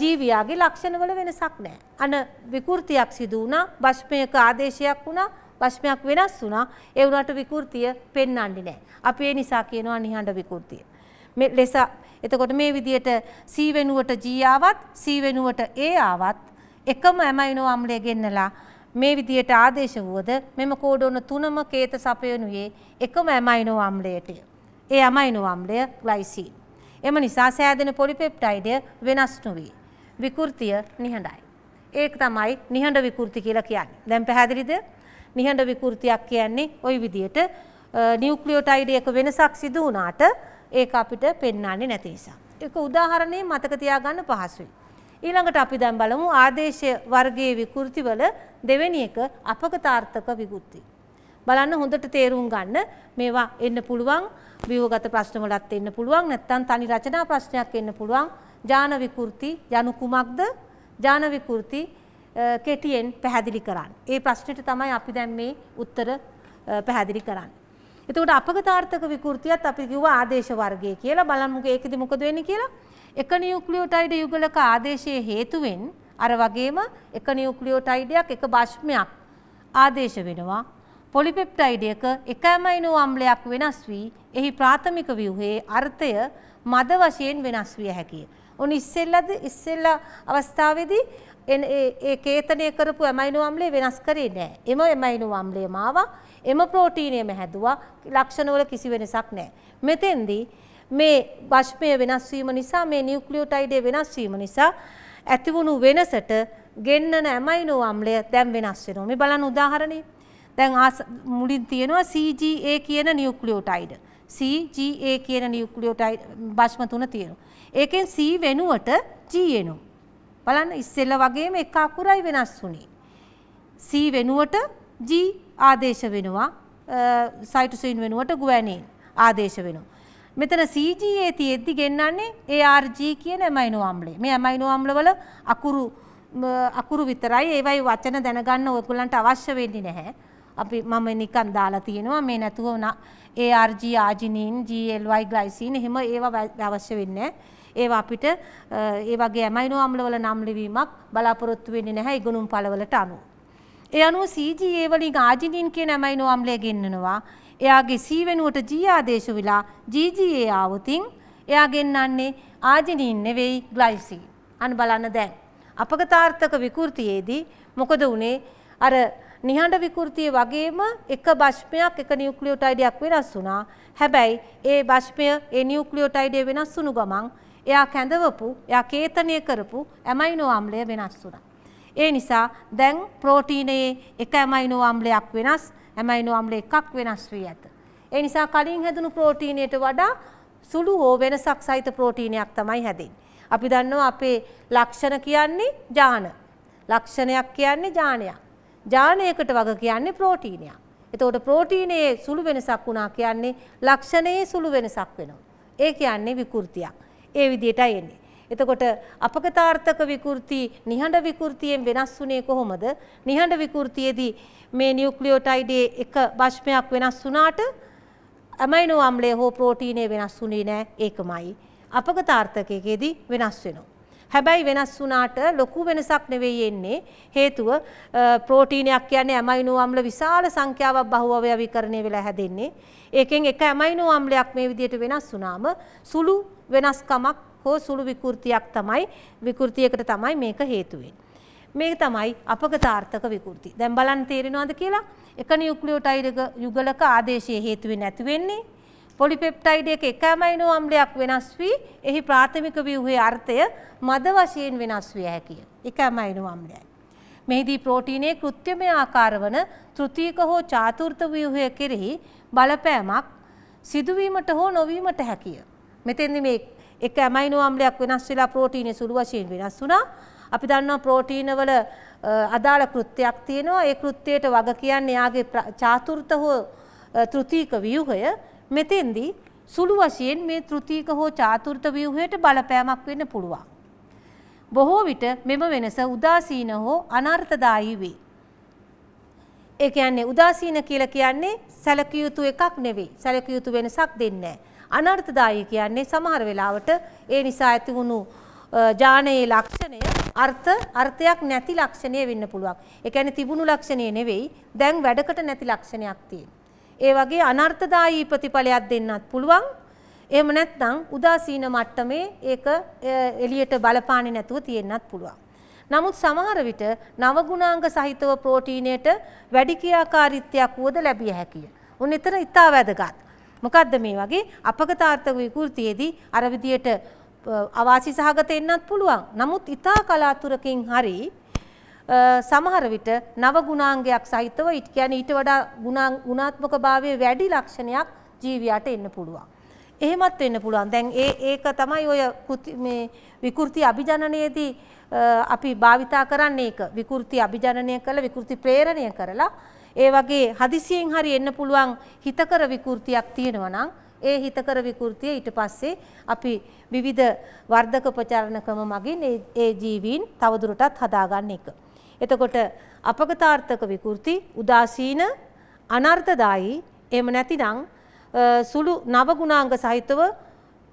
ජීවියාගේ ලක්ෂණවල වෙනසක් නැහැ. අන විකෘතියක් සිදු වුණා, බෂ්මයක ආදේශයක් වුණා. වශමයක් වෙනස් වුණා ඒ වුණාට විකෘතිය පෙන්වන්නේ නැහැ. අපි ඒ නිසා කියනවා නිහඬ විකෘතිය. මේ ලෙස එතකොට මේ විදියට C වෙනුවට G ආවත් C වෙනුවට A ආවත් එකම ඇමයිනෝ අම්ලය ගෙන්නලා මේ විදියට ආදේශ වුවද මෙම කෝඩෝන තුනම කේත සපයනුයේ එකම ඇමයිනෝ අම්ලයට. ඒ ඇමයිනෝ අම්ලය ග්ලයිසින්. එම නිසා සෑදෙන පොලිපෙප්ටයිඩය වෙනස් නොවී. විකෘතිය නිහඬයි. ඒක තමයි නිහඬ විකෘති කියලා කියන්නේ. දැන් පැහැදිලිද? නිහඬ විකෘතියක් කියන්නේ ওই විදියට නියුක්ලියෝටයිඩ් එක වෙනසක් සිදු වුණාට ඒක අපිට පෙන්වන්නේ නැති නිසා. ඒක උදාහරණේ මතක තියාගන්න පහසුයි. ඊළඟට අපි දැන් බලමු ආදේශ වර්ගයේ විකෘතිවල දෙවෙනි එක අපකතාර්ථක විකෘති. බලන්න හොඳට තේරුම් ගන්න මේවා එන්න පුළුවන් ව්‍යුහගත ප්‍රශ්න වලත් එන්න පුළුවන් නැත්නම් තනි රචනා ප්‍රශ්නයක් එන්න පුළුවන්. ජාන විකෘති යනු කුමක්ද? ජාන විකෘති කෙටියෙන් පැහැදිලි කරන්න. ඒ ප්‍රශ්නයට තමයි අපි දැන් මේ උත්තර පැහැදිලි කරන්න. එතකොට අපගතාර්ථක විකෘතියත් අපි කිව්වා ආදේශ වර්ගය කියලා බලමුක ඒකෙදි මොකද වෙන්නේ කියලා. එක නියුක්ලියෝටයිඩ් යුගලක ආදේශයේ හේතුවෙන් අර වගේම එක නියුක්ලියෝටයිඩයක් එක භාෂ්මයක් ආදේශ වෙනවා. පොලිපෙප්ටයිඩයක එක ඇමයිනෝ අම්ලයක් වෙනස් වී එහි ප්‍රාථමික ව්‍යුහයේ අර්ථය මද වශයෙන් වෙනස් විය හැකිය. ඔන්න ඉස්සෙල්ලද ඉස්සෙල්ලා අවස්ථාවේදී ඒ කේතනය කරපු ඇමයිනෝ අම්ලේ වෙනස් කරේ නෑ. එම ඇමයිනෝ අම්ලයම ආවා. එම ප්‍රෝටීනියම හැදුවා. ලක්ෂණවල කිසි වෙනසක් නෑ. මෙතෙන්දී මේ වශ්මය වෙනස් වීම නිසා මේ නියුක්ලියෝටයිඩේ වෙනස් වීම නිසා ඇතිවුණු වෙනසට ගෙන්නන ඇමයිනෝ අම්ලය දැන් වෙනස් වෙනවා. මේ බලන්න උදාහරණේ. දැන් මුලින් තියෙනවා CGA කියන නියුක්ලියෝටයිඩ්. CGA කියන නියුක්ලියෝටයිඩ් භෂ්ම තුන තියෙනවා. ඒකෙන් C වෙනුවට G එනවා. බලන්න ඉස්සෙල්ල වගේම එක අකුරයි වෙනස් වුණේ. C වෙනුවට G ආදේශ වෙනවා. සයිටොසින් වෙනුවට ගුවැනීන් ආදේශ වෙනවා. මෙතන CGA තියෙද්දි ගෙන්නන්නේ ARG කියන ඇමයිනෝ අම්ලය. මේ ඇමයිනෝ අම්ල වල අකුරු අකුරු විතරයි ඒවයි වචන දැනගන්න ඔයගොල්ලන්ට අවශ්‍ය වෙන්නේ නැහැ. අපි මම නිකන් දාලා තියෙනවා මේ නැතුව ARG ආජිනින් GLY ග්ලයිසින් එහෙම ඒවා අවශ්‍ය වෙන්නේ නැහැ. ඒවා අපිට ඒ වගේ ඇමයිනෝ අම්ලවල නම් ලිවීමක් බලාපොරොත්තු වෙන්නේ නැහැ ඉගෙනුම් පළවලට අනුව. ඒ අනුව CGA වලින් ආජිනින් කියන ඇමයිනෝ අම්ලය ගෙන්නනවා. එයාගේ C වෙනුවට G ආදේශ විලා GGA ආවතින් එයා ගෙන්නන්නේ ආජිනින් නෙවෙයි ග්ලයිසින්. අන්න බලන්න දැන්. අපගතාර්ථක විකෘතියේදී මොකද උනේ? අර නිහඬ විකෘතිය වගේම එක බෂ්පයක් එක නියුක්ලියෝටයිඩයක් වෙනස් වුණා. හැබැයි ඒ බෂ්පය ඒ නියුක්ලියෝටයිඩය වෙනස් වුණු ගමන් එයා කැඳවපු එයා කේතනය කරපු ඇමයිනෝ අම්ලය වෙනස් වුණා. ඒ නිසා දැන් ප්‍රෝටීනයේ එක ඇමයිනෝ අම්ලයක් වෙනස් ඇමයිනෝ අම්ල එකක් වෙනස් වී ඇත. ඒ නිසා කලින් හැදුණු ප්‍රෝටීනයට වඩා සුළු හෝ වෙනසක් සහිත ප්‍රෝටීනයක් තමයි හැදෙන්නේ. අපි දන්නවා අපේ ලක්ෂණ කියන්නේ ජාන. ලක්ෂණයක් කියන්නේ ජානයක්. ජානයකට වග කියන්නේ ප්‍රෝටීනයක්. එතකොට ප්‍රෝටීනයේ සුළු වෙනසක් වුණා කියන්නේ ලක්ෂණයේ සුළු වෙනසක් වෙනවා. ඒ කියන්නේ විකෘතියක්. ඒ විදිහට එන්නේ. එතකොට අපගතාර්ථක විකෘති නිහඬ විකෘතියෙන් වෙනස් වුණේ කොහොමද? නිහඬ විකෘතියේදී මේ නියුක්ලියෝටයිඩේ එක බෂ්පයක් වෙනස් වුණාට ඇමයිනෝ අම්ලය හෝ ප්‍රෝටීනය වෙනස් වුණේ නෑ ඒකමයි. අපගතාර්ථකයකේදී වෙනස් වෙනවා. හැබැයි වෙනස් වුණාට ලොකු වෙනසක් නෙවෙයි එන්නේ හේතුව ප්‍රෝටීනයක් කියන්නේ ඇමයිනෝ අම්ල විශාල සංඛ්‍යාවක් බහුවවය විකරණය වෙලා හැදෙන්නේ. ඒකෙන් එක ඇමයිනෝ අම්ලයක් මේ විදිහට වෙනස් වුණාම සුළු වෙනස්කමක් හෝ සුළු විකෘතියක් තමයි විකෘතියකට තමයි මේක හේතු මේක තමයි අපගතාර්ථක විකෘති. දැන් බලන්න තේරෙනවද කියලා? එක නියුක්ලියෝටයිඩ් යුගලක ආදේශයේ හේතු වෙන්නේ නැති වෙන්නේ. පොලිපෙප්ටයිඩ් එක එක ඇමයිනෝ අම්ලයක් වෙනස් වී එහි ප්‍රාථමික ව්‍යුහයේ අර්ථය මද වශයෙන් වෙනස් විය හැකිය. එක ඇමයිනෝ අම්ලයයි. මෙහිදී ප්‍රෝටීනයේ කෘත්‍යමය ආකාරවන තෘතීක හෝ චාතුර්ථ ව්‍යුහය කෙරෙහි බලපෑමක් සිදුවීමට හෝ නොවීමට හැකිය. මෙතෙන්දි මේ එක ඇමයිනෝ අම්ලයක් වෙනස් වෙලා ප්‍රෝටීනයේ සුළු වශයෙන් වෙනස් වුණා. අපි දන්නවා ප්‍රෝටීනවල අදාළ කෘත්‍යයක් තියෙනවා. ඒ කෘත්‍යයට වග කියන්නේ යාගේ චාතුර්ථ හෝ තෘතීක ව්‍යුහය. මෙතෙන්දි සුළු වශයෙන් මේ තෘතීක හෝ චාතුර්ථ ව්‍යුහයට බලපෑමක් වෙන්න පුළුවන්. බොහෝ විට මෙම වෙනස උදාසීන හෝ අනර්ථදායී වේ. ඒ කියන්නේ උදාසීන කියලා කියන්නේ සැලකිය යුතු එකක් නෙවෙයි. සැලකිය යුතු වෙනසක් දෙන්නේ නැහැ. අනර්ථදායී කියන්නේ සමහර වෙලාවට ඒ නිසා ඇති වුණු ජානයේ ලක්ෂණය අර්ථ අර්ථයක් නැති ලක්ෂණය වෙන්න පුළුවන්. ඒ කියන්නේ තිබුණු ලක්ෂණය නෙවෙයි දැන් වැඩකට නැති ලක්ෂණයක් තියෙන. ඒ වගේ අනර්ථදායී ප්‍රතිඵලයක් දෙන්නත් පුළුවන්. එහෙම නැත්නම් උදාසීන මට්ටමේ ඒක එළියට බලපාන්නේ නැතුව තියෙන්නත් පුළුවන්. නමුත් සමහර විට නව ගුණාංග සහිතව ප්‍රෝටීනයට වැඩි ක්‍රියාකාරීත්වයක් වුවද ලැබිය හැකිය. උන් ඊතර ඉතා වැදගත්. මොකද්ද මේ වගේ අපගතාර්ථක විකෘතියේදී අර විදියට අවාසි සහගත එන්නත් පුළුවන්. නමුත් ඊතා කලාතුරකින් හරි සමහර විට නව ගුණාංගයක් සහිතව ඊට කියන්නේ ඊට වඩා ගුණාත්මක භාවයේ වැඩි ලක්ෂණයක් ජීවියට එන්න පුළුවන්. එහෙමත් වෙන්න පුළුවන්. දැන් ඒ ඒක තමයි ඔය මේ විකෘති අභිජනනයේදී අපි භාවිතා කරන්නේ ඒක. විකෘති අභිජනනය කළ විකෘති ප්‍රේරණය කරලා ඒ වගේ හදිසියෙන් හරි එන්න පුළුවන් හිතකර විකෘතියක් තියෙනවා නම් ඒ හිතකර විකෘතිය ඊට පස්සේ අපි විවිධ වර්ධක ප්‍රචාරණ ක්‍රම මගින් ඒ ජීවීන් තවදුරටත් හදාගන්න එක. එතකොට අපගතාර්ථක විකෘති උදාසීන අනර්ථදායි එහෙම නැතිනම් සුළු නව ගුණාංග සහිතව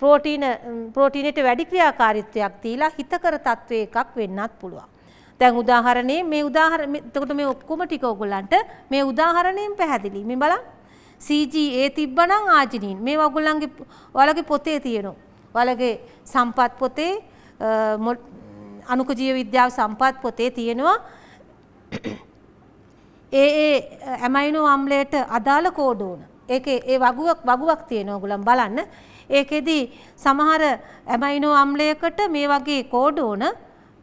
ප්‍රෝටීන ප්‍රෝටීනට වැඩි ක්‍රියාකාරීත්වයක් දීලා හිතකර තත්ත්වයකක් වෙන්නත් පුළුවන්. දැන් උදාහරණේ මේ උදාහරණ එතකොට මේ ඔක්කොම ටික ඔයගොල්ලන්ට මේ උදාහරණයෙන් පැහැදිලි. මේ බලන්න. CGA තිබ්බනම් ආජිනින්. මේ ඔයගොල්ලන්ගේ ඔයාලගේ පොතේ තියෙනවා. ඔයාලගේ සම්පත් පොතේ අනුක ජීව විද්‍යාව සම්පත් පොතේ තියෙනවා. ඒ ඒ ඇමයිනෝ අම්ලයට අදාළ කෝඩ් ඕන. ඒකේ ඒ වගුවක් වගුවක් තියෙනවා ඔයගොල්ලන් බලන්න. ඒකෙදි සමහර ඇමයිනෝ අම්ලයකට මේ වගේ කෝඩ් ඕන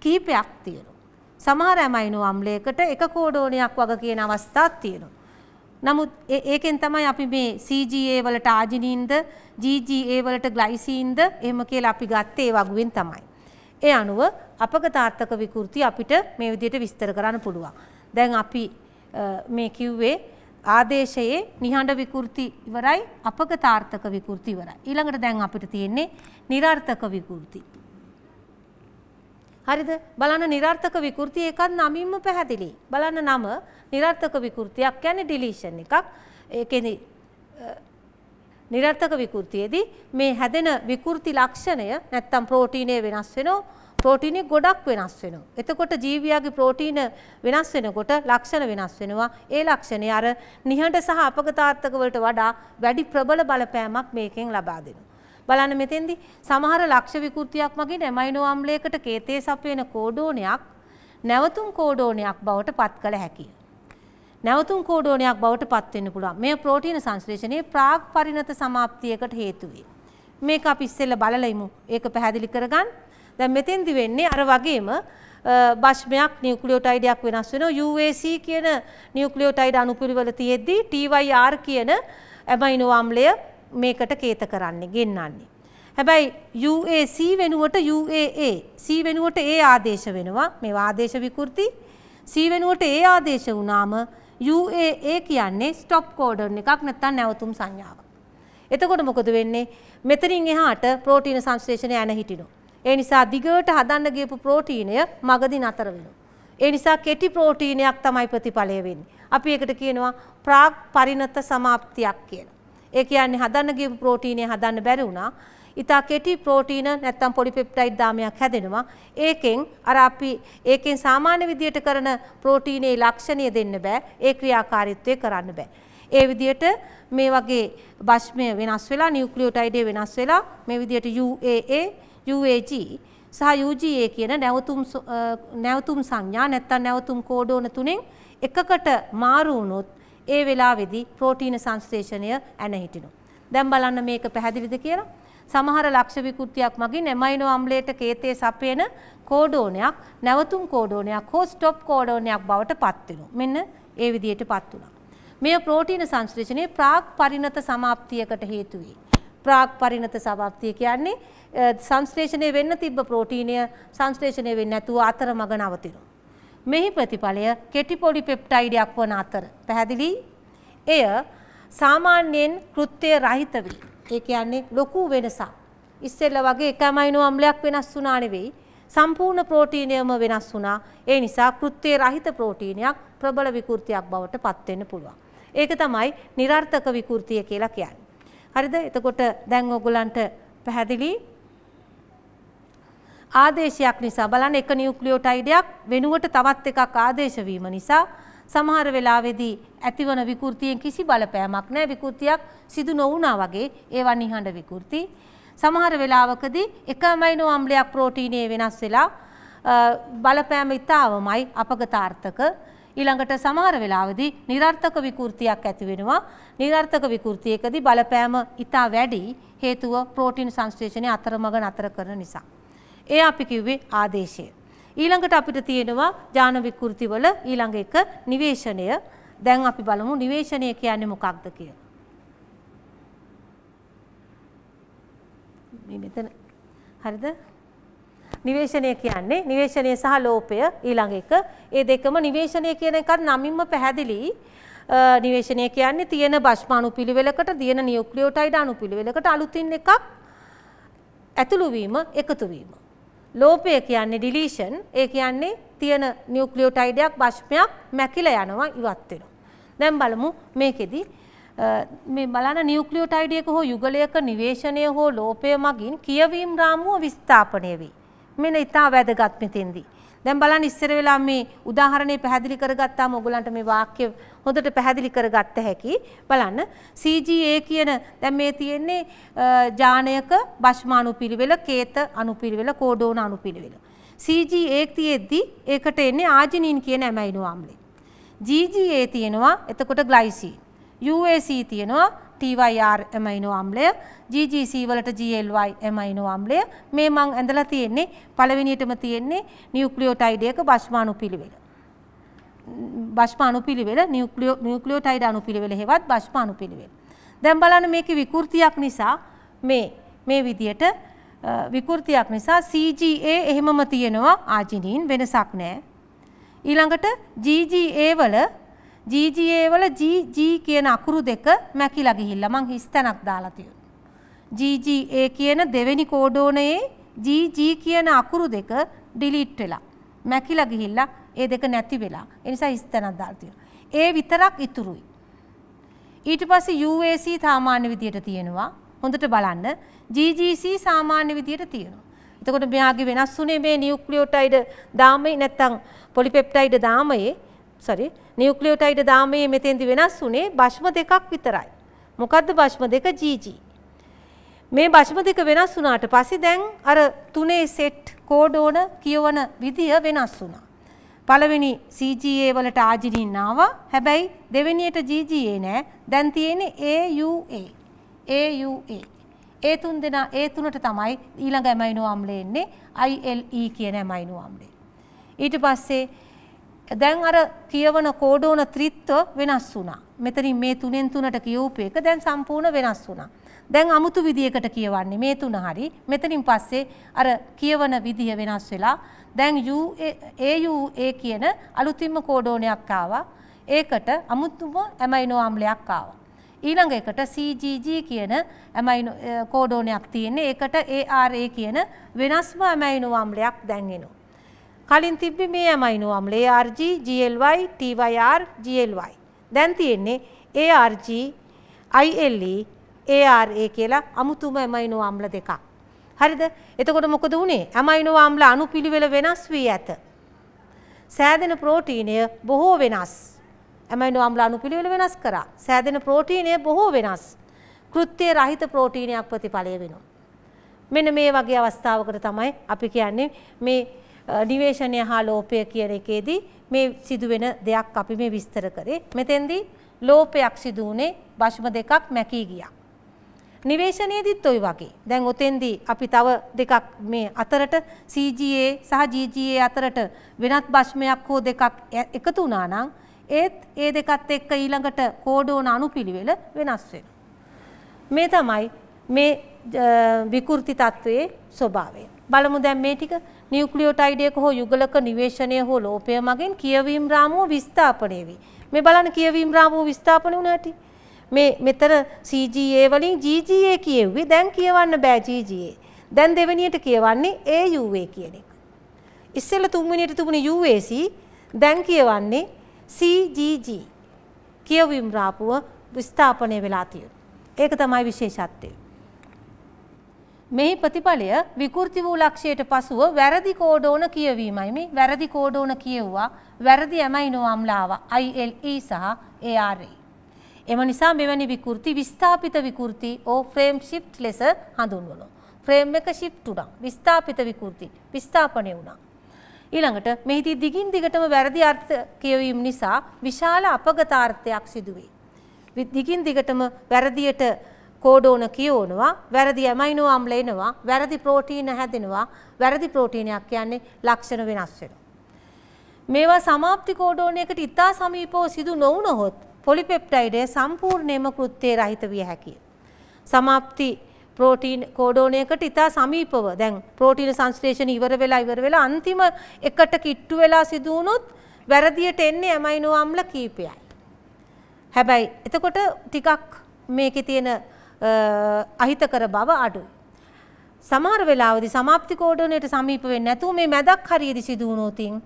කීපයක් තියෙනවා. සමහර ඇමයිනෝ අම්ලයකට එක කෝඩෝනයක් වගේ කියන අවස්ථාත් තියෙනවා. නමුත් ඒකෙන් තමයි අපි මේ CGA වලට ආජිනින්ද, GGA වලට ග්ලයිසින්ද එහෙම කියලා අපි ගත්තේ ඒ වගුවෙන් තමයි. ඒ අනුව අපගතාත්මක විකෘති අපිට මේ විදිහට විස්තර කරන්න පුළුවන්. දැන් අපි මේ කිව්වේ ආදේශයේ නිහඬ විකෘති ඉවරයි අපගතාර්ථක විකෘති ඉවරයි. ඊළඟට දැන් අපිට තියෙන්නේ નિરර්ථක විකෘති. හරිද බලන්න නිරර්ථක විකෘති එකත් නමින්ම පැහැදිලි. බලන්න නම නිරර්ථක විකෘතියක් කියන්නේ ඩිලීෂන් එකක්. ඒකෙදි නිරර්ථක විකෘතියේදී මේ හැදෙන විකෘති ලක්ෂණය නැත්තම් ප්‍රෝටීනය වෙනස් වෙනවා. ප්‍රෝටීනය ගොඩක් වෙනස් වෙනවා. එතකොට ජීවියාගේ ප්‍රෝටීන වෙනස් වෙනකොට ලක්ෂණ වෙනස් වෙනවා. ඒ ලක්ෂණය අර නිහඬ සහ අපගතාර්ථක වලට වඩා වැඩි ප්‍රබල බලපෑමක් මේකෙන් ලබා දෙනවා. බලන්න මෙතෙන්දි සමහර ලක්ෂ විකෘතියක් මගින් ඇමයිනෝ අම්ලයකට කේතේ සපයන කෝඩෝනයක් නැවතුම් කෝඩෝනයක් බවට පත් කළ හැකිය. නැවතුම් කෝඩෝනයක් බවට පත් වෙන්න පුළුවන්. මේ ප්‍රෝටීන සංශ්ලේෂණයේ ප්‍රාග් පරිණත සමාප්තියකට හේතු වේ. මේක අපි ඉස්සෙල්ලා බලලා ඉමු. ඒක පැහැදිලි කරගන්න. දැන් මෙතෙන්දි වෙන්නේ අර වගේම බෂ්මයක් නියුක්ලියෝටයිඩයක් වෙනස් වෙනවා UAC කියන නියුක්ලියෝටයිඩ අණුපිළිවෙල තියෙද්දී TYR කියන ඇමයිනෝ අම්ලය මේකට කේත කරන්නේ ගෙන්නන්නේ. හැබැයි UAC වෙනුවට UAA C වෙනුවට A ආදේශ වෙනවා මේ ආදේශ විකෘති C වෙනුවට A ආදේශ වුණාම UAA කියන්නේ ස්ටොප් කෝඩන් එකක් නැත්තම් නැවතුම් සංඥාවක්. එතකොට මොකද වෙන්නේ? මෙතනින් එහාට ප්‍රෝටීන සංශ්ලේෂණය යන හිටිනවා. ඒ නිසා දිගට හදන්න ගියපු ප්‍රෝටීනය මගදී නතර වෙනවා. ඒ නිසා කෙටි ප්‍රෝටීනයක් තමයි ප්‍රතිඵලය වෙන්නේ. අපි ඒකට කියනවා ප්‍රාග් පරිණත සමාප්තියක් කියලා. ඒ කියන්නේ හදන්න ගියපු ප්‍රෝටීනය හදන්න බැරි වුණා. ඉතා කෙටි ප්‍රෝටීන නැත්තම් පොලිපෙප්ටයිඩ් දාමයක් හැදෙනවා. ඒකෙන් අර අපි ඒකෙන් සාමාන්‍ය විදියට කරන ප්‍රෝටීනයේ ලක්ෂණය දෙන්න බෑ. ඒ ක්‍රියාකාරීත්වය කරන්න බෑ. ඒ විදියට මේ වගේ භෂ්මය වෙනස් වෙලා නියුක්ලියෝටයිඩේ වෙනස් වෙලා මේ විදියට UAA UAG සහ UGA කියන නැවතුම් නැවතුම් සංඥා නැත්තම් නැවතුම් කෝඩෝන තුනෙන් එකකට මාරු වුණොත් ඒ වෙලාවේදී ප්‍රෝටීන සංශ්ලේෂණය ඇනහිටිනු. දැන් බලන්න මේක පැහැදිලිද කියලා. සමහර ලක්ෂ විකෘතියක් මගින් ඇමයිනෝ අම්ලයට කේතයේ සපයන කෝඩෝනයක් නැවතුම් කෝඩෝනයක් හෝ ස්ටොප් කෝඩෝනයක් බවට පත් වෙනවා. මෙන්න ඒ විදිහට පත් වුණා. මෙය ප්‍රෝටීන සංශ්ලේෂණයේ ප්‍රාග් පරිණත સમાප්තියකට හේතු වේ. ප්‍රාග් පරිණත સમાප්තිය කියන්නේ සංශ්ලේෂණය වෙන්න තිබ්බ ප්‍රෝටීනය සංශ්ලේෂණය වෙන්නේ නැතුව අතරමඟ නවතිනවා. මෙහි ප්‍රතිඵලය කෙටි පොඩි පෙප්ටයිඩයක් වන අතර පැහැදිලි එය සාමාන්‍යයෙන් කෘත්‍ය රහිත වී ඒ කියන්නේ ලොකු වෙනසක් ඉස්සෙල්ල වගේ එක ඇමයිනෝ අම්ලයක් වෙනස් වුණා නෙවෙයි සම්පූර්ණ ප්‍රෝටීනයම වෙනස් වුණා ඒ නිසා කෘත්‍ය රහිත ප්‍රෝටීනයක් ප්‍රබල විකෘතියක් බවට පත් වෙන්න පුළුවන් ඒක තමයි નિરර්ථක විකෘතිය කියලා කියන්නේ හරිද එතකොට දැන් ඔයගලන්ට පැහැදිලි ආදේශයක් නිසා බලන්න එක නියුක්ලියෝටයිඩයක් වෙනුවට තවත් එකක් ආදේශ වීම නිසා සමහර වෙලාවේදී ඇතිවන විකෘතියෙන් කිසි බලපෑමක් නැහැ විකෘතියක් සිදු නොවුනා වගේ ඒවා නිහඬ විකෘති සමහර වෙලාවකදී එක ඇමයිනෝ අම්ලයක් ප්‍රෝටීනයේ වෙනස් වෙලා බලපෑම ඉතාවමයි අපගතාර්ථක ඊළඟට සමහර වෙලාවදී નિરර්ථක විකෘතියක් ඇති වෙනවා. નિરර්ථක විකෘතියකදී බලපෑම ඉතා වැඩි හේතුව ප්‍රෝටීන් සංශ්ලේෂණය අතරමඟ නතර කරන නිසා. ඒ අපි කිව්වේ ආදේශය. ඊළඟට අපිට තියෙනවා ඥාන විකෘතිවල ඊළඟ එක නිවේෂණය. දැන් අපි බලමු නිවේෂණය කියන්නේ මොකක්ද කියලා. මේ මෙතන හරිද? නිවේශනය කියන්නේ නිවේශනය සහ ලෝපය ඊළඟ එක ඒ දෙකම නිවේශනය කියන එකත් නමින්ම පැහැදිලි නිවේශනය කියන්නේ තියෙන බෂ්ම අණුපිළිවෙලකට තියෙන නියුක්ලියෝටයිඩ් අණුපිළිවෙලකට අලුතින් එකක් ඇතුළු වීම එකතු වීම ලෝපය කියන්නේ ඩිලීෂන් ඒ කියන්නේ තියෙන නියුක්ලියෝටයිඩයක් භෂ්මයක් මැකිලා යනවා ඉවත් වෙනවා. දැන් බලමු මේකෙදි මේ බලන නියුක්ලියෝටයිඩයක හෝ යුගලයක නිවේශනය හෝ ලෝපය මගින් කියවීම් රාමුව විස්ථාපනය වේ. මෙන්න ඉතා වැදගත් මෙතෙන්දී. දැන් බලන්න ඉස්සර වෙලා මේ උදාහරණේ පැහැදිලි කරගත්තාම ඔයගලන්ට මේ වාක්‍ය හොඳට පැහැදිලි කරගත්ත හැකි බලන්න CGA කියන දැන් මේ තියෙන්නේ ජානයක බෂ්ම අනුපිළිවෙල කේත අනුපිළිවෙල කෝඩෝන අනුපිළිවෙල CGA තියෙද්දි ඒකට එන්නේ ආජිනින් කියන ඇමයිනෝ අම්ලය GGA තියෙනවා එතකොට ග්ලයිසින් UAC තියෙනවා TYR ඇමයිනෝ අම්ලය GGC වලට GLY ඇමයිනෝ අම්ලය මේ මං ඇඳලා තියෙන්නේ පළවෙනියටම තියෙන්නේ නියුක්ලියෝටයිඩ් එක බෂ්මාණු පිළිවෙල. බෂ්මාණු පිළිවෙල නියුක්ලියෝ නියුක්ලියෝටයිඩ් අණු පිළිවෙල හෙවත් බෂ්මාණු පිළිවෙල. දැන් බලන්න මේකේ විකෘතියක් නිසා මේ මේ විදියට විකෘතියක් නිසා CGA එහෙමම තියෙනවා ආජිනීන් වෙනසක් නැහැ. ඊළඟට GGA වල GGA වල GG කියන අකුරු දෙක මැකිලා ගිහිල්ලා මං හිස් තැනක් දාලා තියෙනවා. GGA කියන දෙවෙනි කෝඩෝනයේ GG කියන අකුරු දෙක ඩිලීට් වෙලා මැකිලා ගිහිල්ලා ඒ දෙක නැති වෙලා. ඒ නිසා හිස් තැනක් දාලා තියෙනවා. ඒ විතරක් ඉතුරුයි. ඊට පස්සේ UAC සාමාන්‍ය විදියට තියෙනවා. හොඳට බලන්න GGC සාමාන්‍ය විදියට තියෙනවා. එතකොට මෙයාගේ වෙනස් වුනේ මේ නියුක්ලියෝටයිඩ් දාමයේ නැත්තම් පොලිපෙප්ටයිඩ් දාමයේ සරි නිියුක්ලියෝටයිඩ දාමයේ මෙතෙන්දි වෙනස් වනේ භශ්ම දෙකක් විතරයි. මොකක්ද භශ්ම දෙක ජීජ. මේ භශ්ම දෙක වෙනස් වනාට පසි දැන් අර තුනේ සෙට් කෝඩෝන කියවන විදිහ වෙනස් වුණා. පළවෙනි CGA වලට ආජිනින්නාව හැබැයි දෙවෙනියට GGA නෑ දැන් තියෙන්නේ AUA AUA ඒ තුන් දෙනා ඒ තුනට තමයි ඊළඟ ඇමයිනෝ අම්ලය එන්නේ ILE කියන ඇමයිනෝ අම්ලය ඊට පස්සේ දැන් අර කියවන කෝඩෝන ත්‍රිත්ව වෙනස් වුණා. මෙතනින් මේ තුනෙන් තුනට කියවූප එක දැන් සම්පූර්ණ වෙනස් වුණා. දැන් අමුතු විදියකට කියවන්නේ මේ තුන හරි. මෙතනින් පස්සේ අර කියවන විදිය වෙනස් වෙලා දැන් U AUA කියන අලුතින්ම කෝඩෝනයක් ආවා. ඒකට අමුතුම ඇමයිනෝ අම්ලයක් ආවා. ඊළඟ එකට CGG කියන ඇමයිනෝ කෝඩෝනයක් තියෙන්නේ. ඒකට ARA කියන වෙනස්ම ඇමයිනෝ අම්ලයක් දැන් එනවා. කලින් තිබ්බේ මේ ඇමයිනෝ අම්ලේ ARG, GLY, TYR, GLY. දැන් තියෙන්නේ ARG, ILE, ARA කියලා අමුතුම ඇමයිනෝ අම්ල දෙකක්. හරිද? එතකොට මොකද වුනේ? ඇමයිනෝ අම්ල අණුපිළිවෙල වෙනස් වී ඇත. සෑදෙන ප්‍රෝටීනය බොහෝ වෙනස්. ඇමයිනෝ අම්ල අණුපිළිවෙල වෙනස් කරා. සෑදෙන ප්‍රෝටීනය බොහෝ වෙනස්. කෘත්‍ය රහිත ප්‍රෝටීනයක් ප්‍රතිඵලය වෙනවා. මෙන්න මේ වගේ අවස්ථාවකට තමයි අපි කියන්නේ මේ නිවේශනය හා ලෝපය කියන එකේදී මේ සිදුවෙන දෙයක් අපි මේ විස්තර කරේ. මෙතෙන්දී ලෝපයක් සිදු වුණේ භෂ්ම දෙකක් මැකී ගියා. නිවේශනයේදීත් ওই වගේ. දැන් ඔතෙන්දී අපි තව දෙකක් මේ අතරට CGA සහ GGA අතරට වෙනත් භෂ්මයක් හෝ දෙකක් එකතු වුණා නම් ඒත් ඒ දෙකත් එක්ක ඊළඟට කෝඩෝන අනුපිළිවෙල වෙනස් වෙනවා. මේ තමයි මේ විකෘති තත්ත්වයේ ස්වභාවය. බලමු දැන් මේ ටික නියුක්ලියෝටයිඩයක හෝ යුගලක නිවේශනය හෝ ලෝපය මගින් කියවීම් රාමුව විස්ථාපනය වේ. මේ බලන්න කියවීම් රාමුව විස්ථාපන වුණාට මේ මෙතන CGA වලින් GGA කියෙව්වේ දැන් කියවන්න බෑ GGA. දැන් දෙවෙනියට කියවන්නේ AUA කියන එක. ඉස්සෙල්ලා තුන්වෙනියට තිබුණේ UAC දැන් කියවන්නේ CGG. කියවීම් රාමුව විස්ථාපනය වෙලා තියෙනවා. ඒක තමයි විශේෂත්වය. මෙහි ප්‍රතිඵලය විකෘති වූ ලක්ෂයට පසුව වැරදි කෝඩෝන කියවීමයි මේ වැරදි කෝඩෝන කියවුවා වැරදි ඇමයිනෝ අම්ලාව ILE සහ ARA. E. එම නිසා මෙවැනි විකෘති විස්ථාපිත විකෘති ඕ ෆ්‍රේම් ශිප්ට් ලෙස හඳුන්වනවා. ෆ්‍රේම් එක ශිප්ට් උනා. විස්ථාපිත විකෘති විස්ථාපනය වුණා. ඊළඟට මෙහිදී දිගින් දිගටම වැරදි අර්ථ කියවීම නිසා විශාල අපගතාර්ථයක් සිදුවේ. දිගින් දිගටම වැරදියට කෝඩෝන කියවනවා වැරදි ඇමයිනෝ අම්ල එනවා වැරදි ප්‍රෝටීන හැදෙනවා වැරදි ප්‍රෝටීනයක් කියන්නේ ලක්ෂණ වෙනස් වෙනවා. මේවා සමාප්ති කෝඩෝනයකට ඉතා සමීපව සිදු නොවුනොහොත් පොලිපෙප්ටයිඩය සම්පූර්ණයම කෘත්තේ රහිත විය හැකිය. සමාප්ති ප්‍රෝටීන් කෝඩෝනයකට ඉතා සමීපව දැන් ප්‍රෝටීන සංශ්ලේෂණ ඉවර වෙලා ඉවර වෙලා අන්තිම එකට කිට්ටු වෙලා සිදුවුණොත් වැරදියට එන්නේ ඇමයිනෝ අම්ල කීපයයි. හැබැයි එතකොට ටිකක් මේකේ තියෙන අහිතකර බව අඩුයි. සමහර වෙලාවදී සමාප්ති කෝඩනයට සමීප වෙන්නේ නැතුව මේ මැදක් හරියදී සිදු වුණොතින්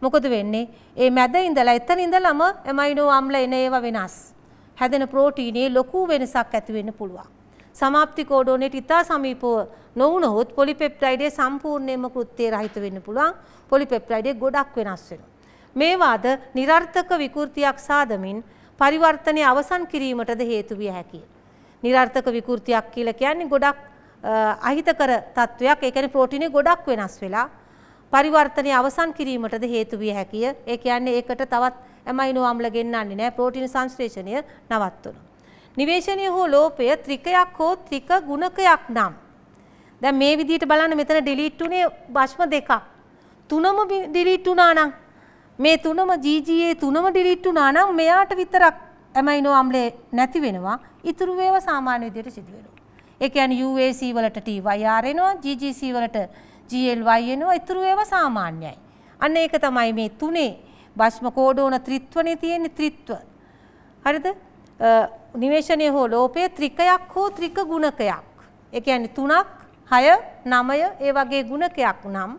මොකද වෙන්නේ? ඒ මැද ඉඳලා එතන ඉඳලම ඇමයිනෝ අම්ල එන ඒවා වෙනස්. හැදෙන ප්‍රෝටීනයේ ලොකු වෙනසක් ඇති වෙන්න පුළුවන්. සමාප්ති කෝඩෝනේට ඉතා සමීපව නොවුනහොත් පොලිපෙප්ටයිඩේ සම්පූර්ණයෙන්ම කෘත්‍යය රහිත වෙන්න පුළුවන්. පොලිපෙප්ටයිඩේ ගොඩක් වෙනස් වෙනවා. මේවාද નિરර්ථක විකෘතියක් සාදමින් පරිවර්තනය අවසන් කිරීමටද හේතු විය හැකියි. නිරර්ථක විකෘතියක් කියලා කියන්නේ ගොඩක් අහිතකර තත්වයක්. ඒ කියන්නේ ප්‍රෝටීනේ ගොඩක් වෙනස් වෙලා පරිවර්තනය අවසන් කිරීමටද හේතු විය හැකිය. ඒ කියන්නේ ඒකට තවත් ඇමයිනෝ අම්ල ගෙන්නන්නේ නැහැ. ප්‍රෝටීන සංශ්ලේෂණය නවත්වනවා. නිවේශනය හෝ ලෝපය ත්‍රිකයක් හෝ ත්‍රික ගුණකයක් නම් දැන් මේ විදිහට බලන්න මෙතන ඩිලීට් උනේ භෂ්ම දෙකක්. තුනම ඩිලීට් වුණා නම් මේ තුනම GGA තුනම ඩිලීට් වුණා නම් මෙයාට විතරක් ඇමයිනෝ අම්ලේ නැති වෙනවා. ඉතුරු ඒවා සාමාන්‍ය විදිහට සිදු වෙනවා. ඒ කියන්නේ UAC වලට TYR එනවා, GGC වලට GLY එනවා. ඉතුරු ඒවා සාමාන්‍යයි. අන්න ඒක තමයි මේ තුනේ භෂ්ම කෝඩෝන ත්‍රිත්වනේ තියෙන ත්‍රිත්ව. හරිද? නිවේශනය හෝ ලෝපයේ ත්‍රිකයක් හෝ ත්‍රික ගුණකයක්. ඒ කියන්නේ තුනක්, හය, නවය ඒ වගේ ගුණකයක් නම්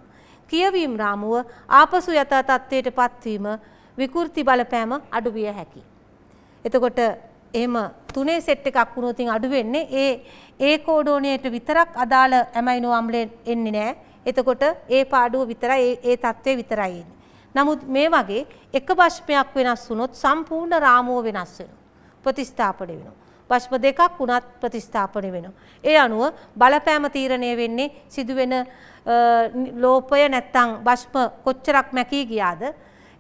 කියවීම් රාමුව ආපසු යථා තත්ත්වයට පත්වීම විකෘති බලපෑම අඩු විය හැකියි. එතකොට එහෙම තුනේ සෙට් එකක් වුණොත් අඩු වෙන්නේ ඒ ඒ කෝඩෝනයට විතරක් අදාළ ඇමයිනෝ අම්ලයෙන් එන්නේ නැහැ. එතකොට ඒ පාඩුව විතරයි ඒ தત્ත්වය විතරයි එන්නේ. නමුත් මේ වගේ එක බෂ්පයක් වෙනස් වුණොත් සම්පූර්ණ රාමුව වෙනස් වෙනවා. ප්‍රතිස්ථාපණය වෙනවා. බෂ්ප දෙකක් වුණත් ප්‍රතිස්ථාපනය වෙනවා. ඒ අනුව බලපෑම තීරණය වෙන්නේ සිදුවෙන ලෝපය නැත්තං බෂ්ප කොච්චරක් මැකී ගියාද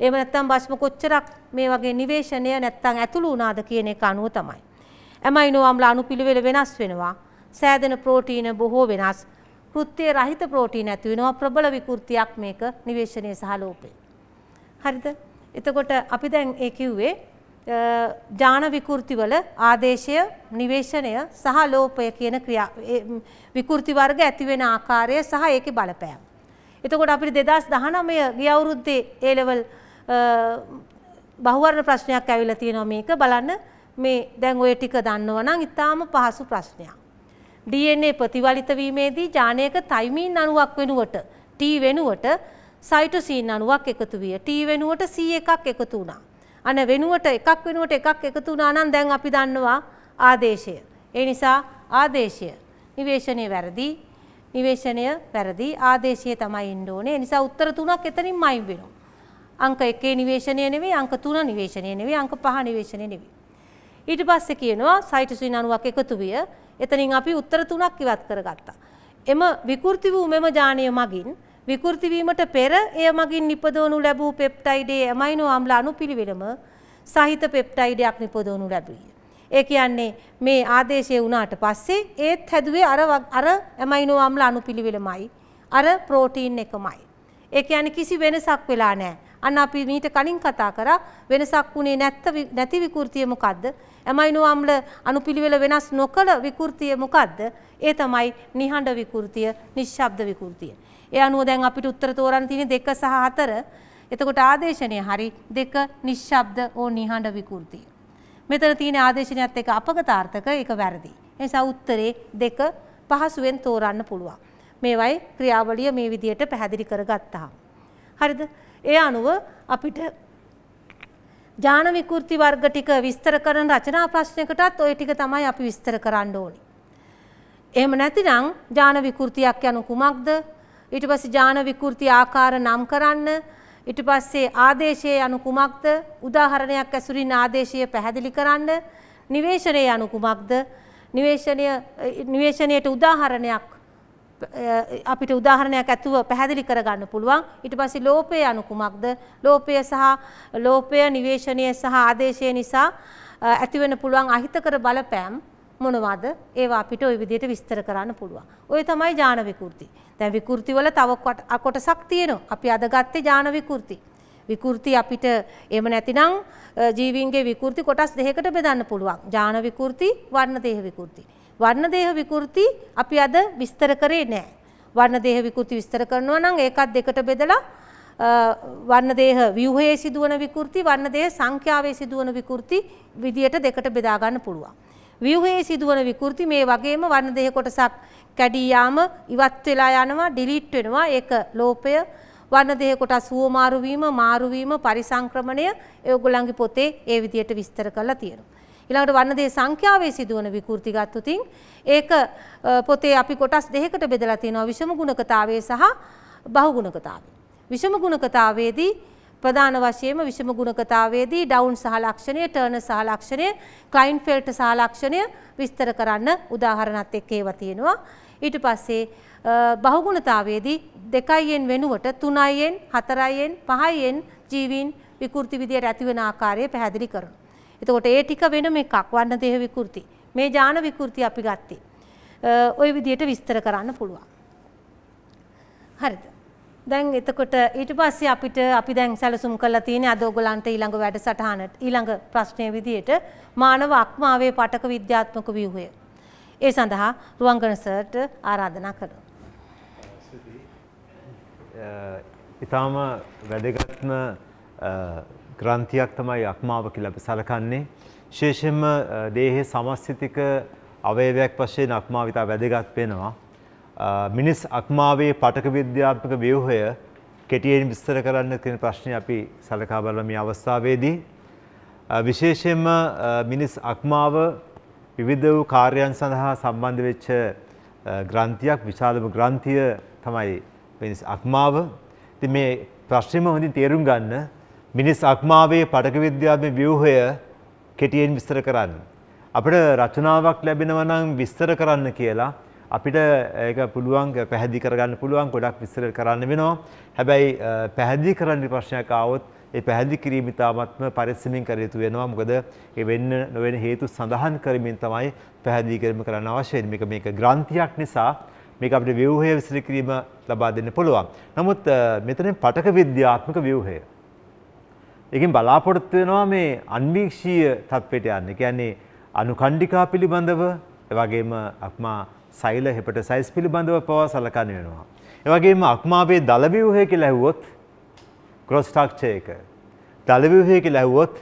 එහෙම නැත්නම් භෂ්ම කොච්චරක් මේ වගේ නිවේෂණය නැත්නම් ඇතුළු වුණාද කියන එක අනුව තමයි. ඇමයිනෝ අම්ල අණුපිළිවෙල වෙනස් වෙනවා. සෑදෙන ප්‍රෝටීන බොහෝ වෙනස්. කෘත්‍ය රහිත ප්‍රෝටීන ඇති වෙනවා ප්‍රබල විකෘතියක් මේක නිවේෂණයේ සහ ලෝපේ. හරිද? එතකොට අපි දැන් ඒ කිව්වේ ජාන විකෘතිවල ආදේශය නිවේෂණය සහ ලෝපය කියන ක්‍රියා විකෘති වර්ග ඇති වෙන ආකාරය සහ ඒකේ බලපෑම. එතකොට අපිට 2019 ගිය අවුරුද්දේ A level බහුවර්ණ ප්‍රශ්නයක් ඇවිල්ලා තියෙනවා මේක බලන්න මේ දැන් ඔය ටික දන්නවනම් ඉතාම පහසු ප්‍රශ්නයක්. DNA ප්‍රතිවලිත වීමේදී ජානයක තයිමීන් අණුවක් වෙනුවට T වෙනුවට සයිටොසින් අණුවක් එකතු විය. T වෙනුවට C1ක් එකතු වුණා. අන වෙනුවට එකක් වෙනුවට එකක් එකතු වුණා නම් දැන් අපි දන්නවා ආදේශය. ඒ නිසා ආදේශය නිවේෂණය වැරදි. නිවේෂණය වැරදි. ආදේශය තමයි ඉන්න ඕනේ. ඒ නිසා උත්තර තුනක් එතනින්මයි වෙනවා. අංක 1 නිවේශනය නෙවෙයි අංක 3 නිවේශනය නෙවෙයි අංක 5 නිවේශනය නෙවෙයි. ඊට පස්සේ කියනවා සයිටොසින් අණුවක් එකතු විය. එතනින් අපි උත්තර තුනක් ඉවත් කරගත්තා. එම විකෘති වූ මෙම ජානීය මගින් විකෘති වීමට පෙර එය මගින් නිපදවනු ලැබූ පෙප්ටයිඩේ ඇමයිනෝ අම්ල අණුපිළිවෙලම සහිත පෙප්ටයිඩයක් නිපදවනු ලැබුවේ. ඒ කියන්නේ මේ ආදේශය වුණාට පස්සේ ඒත් හැදුවේ අර අර ඇමයිනෝ අම්ල අණුපිළිවෙලමයි අර ප්‍රෝටීන් එකමයි. ඒ කියන්නේ කිසි වෙනසක් වෙලා නැහැ. අන්න අපි මීට කලින් කතා කරා වෙනසක් වුණේ නැත්ත නැති විකෘතිය මොකද්ද? ඇමයිනෝ අම්ල අනුපිළිවෙල වෙනස් නොකළ විකෘතිය මොකද්ද? ඒ තමයි නිහඬ විකෘතිය, නිශ්ශබ්ද විකෘතිය. ඒ අනුව දැන් අපිට උත්තර තෝරන්න තියෙන්නේ 2 සහ 4. එතකොට ආදේශනය හරි 2 නිශ්ශබ්ද ඕ නිහඬ විකෘතිය. මෙතන තියෙන ආදේශනයත් එක අපගතාර්ථක ඒක වැරදි. ඒ නිසා උත්තරේ 2 පහසුවෙන් තෝරන්න පුළුවන්. මේවයි ක්‍රියාවලිය මේ විදියට පැහැදිලි කරගත්තා. හරිද? ඒ අනුව අපිට ඥාන විකෘති වර්ග ටික විස්තර කරන රචනා ප්‍රශ්නයකටත් ওই ටික තමයි අපි විස්තර කරන්න ඕනේ. එහෙම නැතිනම් ඥාන විකෘතියක් යනු කුමක්ද? ඊට පස්සේ ඥාන විකෘති ආකාර නම් කරන්න ඊට පස්සේ ආදේශයේ යනු කුමක්ද? උදාහරණයක් ඇසුරින් ආදේශය පැහැදිලි කරන්න. නිවේෂණයේ යනු කුමක්ද? නිවේෂණය නිවේෂණයට උදාහරණයක් අපිට උදාහරණයක් ඇතුව පැහැදිලි කරගන්න පුළුවන් ඊට පස්සේ ලෝපය අනු කුමක්ද ලෝපය සහ ලෝපය නිවේශනය සහ ආදේශය නිසා ඇතිවෙන පුළුවන් අහිතකර බලපෑම් මොනවද ඒවා අපිට ওই විදිහට විස්තර කරන්න පුළුවන්. ඔය තමයි ඥාන විකෘති. දැන් විකෘති වල තව කොටසක් තියෙනවා. අපි අද ගත්තේ ඥාන විකෘති. විකෘති අපිට එහෙම නැතිනම් ජීවීන්ගේ විකෘති කොටස් දෙකකට බෙදන්න පුළුවන්. ඥාන විකෘති, වර්ණ දේහ විකෘති. වර්ණදේහ විකෘති අපි අද විස්තර කරේ නෑ. වර්ණදේහ විකෘති විස්තර කරනවා නම් ඒකත් දෙකට බෙදලා වර්ණදේහ ව්‍යුහයේ සිදුවන විකෘති වර්ණදේහ සංඛ්‍යාවේ සිදුවන විකෘති විදියට දෙකට බෙදා ගන්න පුළුවන්. ව්‍යුහයේ සිදුවන විකෘති මේ වගේම වර්ණදේහ කොටසක් කැඩී යාම ඉවත් වෙලා යනවා ඩිලීට් වෙනවා ඒක ලෝපය වර්ණදේහ කොටස් හුවමාරු වීම මාරු වීම පරිසංක්‍රමණය ඒගොල්ලන්ගේ පොතේ ඒ විදියට විස්තර කරලා තියෙනවා. ඊළඟට වර්ණදේ සංඛ්‍යාවේ සිදුවන විකෘති ගත්තොතින් ඒක පොතේ අපි කොටස් දෙකකට බෙදලා තියෙනවා විෂම ගුණකතාවය සහ බහුගුණකතාවය. විෂම ගුණකතාවේදී ප්‍රධාන වශයෙන්ම විෂම ගුණකතාවේදී ඩවුන් සහ ලක්ෂණය, ටර්නර් සහ ලක්ෂණය, ක්ලයින්ෆෙල්ට් සහ ලක්ෂණය විස්තර කරන්න උදාහරණත් එක්ක ඒවා තියෙනවා. ඊට පස්සේ බහුගුණතාවේදී 2යෙන් වෙනුවට 3යෙන්, 4යෙන්, 5යෙන් ජීවීන් විකෘති විදියට ඇතිවන ආකාරය පැහැදිලි කරනවා. එතකොට ඒ ටික වෙනම එකක් වන්න දේහ විකෘති. මේ ඥාන විකෘති අපි ගත්තේ. ওই විදිහට විස්තර කරන්න පුළුවන්. හරිද? දැන් එතකොට ඊට පස්සේ අපිට අපි දැන් සැලසුම් කරලා තියෙන්නේ අද ඔයගලන්ට ඊළඟ වැඩසටහනට ඊළඟ ප්‍රශ්නයේ විදිහට මානව අක්මාවේ පටක විද්‍යාත්මක ව්‍යුහය. ඒ සඳහා රුවන්ගණ සර්ට ආරාධනා කරනවා. ඉතාම වැදගත්ම ග්‍රන්ථයක් තමයි අක්මාව කියලා අපි සලකන්නේ. විශේෂයෙන්ම දේහයේ සමස්තිතික අවයවයක් වශයෙන් අක්මාව ඉතා වැදගත් වෙනවා. මිනිස් අක්මාවේ පටක විද්‍යාත්මක ව්‍යුහය කෙටියෙන් විස්තර කරන්න කියන ප්‍රශ්නේ අපි සලකා බලන මේ අවස්ථාවේදී විශේෂයෙන්ම මිනිස් අක්මාව විවිධ වූ කාර්යයන් සඳහා සම්බන්ධ වෙච්ච ග්‍රන්ථියක් විශාලම ග්‍රන්ථිය තමයි මිනිස් අක්මාව. ඉතින් මේ ප්‍රශ්නේම හොඳින් තේරුම් ගන්න මිනිස් අක්මාවේ පටක විද්‍යාවේ ව්‍යූහය කෙටියෙන් විස්තර කරන්න. අපිට රචනාවක් ලැබෙනවා නම් විස්තර කරන්න කියලා අපිට eh, ඒක පුළුවන් පැහැදිලි කරගන්න පුළුවන් ගොඩක් විස්තර කරන්න වෙනවා. හැබැයි eh, පැහැදිලි කරන්න ප්‍රශ්නයක් ආවොත් ඒ පැහැදිලි කිරීම ඉතාමත්ම පරිස්සමින් කර යුතු වෙනවා. මොකද ඒ වෙන්න නොවන හේතු සඳහන් කරමින් තමයි පැහැදිලි කිරීම කරන්න අවශ්‍ය වෙන්නේ. මේක මේක ග්‍රන්ථියක් නිසා මේක අපිට ව්‍යුහය විස්තර කිරීම ලබා දෙන්න පුළුවන්. නමුත් eh, මෙතන පටක විද්‍යාත්මක ව්‍යුහය එකින් බලාපොරොත්තු වෙනවා මේ අන්වීක්ෂීය තත්ත්වයට යන්න. කියන්නේ අනුකණ්ඩිකා පිළිබඳව එවැගේම අක්මා සෛල හෙපටසයිස් පිළිබඳව පවා සලකන්න වෙනවා. එවැගේම අක්මාවේ දල ව්‍යුහය කියලා ඇහුවොත් ක්‍රොස් ස්ට්‍රක්චර් එක. දල ව්‍යුහය කියලා ඇහුවොත්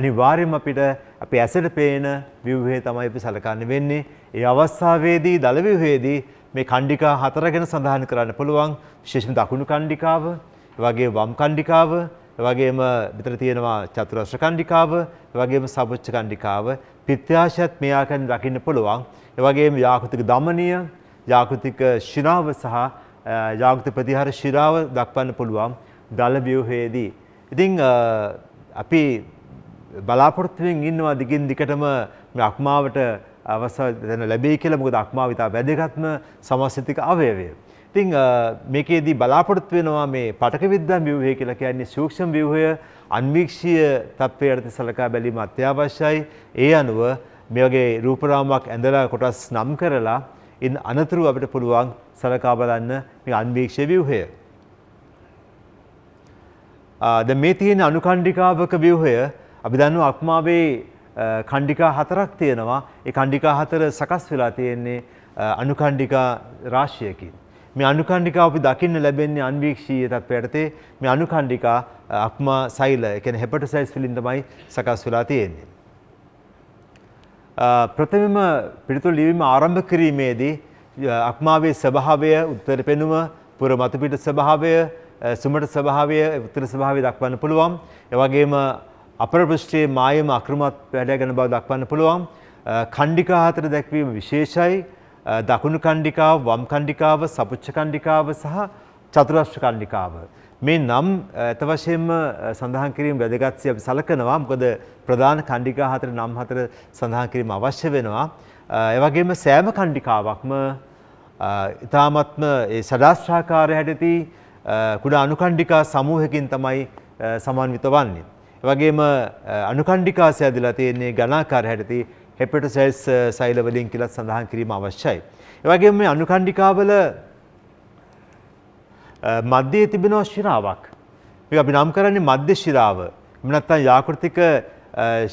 අනිවාර්යයෙන්ම අපිට අපේ ඇසට පේන ව්‍යුහය තමයි අපි සලකන්න වෙන්නේ. ඒ අවස්ථාවේදී දල ව්‍යුහයේදී මේ කණ්ඩිකා හතර ගැන සඳහන් කරන්න පුළුවන් විශේෂයෙන් දකුණු කණ්ඩිකාව, එවැගේ වම් කණ්ඩිකාව, වගේම විතර තියෙනවා චතුරස්‍ර කණ්ඩිකාව වගේම සබුච්ච කණ්ඩිකාව ප්‍රත්‍යාශයත් මේ ආකාරයෙන් දකින්න පුළුවන් ඒ වගේම යාකෘතික දමනීය යාකෘතික ශිරාව සහ යාකෘතික ප්‍රතිහාර ශිරාව දක්වන්න පුළුවන් දල ව්‍යුහයේදී ඉතින් අපි බලාපොරොත්තුෙන් ඉන්නවා දිගින් දිකටම මේ අක්මාවට අවසර දැන ලැබෙයි කියලා මොකද අක්මාව ඉතා වැදගත්ම සමස්තික අවයවය ඉතින් මේකේදී බලාපොරොත්තු වෙනවා මේ පටක විද්‍යා ව්‍යුහය කියලා කියන්නේ සූක්ෂම ව්‍යුහය අන්වීක්ෂීය තත්ත්වයට සලකා බැලීම අත්‍යවශ්‍යයි. ඒ අනුව මේ වගේ රූපරාමුවක් ඇඳලා කොටස් නම් කරලා ඉන් අනතුරු අපිට පුළුවන් සලකා බලන්න මේ අන්වීක්ෂීය ව්‍යුහය. දැන් මේ තියෙන අනුකණ්ඩිකාවක ව්‍යුහය අපි දන්නවා අක්මාවේ කණ්ඩිකා හතරක් තියෙනවා. ඒ කණ්ඩිකා හතර සකස් වෙලා තියෙන්නේ අනුකණ්ඩිකා රාශියකින්. මේ අනුකණ්ඩිකා අපි දකින්න ලැබෙන්නේ අන්වීක්ෂීය තත්ත්වයටතේ මේ අනුකණ්ඩිකා අක්මා සෛල ඒ කියන්නේ හෙපටොසයිස් වලින් තමයි සකස් වෙලා තියෙන්නේ. ප්‍රථමම පිළිතුරු ලිවීම ආරම්භ කිරීමේදී අක්මාවේ ස්වභාවය උත්තර පෙනුම පුර මතුපිට ස්වභාවය සුමට ස්වභාවය උත්තර ස්වභාවය දක්වන්න පුළුවන්. ඒ වගේම අපරපෘෂ්ඨයේ මායම අක්‍රමවත් වැඩ ගැන බව දක්වන්න පුළුවන්. ඛණ්ඩිකා හතර දැක්වීම විශේෂයි. දකුණු කණ්ඩිකාව වම් කණ්ඩිකාව සපුච්ච කණ්ඩිකාව සහ චතුරශ්‍ර කණ්ඩිකාව. මේ නම් ඇත වශයෙන්ම සඳහන් කිරීම වැදගත්සිය අපි සලකනවා මොකද ප්‍රධාන කණ්ඩිකා හතර නම් හතර සඳහන් කිරීම අවශ්‍ය වෙනවා. එවගේම සෑම කණ්ඩිකාවක්ම ඉතාමත්ම සඩාස්ශ්‍රාකාරය හැටති කුඩා අනුකණ්ඩිකා සමූහකින් තමයි සමන්විත වන්නේ. වගේම අනුකණ්ඩිකා සෑදිලා තියෙන්නේ ගණාකාර හැටති හෙපටසයිස් සයිලවලින් කියලත් සඳහන් කිරීම අවශ්‍යයි. එවගේ මේ අනුකණ්ඩිකාවල මධ්‍යයේ තිබෙනෝ ශිරාවක්. මේ අපි නම් කරන්නේ මධ්‍ය ශිරාව. මෙන්නත්නම් යාකෘතික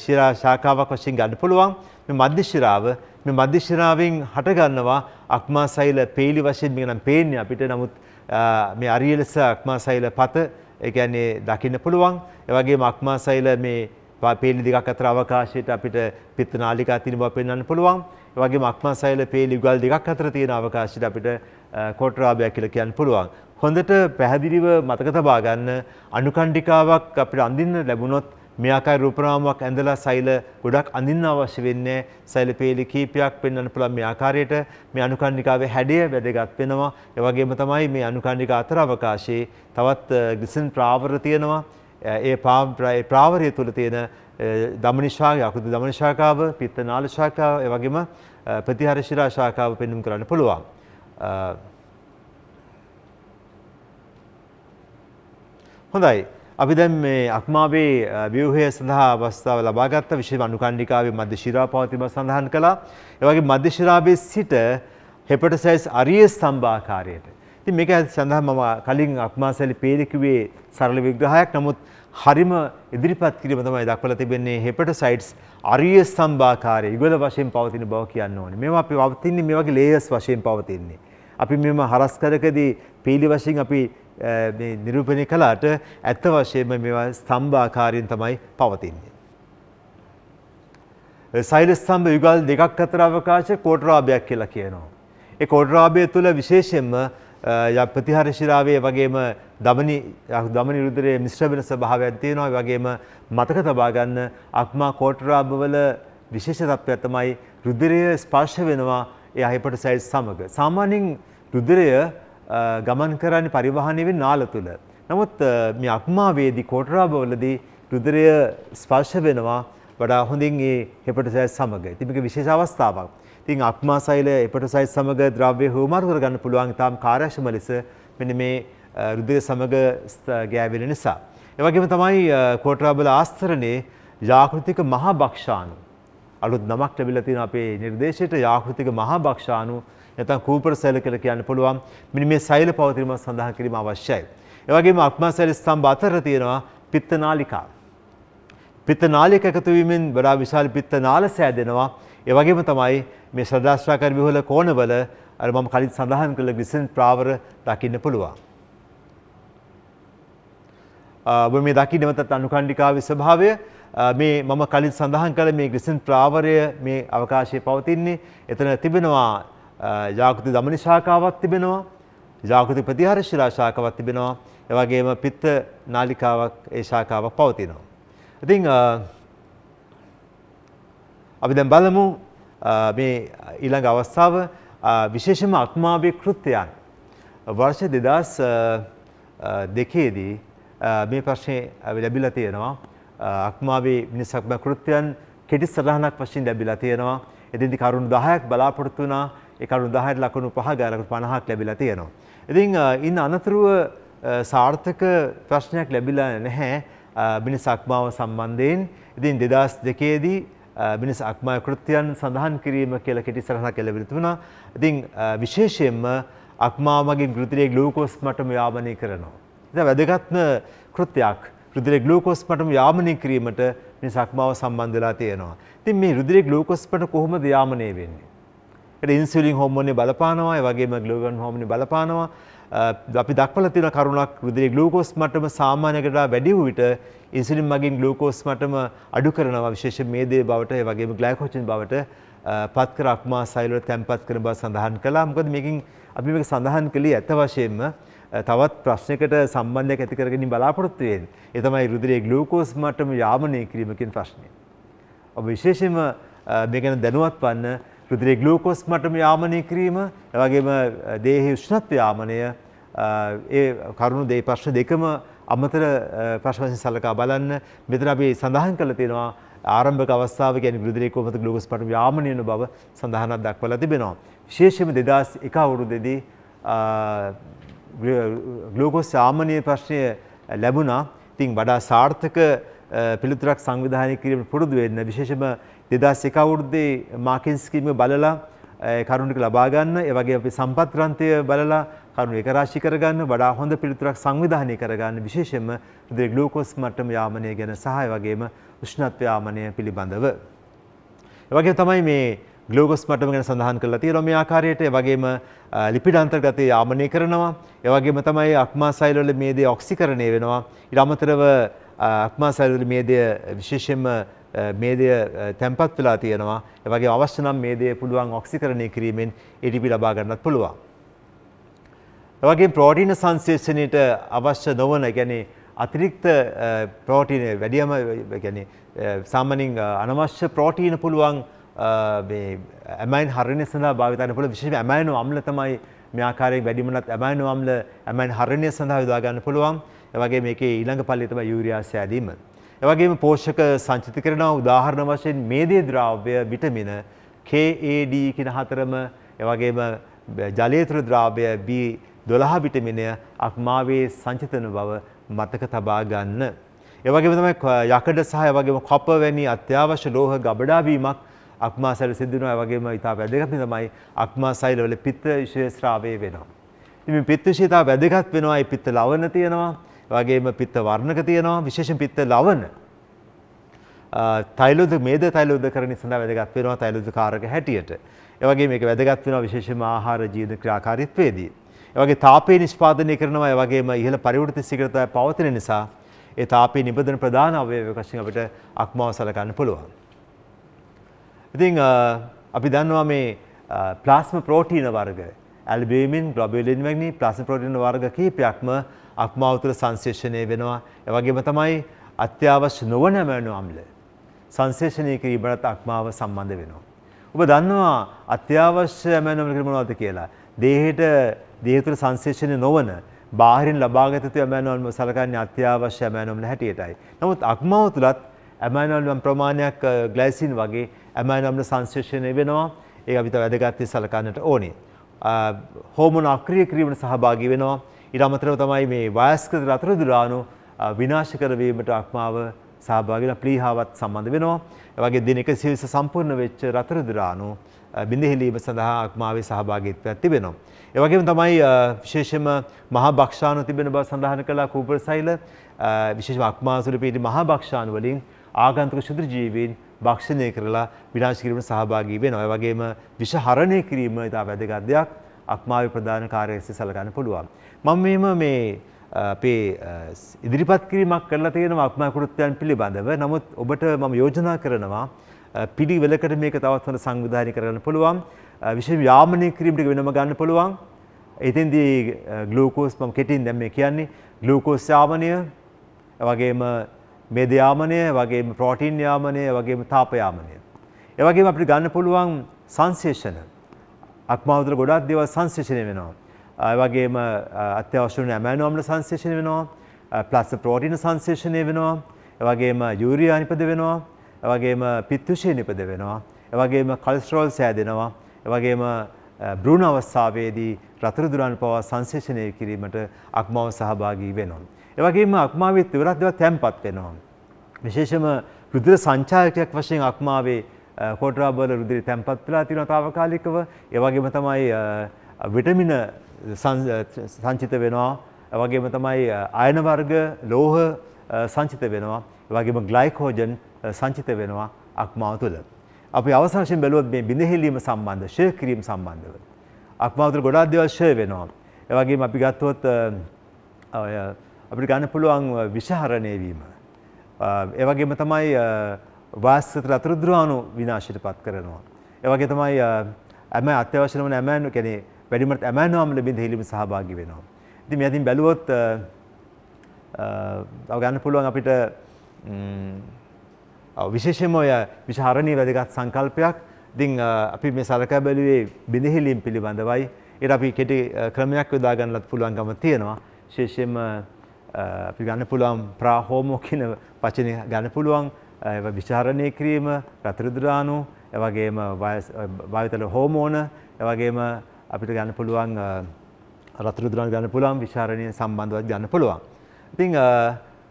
ශිරා ශාඛාවක් වශයෙන් ගන්න පුළුවන්. මේ මධ්‍ය ශිරාව මේ මධ්‍ය ශිරාවෙන් හටගන්නවා අක්මාසෛල peeli වශයෙන් මේක නම් පේන්නේ අපිට. නමුත් මේ අරියලස අක්මාසෛල පත ඒ කියන්නේ දකින්න පුළුවන්. ඒ වගේම අක්මාසෛල මේ පේලි දෙකක් අතර අවකාශයට අපිට පිත්ත නාලිකා තියෙන බව පෙන්වන්න පුළුවන්. ඒ වගේම අක්මසයල පේලි යුගල් දෙකක් අතර තියෙන අවකාශයට අපිට කොටරාබය කියලා කියන්න පුළුවන්. හොඳට පැහැදිලිව මතක තබා ගන්න අනුකණ්ඩිකාවක් අපිට අඳින්න ලැබුණොත් මේ ආකාර රූපනාමයක් ඇඳලා සෛල ගොඩක් අඳින්න අවශ්‍ය වෙන්නේ සෛල පේලි කීපයක් පෙන්වන්න පුළුවන් මේ ආකාරයට මේ අනුකණ්ඩිකාවේ හැඩය වැදගත් වෙනවා. ඒ වගේම තමයි මේ අනුකණ්ඩිකා අතර අවකාශයේ තවත් ග්ලිසන් ප්‍රාවර තියෙනවා. ඒ ප්‍රාවරය තුළ තියෙන දමනිශාය අකුතු දමනශාකාව පිත්ත නාල ශාකාව වගේම ප්‍රතිහරශිරා ශාකාව පෙන්නුම් කරන්න පුළුවන්. හොඳයි අපි දැන් මේ අක්මාවේ ව්‍යවහය සඳහා අවස්ථාව ලබාගත්ත විශේෂ අනුකණ්ඩිකාවේ මධ්‍ය ශිරා පවතින බව සඳහන් කළා. ඒ වගේ මධ්‍ය ශිරාවේ සිට හෙපටසයිස් අරිය ස්තම්භාකාරයට. ඉතින් මේක සඳහා මම කලින් අක්මාසැලි පේලි කිව්වේ සරල විග්‍රහයක් නමුත් හරිම ඉදිරිපත් කිරීම තමයි දක්වලා තිබෙන්නේ හෙපටොසයිට්ස් අරිය ස්තම්භාකාරයේ යුගල වශයෙන් පවතින බව කියන්න ඕනේ. මේවා අපි පවතින්නේ මේ වගේ ලේයර්ස් වශයෙන් පවතින්නේ. අපි මෙම හරස්කරකදී පීලි වශයෙන් අපි මේ නිරූපණය කළාට ඇත්ත වශයෙන්ම මේවා ස්තම්භාකාරයෙන් තමයි පවතින්නේ. සෛල ස්තම්භ යුගල් දෙකක් අතර අවකාශ කෝටරාභයක් කියලා කියනවා. ඒ කෝටරාභය තුළ විශේෂයෙන්ම ප්‍රතිහාර ශිරාවේ වගේම දමනි දමනි රුධිරයේ මිශ්‍ර වෙන ස්වභාවයක් තියෙනවා. වගේම මතක තබා ගන්න අක්මා කෝටරාබවල විශේෂ තත්ත්වයක් තමයි රුධිරය ස්පර්ශ වෙනවා ඒ හයිපොටසයිඩ් සමග. සාමාන්‍යයෙන් රුධිරය ගමන් කරන්නේ පරිවහනය වෙන නාල තුල. නමුත් මේ අක්මාවේදී කෝටරාබවලදී රුධිරය ස්පර්ශ වෙනවා වඩා හොඳින් ඒ හෙපටසයිඩ් සමග. ඉතින් මේක විශේෂ අවස්ථාවක්. ඉතින් අක්මාසෛල එපටොසයිස් සමග ද්‍රව්‍ය හුවමාරු කරගන්න පුළුවන් ඉතාම කාර්යක්ෂම ලෙස මෙන්න මේ රුධිර සමග ගෑවෙන නිසා. ඒ වගේම තමයි කොටරාබල ආස්තරණේ යාකෘතික මහා භක්ෂාණු අලුත් නමක් ලැබිලා තියෙන අපේ නිර්දේශයට යාකෘතික මහා භක්ෂාණු නැත්නම් කූපර සෛල කියලා කියන්න පුළුවන්. මෙන්න මේ සෛල පවතින සඳහා කිරීම අවශ්‍යයි. ඒ වගේම අක්මාසෛල ස්තම්භ අතර තියෙනවා පිත්ත නාලිකා. පිත්ත නාලික එකතු වීමෙන් වඩා විශාල පිත්ත නාල සෑදෙනවා. ඒවගේම තමයි මේ ශ්‍රදශ්වාකර විහොල කෝනවල අර මම කලින් සඳහන් කළ ග්‍රිසන් ප්‍රාවර දකින්න පුළුවන්. ඔබ මේ දකින්නවතත් අනුකණ්ඩිකාවේ ස්වභාවය මේ මම කලින් සඳහන් කළ මේ ග්‍රිසන් ප්‍රාවරය මේ අවකාශය පවතින්නේ එතන තිබෙනවා ජාකෘති දමන ශාකාවක් තිබෙනවා ජාකෘති ප්‍රතිහාර ශිලා ශාකාවක් තිබෙනවා එවැගේම පිත්ත නාලිකාවක් ඒ ශාකාවක් පවතිනවා. ඉතින් අපි දැන් බලමු මේ ඊළඟ අවස්ථාව විශේෂම අත්මාභය කෘත්‍යයන් වර්ෂ දෙදස් දෙකේදී මේ ප්‍රශ්නය ලැබිලා තියෙනවා අක්මාවේ මිනිසක්ම කෘත්‍යයන් කෙටි සටහනක් වශයෙන් ලැබිලා තියෙනවා එදින්දි කරුණු 10ක් බලාපොරොත්තු වුණා ඒ කරුණු 10ට ලකුණු 5 ගානකට 50ක් ලැබිලා තියෙනවා ඉතින් ඉන් අනතුරුව සාර්ථක ප්‍රශ්නයක් ලැබිලා නැහැ මිනිස් අක්මාව සම්බන්ධයෙන් ඉතින් 2002 දී මිනිස් අක්මා කෘත්‍යයන් සඳහන් කිරීම කියලා කෙටි සටහනක් එළවෙලා තිබුණා. ඉතින් විශේෂයෙන්ම අක්මා මගින් රුධිරයේ ග්ලූකෝස් මට්ටම යාමනය කරනවා. ඉතින් වැදගත්ම කෘත්‍යයක් රුධිරයේ ග්ලූකෝස් මට්ටම යාමනය කිරීමට මිනිස් අක්මාව සම්බන්ධ වෙලා තියෙනවා. ඉතින් මේ රුධිරයේ ග්ලූකෝස් මට්ටම කොහොමද යාමනය වෙන්නේ? ඒකට ඉන්සියුලින් හෝමෝනේ බලපානවා, ඒ වගේම ග්ලූකන් හෝමෝනේ බලපානවා. අපි දක්වල තියෙන කරුණක් රුධිරයේ ග්ලූකෝස් මට්ටම සාමාන්‍යකට වැඩි වූ විට ඉන්සියුලින් මගින් ග්ලූකෝස් මට්ටම අඩු කරනවා විශේෂයෙන් මේදේ බවට ඒ වගේම ග්ලයිකෝජන් බවට පත් කර අක්මාශය වල තැන්පත් කරන බව සඳහන් කළා. මොකද මේකෙන් අපි මේක සඳහන් කළේ ඇත්ත වශයෙන්ම තවත් ප්‍රශ්නයකට සම්බන්ධයක් ඇති කරගෙන බලාපොරොත්තු වෙන්නේ. ඒ තමයි රුධිරයේ ග්ලූකෝස් මට්ටම යාමනය කිරීම කියන ප්‍රශ්නය. ඔබ විශේෂයෙන්ම මේ ගැන දැනුවත් වන්න රුධිරයේ ග්ලූකෝස් මට්ටම යාමනය කිරීම, ඒ වගේම දේහයේ උෂ්ණත්ව යාමනය ඒ කරුණු දෙයි ප්‍රශ්න දෙකම අමතර ප්‍රශ්න වශයෙන් සලකා බලන්න. මෙතන අපි සඳහන් කරලා තියෙනවා ආරම්භක අවස්ථාව කියන්නේ රුධිරයේ කොහොමද ග්ලූකෝස් මට්ටම යාමනය වෙන බව සඳහනක් දක්වලා තිබෙනවා. විශේෂයෙන්ම 2001 අවුරුද්දේදී ග්ලූකෝස් යාමනයේ ප්‍රශ්නය ලැබුණා. ඉතින් වඩා සාර්ථක පිළිතුරක් සංවිධානය කිරීමට පුරුදු වෙන්න විශේෂම දෙදා සෙකවුද්දේ මාකෙන්ස්කීම බලලා කරුණික ලබාගන්න ඒවගේ අපි සම්පත් ග්‍රන්ථය බලලා කරුණු එකරාශි කරගන්න වඩා හොඳ පිළිතුරක් සංවිධානය කරගන්න විශේෂයෙන්ම හෘදේ ග්ලූකෝස් මට්ටම යාමනය ගැන සහ ඒ වගේම උෂ්ණත්ව යාමනය පිළිබඳව. ඒ වගේ තමයි මේ ග්ලූකෝස් මට්ටම ගැන සඳහන් කරලා තියෙනවා මේ ආකාරයට ඒ වගේම ලිපිඩ අන්තර්ගතය යාමනය කරනවා. ඒ වගේම තමයි අක්මාසයිල් වල මේදේ ඔක්සිකරණය වෙනවා. ඊට අමතරව අක්මාසයිල් වල මේදේ විශේෂයෙන්ම මේදය තැන්පත් වෙලා තියෙනවා එවගේ අවශ්‍යනම් මේදේ පුළුවන් ඔක්සිකරණය කිරීමෙන් එඩිපි ලබාගන්නත් පුළුවන්. එවගේ ප්‍රෝටීන සංශේෂණයට අවශ්‍ය නොවන ගැනේ අතිරික්ත ප්‍රෝටීන වැඩියම ගැන සාමනින් අනවශ්‍ය ප්‍රෝටීන පුළුවන් ඇමයින් හරිනය සඳහා භාවිතන පුළ විශෂ ඇමයිනු අම්ල තමයි මෙයාකාරයෙන් වැඩිමනත් ඇමයිනු අම්ල ඇමයින් හරිනය සඳහා විදාගන්න පුළුවන් එවගේ මේක ඊළඟ පල්ලිතම යුරයා සෑදීම. එවගේම පෝෂක සංචිත කරනවා උදාහරණ වශයෙන් මේදේ ද්‍රව්‍ය විටමින KAD කියන හතරම එවගේම ජලය තුළ ද්‍රව්‍ය B12 විටමිනය අක්මාවේ සංචිතන බව මතක තබා ගන්න. එවගේම තමයි යකඩ සහ එවගේම කප වැනි අත්‍යවශ්‍ය ලෝහ ගබඩා වීමක් අක්මා සැල සිදුනවා එවගේම ඉතා වැදගත් තමයි අක්මා සෛලවල පිත්ත විශේෂ ස්‍රාවය වෙනවා. ඉතින් මේ පිත්ත විශේෂතාව වැදගත් වෙනවා. ඒ පිත්ත ලවණ තියෙනවා. වගේම පිත්ත වර්ණක තියෙනවා විශේෂයෙන් පිත්ත ලවණ. තෛලෝද මේද තෛලෝද කරණි සඳහා වැදගත් වෙනවා තෛලෝද කාරක හැටියට. ඒ වගේම මේක වැදගත් වෙනවා විශේෂයෙන්ම ආහාර ජීවන ක්‍රියාකාරීත්වයේදී. ඒ වගේ තාපය නිෂ්පාදනය කරනවා ඒ වගේම ඉහළ පරිවෘත්ති ශීඝ්‍රතාවය පවතින නිසා ඒ තාපය නිබඳන ප්‍රධාන අවයවයක් වශයෙන් අපිට අක්මාව සලකන්න පුළුවන්. ඉතින් අපි දන්නවා මේ ප්ලාස්ම ප්‍රෝටීන වර්ග ඇල්බියමින් ග්ලොබියලින් වැනි ප්ලාස්ම ප්‍රෝටීන වර්ග කිහිපයක්ම අක්මාව තුළ සංශේෂණය වෙනවා. එවගේම තමයි අත්‍යවශ්‍ය නොවන මැවුණු අම්ල සංශේෂණය කිරීමට අක්මාව සම්බන්ධ වෙනවා. ඔබ දන්නවා අත්‍යවශ්‍ය මැවුණු අම්ල මොනවද කියලා. දේහයට දේහ තුළ සංශේෂණය නොවන බාහිරින් ලබාගත යුතු ඇමෑනෝ අම්ල සලකන්නේ අත්‍යවශ්‍ය ඇමෑනෝ අම්ල හැටියටයි. නමුත් අක්මාව තුලත් ඇමෑනෝ අම්ල ප්‍රමාණයක් ග්ලයිසින් වගේ ඇමෑනෝ අම්ල සංශේෂණය වෙනවා. ඒක අපි තව වැදගත් සලකන්නට ඕනේ. හෝමෝන අක්‍රිය කිරීමට සහභාගී වෙනවා. ඉරමතරව තමයි මේ වයස්කෘත රතුරදුරානු විනාශ කරවීමට අක්මාව සහභාගිල ප්‍රීහාවත් සම්බන්ධ වෙනවා. වගේ දින එක සිවිස සම්පූර්ණ වෙච්ච රතුරදුරානු බිඳෙහිලීම සඳහා අක්මාවේ සහභාගීත්වයක් තිබෙනවා. ඒ වගේම තමයි විශේෂම මහා භක්ෂාණු තිබෙන බව සඳහන් කළා කූපරසෛල විශේෂම අක්මාසුරු පිටි මහා භක්ෂාණු වලින් ආගන්තුක ශුද්‍ර ජීවීන් භක්ෂණය කරලා විනාශ කිරීමට සහභාගී වෙනවා. ඒ වගේම විෂ හරණය කිරීම ඉතා වැදගත් දෙයක් අක්මාවේ ප්‍රධාන කාර්යයේ සලකන්න පුළුවන්. මම මෙම මේ අපේ ඉදිරිපත් කිරීමක් කරලා තියෙනවා අක්මා කෘත්‍යයන් පිළිබඳව. නමුත් ඔබට මම යෝජනා කරනවා පිළිවෙලකට මේක තවත් හොඳ සංවිධානය කරන්න පුළුවන්. විශේෂ යාමනය කිරීම ටික වෙනම ගන්න පුළුවන්. එතෙන්දී ග්ලූකෝස් මම කෙටින් දැන් මේ කියන්නේ ග්ලූකෝස් යාමනය වගේම මෙද යාමනය වගේම ප්‍රෝටීන් යාමනය වගේම තාප යාමනය. ඒ වගේම අපිට ගන්න පුළුවන් සංශේෂණ. අක්මාවතර ගොඩක් දේවල් සංශේෂණය වෙනවා. වගේම අත්‍යවශ්‍යන ඇමෑනෝම්ල සංශේෂණ වෙනවා ප්ලස්ස ප්‍රෝටින සංශේෂණය වෙනවා වගේම යුරියා නිපද වෙනවා වගේම පිත්තුෂය නිපද වෙනවා වගේම කල්ස්ටරෝල් සෑදෙනවා වගේම බ්‍රුණ අවස්ථාවේදී රතුරදුරන් පවා සංශේෂණය කිරීමට අක්මාව සහභාගී වෙනවා. එවගේම අක්මාවත් විවරත්ව තැන්පත් වෙනවා. විශේෂම රුදුර සංචායකයක් වශයෙන් අක්මාවේ කෝටරාබල රුදිරි තැන්පත් වෙලා තියෙනවා තාවකාලිකව ඒ වගේම තමයි විටමින සංචිත වෙනවා. වගේම තමයි අයන වර්ග ලෝහ සංචිත වෙනවා. වගේම ග්ලයිකෝජන් සංචිත වෙනවා අක්මාව තුළ. අපි අවසාශයෙන් බැලුවොත් මේ බිඳහෙලීම සම්බන්ධ ෂය කිරීම සම්බන්ධව. අක්මාව තුළ ගොඩාක් දේවල් ෂය වෙනවා. ඒ වගේම අපි ගත්තොත් අපිට ගන්න පුළුවන් විෂහරණය වීම. ඒ වගේම තමයි වාස්තර අතුරුද්‍රවාණු විනාශයට පත් කරනවා. ඒ වගේ තමයි ඇම අත්‍යවශ්‍ය නොවන ඇමෑන් කියන්නේ වැඩිමට ඇමෑනාමල බිඳහිලිම සහභාගි වෙනවා. ඉතින් මේ අතින් බැලුවොත් අව ගන්න පුළුවන් අපිට විශේෂයෙන්ම ඔය විශාරණීය වැදගත් සංකල්පයක්. ඉතින් අපි මේ සලකා බැලුවේ බිඳහිලීම් පිළිබඳවයි. ඒට අපි කෙටි ක්‍රමයක් යොදා ගන්නත් පුළුවන්කම තියෙනවා. විශේෂයෙන්ම අපි ගන්න පුළුවන් ප්‍රාහෝමෝ කියන වචනේ ගන්න පුළුවන්. විචාරණය කිරීම රතුරුදුරාණු එවගේම වායතල හෝමෝන එවගේම අපිට ගන්න පුළුවන් රතුරුදුරන් ගන්න පුළුවන් විශාරණය සම්බන්ධවත් ගන්න පුළුවන්. ඉතිං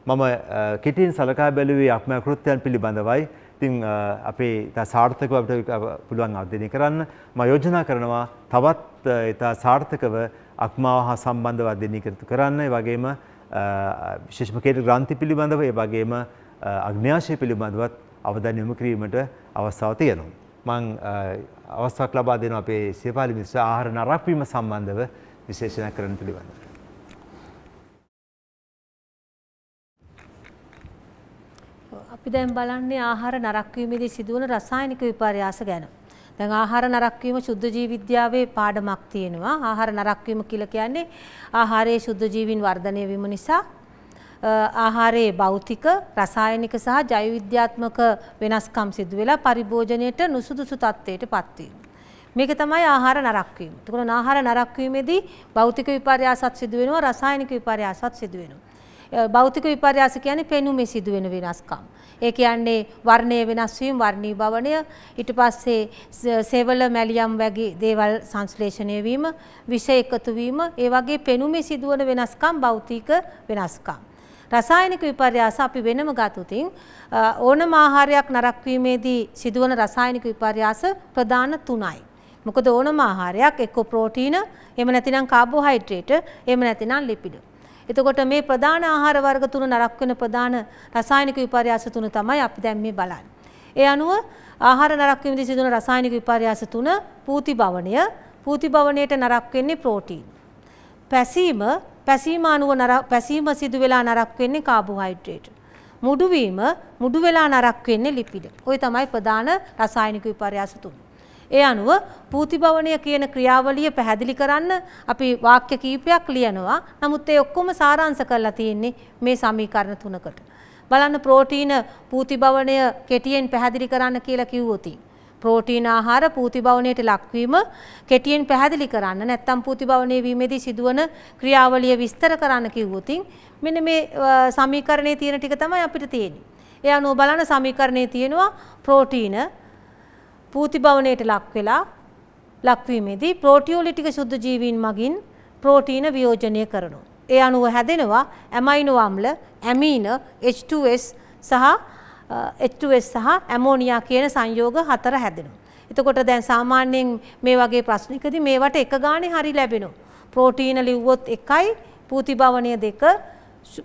මම කෙටින් සලකා බැලුවේ අක්ම කෘත්‍යයන් පිළිබඳවයි. ඉතිං අපේ ඉතා සාර්ථකව අපට පුළුවන් අධ්‍යනය කරන්න ම යෝජනා කරනවා තවත් ඉතා සාර්ථකව අක්මාව හා සම්බන්ධව අධ්‍යනය කරතු කරන්න වගේම විශේෂමකයට ග්‍රන්ථි පිළිබඳව ඒ වගේම අග්‍යාශය පිළිබඳවත් අවධන් යොමු කිරීමට අවස්ථාව තියෙනවා. මං අවස්ථාවක් ලබා දෙනවා අපේ සියපාලි මිස්ස ආහාර නරක්වීම සම්බන්ධව විශේෂණයක් කරන්න පිළිබඳව. අපි දැන් බලන්නේ ආහාර නරක්වීමේදී සිදුවන රසායනික විපර්යාස ගැන. දැන් ආහාර නරක්වීම සුද්ධ ජීව විද්‍යාවේ පාඩමක් තියෙනවා. ආහාර නරක්වීම කියලා කියන්නේ ආහාරයේ සුද්ධ ජීවීන් වර්ධනය වීම නිසා ආහාරයේ භෞතික රසායනික සහ ජෛවවිද්‍යාත්මක වෙනස්කම් සිදු වෙලා පරිභෝජනයට නුසුදුසු තත්ත්වයට පත්වීම. මේක තමයි ආහාර නරක් වීම. එතකොට ආහාර නරක් වීමේදී භෞතික විපර්යාසත් සිදු වෙනවා රසායනික විපර්යාසත් සිදු වෙනවා. භෞතික විපර්යාස කියන්නේ පෙනුමේ සිදු වෙන වෙනස්කම්. ඒ කියන්නේ වර්ණය වෙනස් වීම වර්ණී භවණය ඊට පස්සේ සෙවල මැලියම් වගේ දේවල් සංශ්ලේෂණය වීම විෂ එකතු වීම ඒ වගේ පෙනුමේ සිදුවන වෙනස්කම් භෞතික වෙනස්කම්. රසායනික විපර්යාස අපි වෙනම ගතුතින් ඕනම ආහාරයක් නරක් වීමේදී සිදුවන රසායනික විපර්යාස ප්‍රධාන තුනයි. මොකද ඕනම ආහාරයක් එක්ක ප්‍රෝටීන, එහෙම නැතිනම් කාබෝහයිඩ්‍රේට්, එහෙම නැතිනම් ලිපිඩ්. එතකොට මේ ප්‍රධාන ආහාර වර්ග තුන නරක් වෙන ප්‍රධාන රසායනික විපර්යාස තුන තමයි අපි දැන් මේ බලන්නේ. ඒ අනුව ආහාර නරක් වීමදී සිදුවන රසායනික විපර්යාස තුන පූති භවණය, පූති භවණයට නරක් වෙන්නේ ප්‍රෝටීන්. පැසීම පැසීම අනුව පැසීම සිදු වෙලා නරක් වෙන්නේ කාබෝහයිඩ්‍රේට්. මුඩු වීම මුඩු වෙලා නරක් වෙන්නේ ලිපිඩ. ওই තමයි ප්‍රධාන රසායනික විපර්යාස තුන. ඒ අනුව පූතිභවනය කියන ක්‍රියාවලිය පැහැදිලි කරන්න අපි වාක්‍ය කීපයක් ලියනවා. නමුත් ඒ ඔක්කොම සාරාංශ කරලා තියෙන්නේ මේ සමීකරණ තුනකට. බලන්න ප්‍රෝටීන පූතිභවනය කෙටියෙන් පැහැදිලි කරන්න කියලා කිව්වොතින්. ප්‍රෝටීන ආහාර පූතිබවණයට ලක්වීම කෙටියෙන් පැහැදිලි කරන්න නැත්නම් පූතිබවණේ වීමේදී සිදුවන ක්‍රියාවලිය විස්තර කරන්න කිව්වොත් මෙන්න මේ සමීකරණයේ තියෙන ටික තමයි අපිට තියෙන්නේ. ඒ අනුව බලන සමීකරණයේ තියෙනවා ප්‍රෝටීන පූතිබවණයට ලක් වෙලා ලක්වීමේදී ප්‍රෝටියෝලිටික සුද්ධ ජීවීන් මගින් ප්‍රෝටීන වියෝජනය කරනවා. ඒ අනුව හැදෙනවා ඇමයිනෝ අම්ල, ඇමීන, H2S සහ H2S සහ ඇමෝනියා කියන සංයෝග හතර හැදෙනවා. එතකොට දැන් සාමාන්‍යයෙන් මේ වගේ ප්‍රශ්නිකදී මේවට එක ගානේ හරි ලැබෙනවා. ප්‍රෝටීන ලිව්වොත් එකයි පූතිභවනය දෙක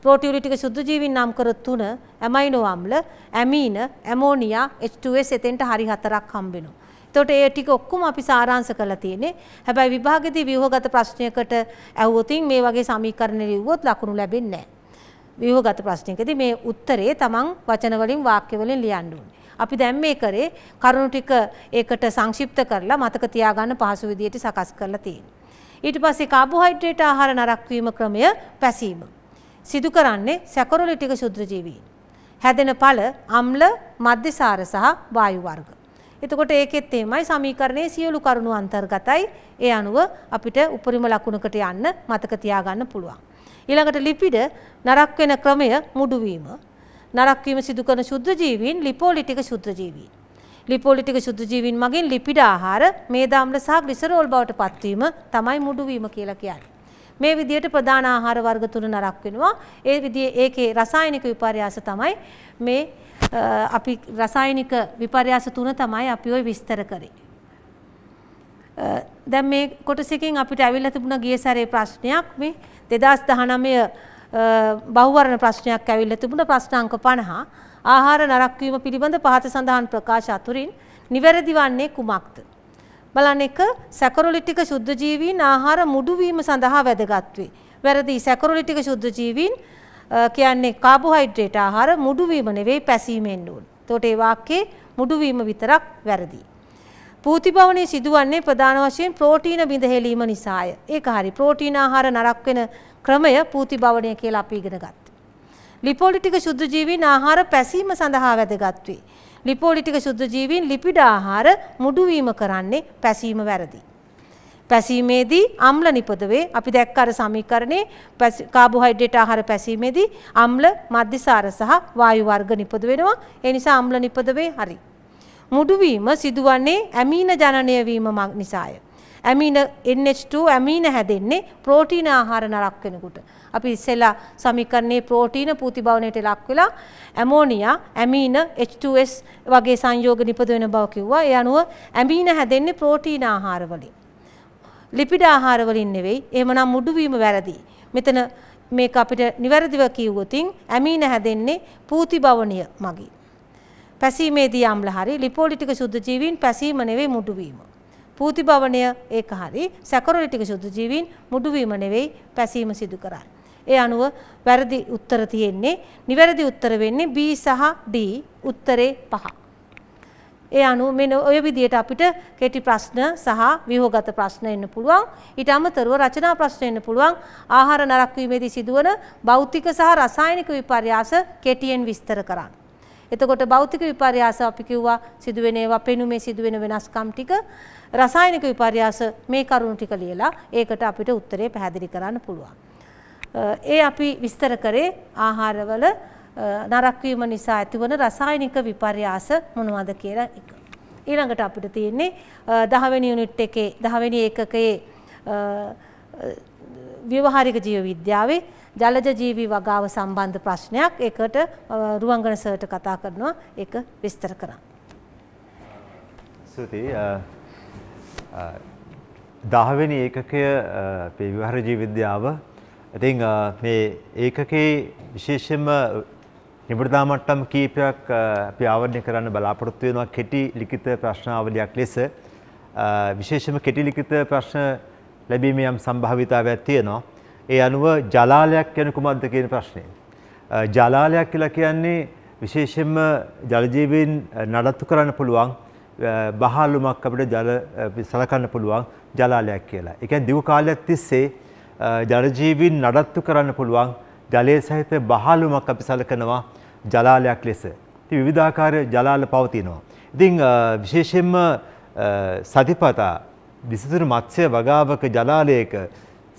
ප්‍රෝටියුලිටික සුද්ධ ජීවීන් නම් කර තුන ඇමයිනෝ අම්ල ඇමීන ඇමෝනියා H2S එතෙන්ට හරි හතරක් හම්බෙනවා. එතකොට ඒ ටික ඔක්කොම අපි සාරාංශ කරලා තියෙන්නේ. හැබැයි විභාගෙදී ව්‍යුහගත ප්‍රශ්නයකට ඇහුවොතින් මේ වගේ සමීකරණ ලිව්වොත් ලකුණු ලැබෙන්නේ නැහැ. ව්‍යුහගත ප්‍රශ්නයකදී මේ උත්තරේ තමන් වචන වලින් වාක්‍ය වලින් ලියන්න ඕනේ. අපි දැන් මේ කරේ කරුණු ටික ඒකට සංක්ෂිප්ත කරලා මතක තියාගන්න පහසු විදියට සකස් කරලා තියෙනවා. ඊට පස්සේ කාබෝහයිඩ්‍රේට් ආහාර නරක් වීම ක්‍රමය පැසීම. සිදු කරන්නේ සැකරොලිටික ශුද්‍ර ජීවීන්. හැදෙන ඵල අම්ල, මධ්‍යසාර සහ වායු වර්ග. එතකොට ඒකෙත් එමය සමීකරණයේ සියලු කරුණු අන්තර්ගතයි. ඒ අනුව අපිට උපරිම ලකුණකට යන්න මතක තියාගන්න පුළුවන්. ඊළඟට ලිපිඩ නරක් වෙන ක්‍රමය මුඩු වීම. නරක් වීම සිදු කරන සුද්ධ ජීවීන් ලිපෝලිටික සුද්ධ ජීවීන්. ලිපෝලිටික සුද්ධ ජීවීන් මගින් ලිපිඩ ආහාර මේදාම්ල සහ ග්ලිසරෝල් බවට පත්වීම තමයි මුඩු වීම කියලා කියන්නේ. මේ විදිහට ප්‍රධාන ආහාර වර්ග තුන නරක් වෙනවා. ඒ විදිහේ ඒකේ රසායනික විපර්යාස තමයි මේ අපි රසායනික විපර්යාස තුන තමයි අපි ওই විස්තර කරේ. දැන් මේ කොටසකින් අපිට අවිල්ල තිබුණ ගිය සැරේ ප්‍රශ්නයක් මේ දෙදස් දහනමය බෞවරණ ප්‍රශ්නයක් ඇවිල්ල තිබුණ ප්‍රශ්නාංක පණහා ආහාර නරක්වීම පිළිබඳ පහත සඳහන් ප්‍රකාශ අතුරින් නිවැරදි වන්නේ කුමක්ද. බලන එක සැකරොලිටික ශුද්ධජීවීන් ආහාර මුඩුවීම සඳහා වැදගත්වේ. වැරදි සැකරොලිටික ශුද්ධජීවීන් කියන්නේ කාබෝහයිඩ්‍රේට ආහාර මුඩුවීම නෙවෙයි පැසීමෙන් වූන්. තොට ඒ වාක්‍යයේ මුඩුවීම විතරක් වැරදිී. පූතිබවනේ සිදුවන්නේ ප්‍රධාන වශයෙන් ප්‍රෝටීන බිඳ හෙලීම නිසාය. ඒක හරි. ප්‍රෝටීන ආහාර නරක් වෙන ක්‍රමය පූතිබවණය කියලා අපි ඉගෙන ගත්තා. ලිපොලිටික සුද්ධ ජීවීන් ආහාර පැසීම සඳහා වැදගත් වේ. ලිපොලිටික සුද්ධ ජීවීන් ලිපිඩ ආහාර මුඩු වීම කරන්නේ පැසීම වැරදි. පැසීමේදී අම්ල නිපද වේ. අපි දැක්ක අර සමීකරණේ කාබෝහයිඩ්‍රේට් ආහාර පැසීමේදී අම්ල, මධ්‍යසාර සහ වායු වර්ග නිපද වෙනවා. ඒ නිසා අම්ල නිපද වේ. හරි. මුඩුවීම සිදුවන්නේ ඇමීන ජනනය වීම නිසාය. ඇමීන NH2 ඇමීන හැදෙන්නේ ප්‍රෝටීන ආහාර නරක් වෙනකොට. අපි ඉස්සෙල්ලා සමීකරණයේ ප්‍රෝටීන ප්‍රතිභවනයට ලක් වෙලා ඇමෝනියා ඇමීන H2S වගේ සංයෝග නිපද වෙන බව කිව්වා. ඒ අනුව ඇමීන හැදෙන්නේ ප්‍රෝටීන ආහාර වලින්. ලිපිඩ ආහාර වලින් නෙවෙයි. එහෙමනම් මුඩු වීම වැරදි. මෙතන මේක අපිට නිවැරදිව කිව්වොතින් ඇමීන හැදෙන්නේ පූතිභවනීය මගින්. පැසීමේදී යම්ල හරි ලිපෝලිටික සුද්ධ ජීවීන් පැසීම නෙවෙයි මුඩුවීම. පූති භවණය ඒක හරි සැකරොලිටික සුද්ධ ජීවීන් මුඩුවීම නෙවෙයි පැසීම සිදු කරන්නේ. ඒ අනුව වැරදි උත්තර තියෙන්නේ නිවැරදි උත්තර වෙන්නේ B සහ D උත්තරේ පහ. ඒ අනුව මෙන්න ඔය විදිහට අපිට කෙටි ප්‍රශ්න සහ ව්‍යුහගත ප්‍රශ්න එන්න පුළුවන්. ඊට අමතරව රචනා ප්‍රශ්න එන්න පුළුවන්. ආහාර නරක් වීමේදී සිදුවන භෞතික සහ රසායනික විපර්යාස කෙටියෙන් විස්තර කරන්න. එතකොට භෞතික විපර්යාස අපි කිව්වා සිදුවෙන ඒවා පෙනුමේ සිදුවෙන වෙනස්කම් ටික රසායනික විපර්යාස මේ කරුණු ටික ලියලා ඒකට අපිට උත්තරේ පැහැදිලි කරන්න පුළුවන්. ඒ අපි විස්තර කරේ ආහාරවල නරක් වීම නිසා ඇතිවන රසායනික විපර්යාස මොනවද කියලා එක. ඊළඟට අපිට තියෙන්නේ 10 වෙනි යුනිට් එකේ 10 වෙනි ඒකකයේ ව්‍යවහාරික ජීව විද්‍යාවේ ජලජ ජීවි වගාව සම්බන්ධ ප්‍රශ්නයක්. ඒකට රුවන්ගණ සර්ට කතා කරනවා. ඒක විස්තර කරන්න. ස්තුතියි. 10 වෙනි ඒකකය අපේ ව්‍යවහාර ජීව විද්‍යාව. ඉතින් මේ ඒකකේ විශේෂයෙන්ම නිබුරදා මට්ටම් කීපයක් අපි ආවරණය කරන්න බලාපොරොත්තු වෙනවා කෙටි ලිඛිත ප්‍රශ්නාවලියක් ලෙස. විශේෂම කෙටි ලිඛිත ප්‍රශ්න ලැබීමේ යම් සම්භාවිතාවයක් තියෙනවා. ඒ අනුව ජලාලයක් කියන්නේ කුමක්ද කියන ප්‍රශ්නේ. ජලාලයක් කියලා කියන්නේ විශේෂයෙන්ම ජලජීවීන් නඩත්තු කරන්න පුළුවන් බහලුමක් අපිට ජල සලකන්න පුළුවන් ජලාලයක් කියලා. ඒ කියන්නේ දිගු කාලයක් තිස්සේ ජලජීවීන් නඩත්තු කරන්න පුළුවන් ජලයේ සහිත බහලුමක් අපි සලකනවා ජලාලයක් ලෙස. ඉතින් විවිධාකාර ජලාල පවතිනවා. ඉතින් විශේෂයෙන්ම සතිපතා විසිතුරු මත්ස්‍ය වගාවක ජලාලයක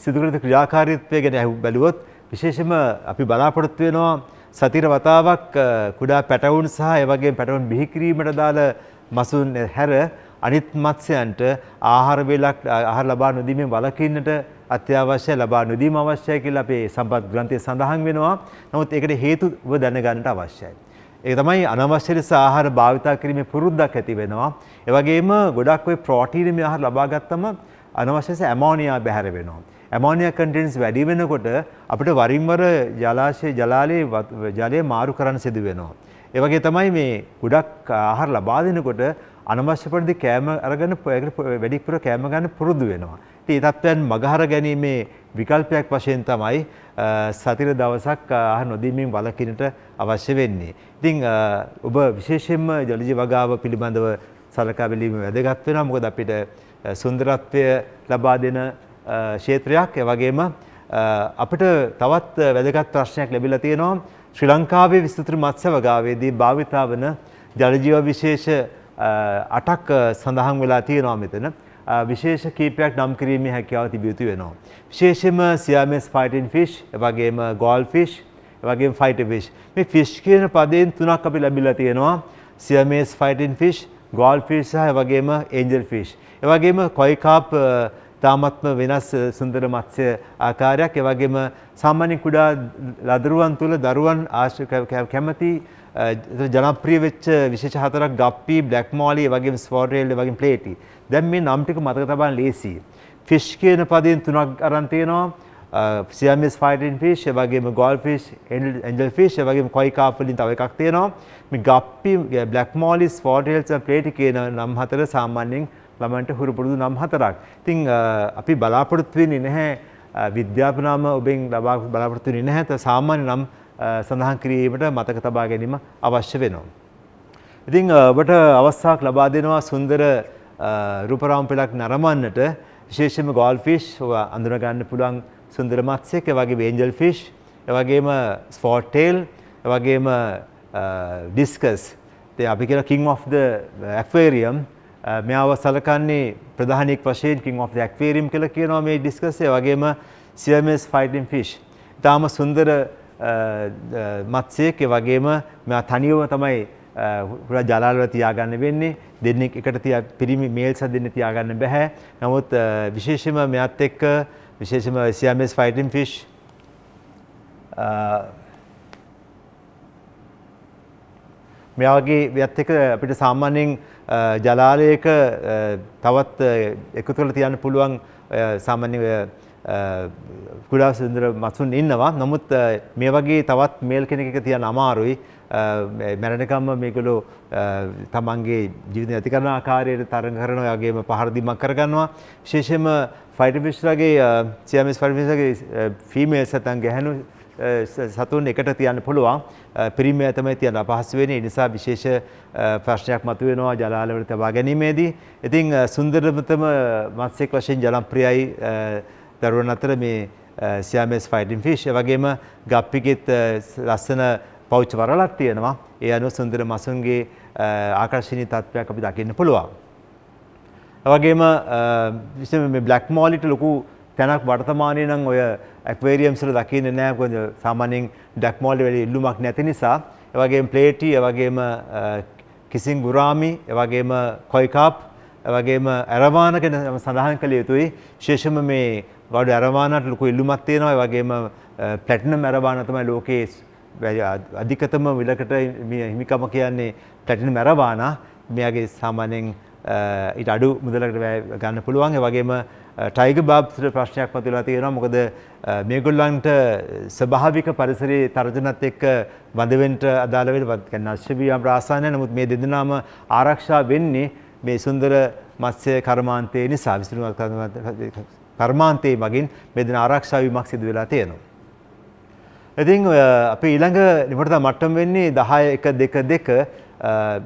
සිදුකරන ක්‍රියාකාරීත්වය ගැන බැලුවොත් විශේෂම අපි බලාපොරොත්තු වෙනවා සතිර වතාවක් කුඩා පැටවුන් සහ එවගේ පැටවුන් බිහිකිරීමට දාල මසුන් හැර අනිත් මත්ස්‍යයන්ට ආහාර වේලක් ආහාර ලබා නොදීමෙන් වළකින්නට අත්‍යවශ්‍ය ලබා නොදීම අවශ්‍යයි කියලා අපේ සම්පත් ග්‍රන්ථයේ සඳහන් වෙනවා. නමුත් ඒකට හේතුව දැනගන්නට අවශ්‍යයි. ඒ තමයි අනවශ්‍ය ලෙස ආහාර භාවිතා කිරීමේ පුරුද්දක් ඇති වෙනවා. ඒ වගේම ගොඩක් ওই ප්‍රෝටීන මේ ආහාර ලබා ගත්තම අනවශ්‍ය ලෙස ඇමෝනියා බැහැර වෙනවා. ඇමෝනියා කන්ටෙන්ට්ස් වැඩි වෙනකොට අපිට වරින් වර ජලාශය ජලාලේ ජලය මාරු කරන්න සිදු වෙනවා. ඒ වගේ තමයි මේ ගොඩක් ආහාර ලබා දෙනකොට අනවශ්‍ය පරිදි කෑම අරගෙන වැඩි පුර කෑම ගන්න පුරුදු වෙනවා. ඉතින් ඒ තත්ත්වයන් මගහර ගැනීමේ විකල්පයක් වශයෙන් තමයි සතිර දවසක් ආහාර නොදීමෙන් වළකිනට අවශ්‍ය වෙන්නේ. ඉතින් ඔබ විශේෂයෙන්ම ජලජ වගාව පිළිබඳව සලකා බැලීම වැදගත් වෙනවා. මොකද අපිට සුන්දරත්වය ලබා දෙන ක්ෂේත්‍රයක්. ඒ වගේම අපිට තවත් වැදගත් ප්‍රශ්නයක් ලැබිලා තියෙනවා. ශ්‍රී ලංකාවේ විස්තෘත මත්ස්‍ය වගාවේදී භාවිතා වන ජලජීව විශේෂ අටක් සඳහන් වෙලා තියෙනවා මෙතන. විශේෂ කීපයක් නම් කිරීමේ හැකියාව තිබිය යුතු වෙනවා. විශේෂයෙන්ම සියාමස් ෆයිටින් ෆිෂ්, එවැගේම ගෝල් ෆිෂ්, වගේ ෆයිට ෆිෂ් මේ ෆිෂ් කියන පදයෙන් තුනක් අපි ලැබිලා තියෙනවා Siamese fighting fish goldfish සහ වගේම ඒන්ජල් ෆිෂ් එවගේම කොයිකාප් තාමත්ම වෙනස් සුන්දර මත්ස්‍ය ආකාරයක් එවගේම සාමාන්‍ය කුඩා ලදරුවන් තුළ දරුවන් කැමති ජනප්‍රිය වෙච්ච විශේෂ හතරක් ගප්පි බ්ලැක් මෝලි වගේ ස්වෝර්රේල් වගේ ප්ලේටි දැන් මේ නම් ටික මතක තබන්න ලේසියි ෆිෂ් කියන පදයෙන් තුනක් අරන් තියෙනවා සියමස් ෆයිටන් ෆිස් වගේම ගොල් ෆිස් ඇන්ජල් ෆිස් වගේ කොයිකාපලින් තව එකක් තියෙනවා මේ ගප්පි බ්ලක් මෝලිස් ෆෝටල්ස පේටි කියන නම් හතර සාමාන්‍යයෙන් ළමන්ට හුරු පුරුදු නම් හතරක්. ඉතිං අපි බලාපොරොත්තුවෙන්නේ නැහැ විද්‍යාපනාම ඔබෙන් ලබා බලාපොරොත්තුවෙන්නේ නැහැ ත සාමාන්‍ය නම් සඳහන් කිරීමට මතක තබා ගැනීම අවශ්‍ය වෙනවා. ඉතිං ඔබට අවස්ථාවක් ලබා දෙනවා සුන්දර රූපරාම් පෙළක් නරමන්නට විශේෂම ගෝල්ෆිෂ් ඔබ අඳුනගන්න පුළුවන් සුන්දර මත්ස්‍යක වගේ බේන්ජල් ෆිෂ් වගේම ස්ෆෝට්ටේල් වගේම ඩිස්කස් තේ අපි කියලා කිං of the aquarium මෙයාව සලකන්නේ ප්‍රධානික වශයෙන් කිං of the aquarium කියලා කියනවා මේ ඩිස්කස් ඒ වගේම CMS fighting fish. ඊටාම සුන්දර මත්ස්‍යයෙක් ඒ වගේම මෙයා තනියම තමයි හුරා ජලාලවල තියාගන්න වෙන්නේ දෙන්නෙක් එකට පිරිමි මේල්ස දෙන්න තියාගන්න බැහැ. නමුත් විශේෂයෙන්ම මෙයාත් එක්ක විශේෂම සියමස් ෆයිටම් ෆිෂ් මෙයාගේ ව්‍යත් එක අපිට සාමාන්‍යයෙන් ජලාලයක තවත් එකතු කරලා තියන්න පුළුවන් සාමාන්‍ය කුඩා සිදුර මත්සුන් ඉන්නවා නමුත් මේ වගේ තවත් මේල් කෙනෙක තියන අමාරුයි මැරණකම්ම මේකලු තමන්ගේ ජීවිතය ඇති කරන ආකාරයට තරඟ කරන ඔයගේම පහරදීමක් කරගන්නවා විශේෂයෙන්ම ෆයිටර් ෆිෂ්ලාගේ සියමස් ෆයිටර් ෆිෂ්ලාගේ ෆීමේල් සතන් ගැහැණු සතුන් එකට තියන්න පුළුවන් පිරිමය තමයි තියන්න අපහසු වෙන්නේ ඒ නිසා විශේෂ ප්‍රශ්නයක් මතුවෙනවා ජලාලවල තබා ගැනීමේදී ඉතින් සුන්දරතම මත්ස්‍යෙක් වශයෙන් ජලම් ප්‍රියයි දරුවන් අතර මේ සයාමස් ෆයිඩින් ෆිෂ් වගේම ගප්පිගෙත් ලස්සන පෞච් වරලක් තියෙනවා. ඒ අනුව සුන්දර මසුන්ගේ ආකර්ශණී තත්ත්වයක් අපි දකින්න පුළුවන්. වගේම විශේෂයෙන්ම මේ බ්ලැක් මෝලිට ලොකු තැනක් වර්තමානයේ නම් ඔය ඇක්වේරියම්ස් වල දකින්නේ නැහැ. මොකද සාමාන්‍යයෙන් බ්ලැක් මෝල් වල ඉල්ලුමක් නැති නිසා. ඒ වගේම ප්ලේටි, ඒ වගේම කිසින් ගුරාමි, ඒ වගේම කොයිකාප්, ඒ වගේම ඇරවාන ගැන සඳහන් කළ යුතුයි. විශේෂම මේ ගොඩ ඇරවානට ලොකු ඉල්ලුමත් තියෙනවා වගේම ප්ලැටිනම් ඇරවාන තමයි ලෝකයේ අධිකතම විලකට හිමිකම කියන්නේ ප්ලැටිනම් ඇරවාන මෙයාගේ සාමාන්‍යයෙන් ඊට අඩු මුදලකට ගන්න පුළුවන් ඒ වගේම ටයිග බාබ්ස්ට ප්‍රශ්නයක් මතුවලා තියෙනවා මොකද මේගොල්ලන්ට ස්වභාවික පරිසරයේ තර්ජනත් එක්ක වඳවෙන්ට අදාළ වෙන කියන්නේ අශ්වබියම් රාසායන නමුත් මේ දෙදෙනාම ආරක්ෂා වෙන්නේ මේ සුන්දර මත්ස්‍ය කර්මාන්තයේ නිසා විසිරුණක් කර්මාන්තයේ මගින් මෙදන ආරක්ෂා වීමක් සිදු වෙලා තියෙනවා. ඉතින් අපි ඊළඟ නිමටතා මට්ටම් වෙන්නේ 10 1 2 2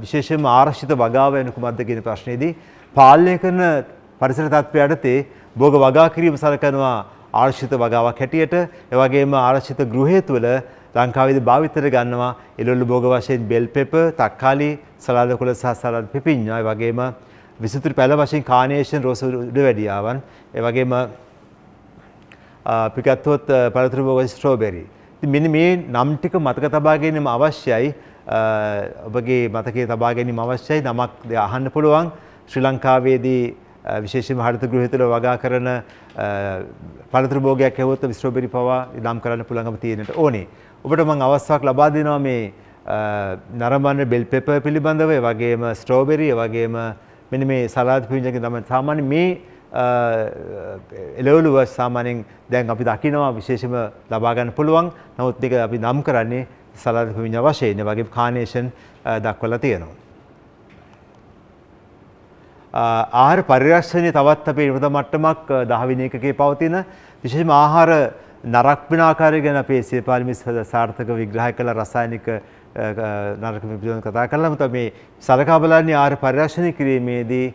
විශේෂයෙන්ම ආරක්ෂිත වගාව වෙන කුමක්ද කියන ප්‍රශ්නේදී පාලනය කරන පරිසර තත්ත්වයට තේ භෝග වගා කිරීම සලකනවා ආරක්ෂිත වගාවක් හැටියට ඒ වගේම ආරක්ෂිත ගෘහය තුළ ලංකාවේද භාවිතර ගන්නවා එළවලු භෝග වශයෙන් බෙල් පෙප තක්කාලි සලාද කුල සහ සලාද පිපිඤ්ඤා වගේම විසිතුරු පැල වශයෙන් කානේෂන් රෝස උඩ වැඩියාවන් ඒ වගේම පිකත්වොත් පළතුරු බෝග ස්ට්‍රෝබෙරි. මෙනි මේ නම් ටික මතක තබා ගැනීම අවශ්‍යයි ඔබගේ මතකයේ තබා ගැනීම අවශ්‍යයි නමක් අහන්න පුළුවන් ශ්‍රී ලංකාවේදී විශේෂම හරිත ගෘහතුල වගා කරන පළතුරු භෝගයක් ඇහුවොත් ස්ට්‍රෝබෙරි පවා නම් කරන්න පුළුවන්කම තියෙනට ඕනේ. ඔබට මම අවස්ථාවක් ලබා දෙනවා මේ නරඹන්න බෙල් පෙපර් පිළිබඳව, ඒ වගේම ස්ට්‍රෝබෙරි, ඒ වගේම මෙනි මේ සලාධ පිවිජක තම සාමාන්‍ය මේ එලවලුව සාමානෙන් දැන් අපි දකිනවා විශේෂම ලබාගන්න පුළුවන් නවත් දෙක අපි නම් කරන්නේ සලාධ පිවිජ වශයෙන් වගේ කානේෂන් දක්වලා තියෙනවා. ආහාර පරිරක්ෂණය තවත් අපේ නිවත මට්ටමක් දහවිනි එකකේ පවතින විශේෂම ආහාර නරක් වෙන ආකාරය ගැන අපේ සියපාලි මිස් සාර්ථක විග්‍රහය කළ රසායනික නරක පිළිබඳව කතා කරලා මත මේ සලකා බලන්නේ ආර්ය පරිරක්ෂණය කිරීමේදී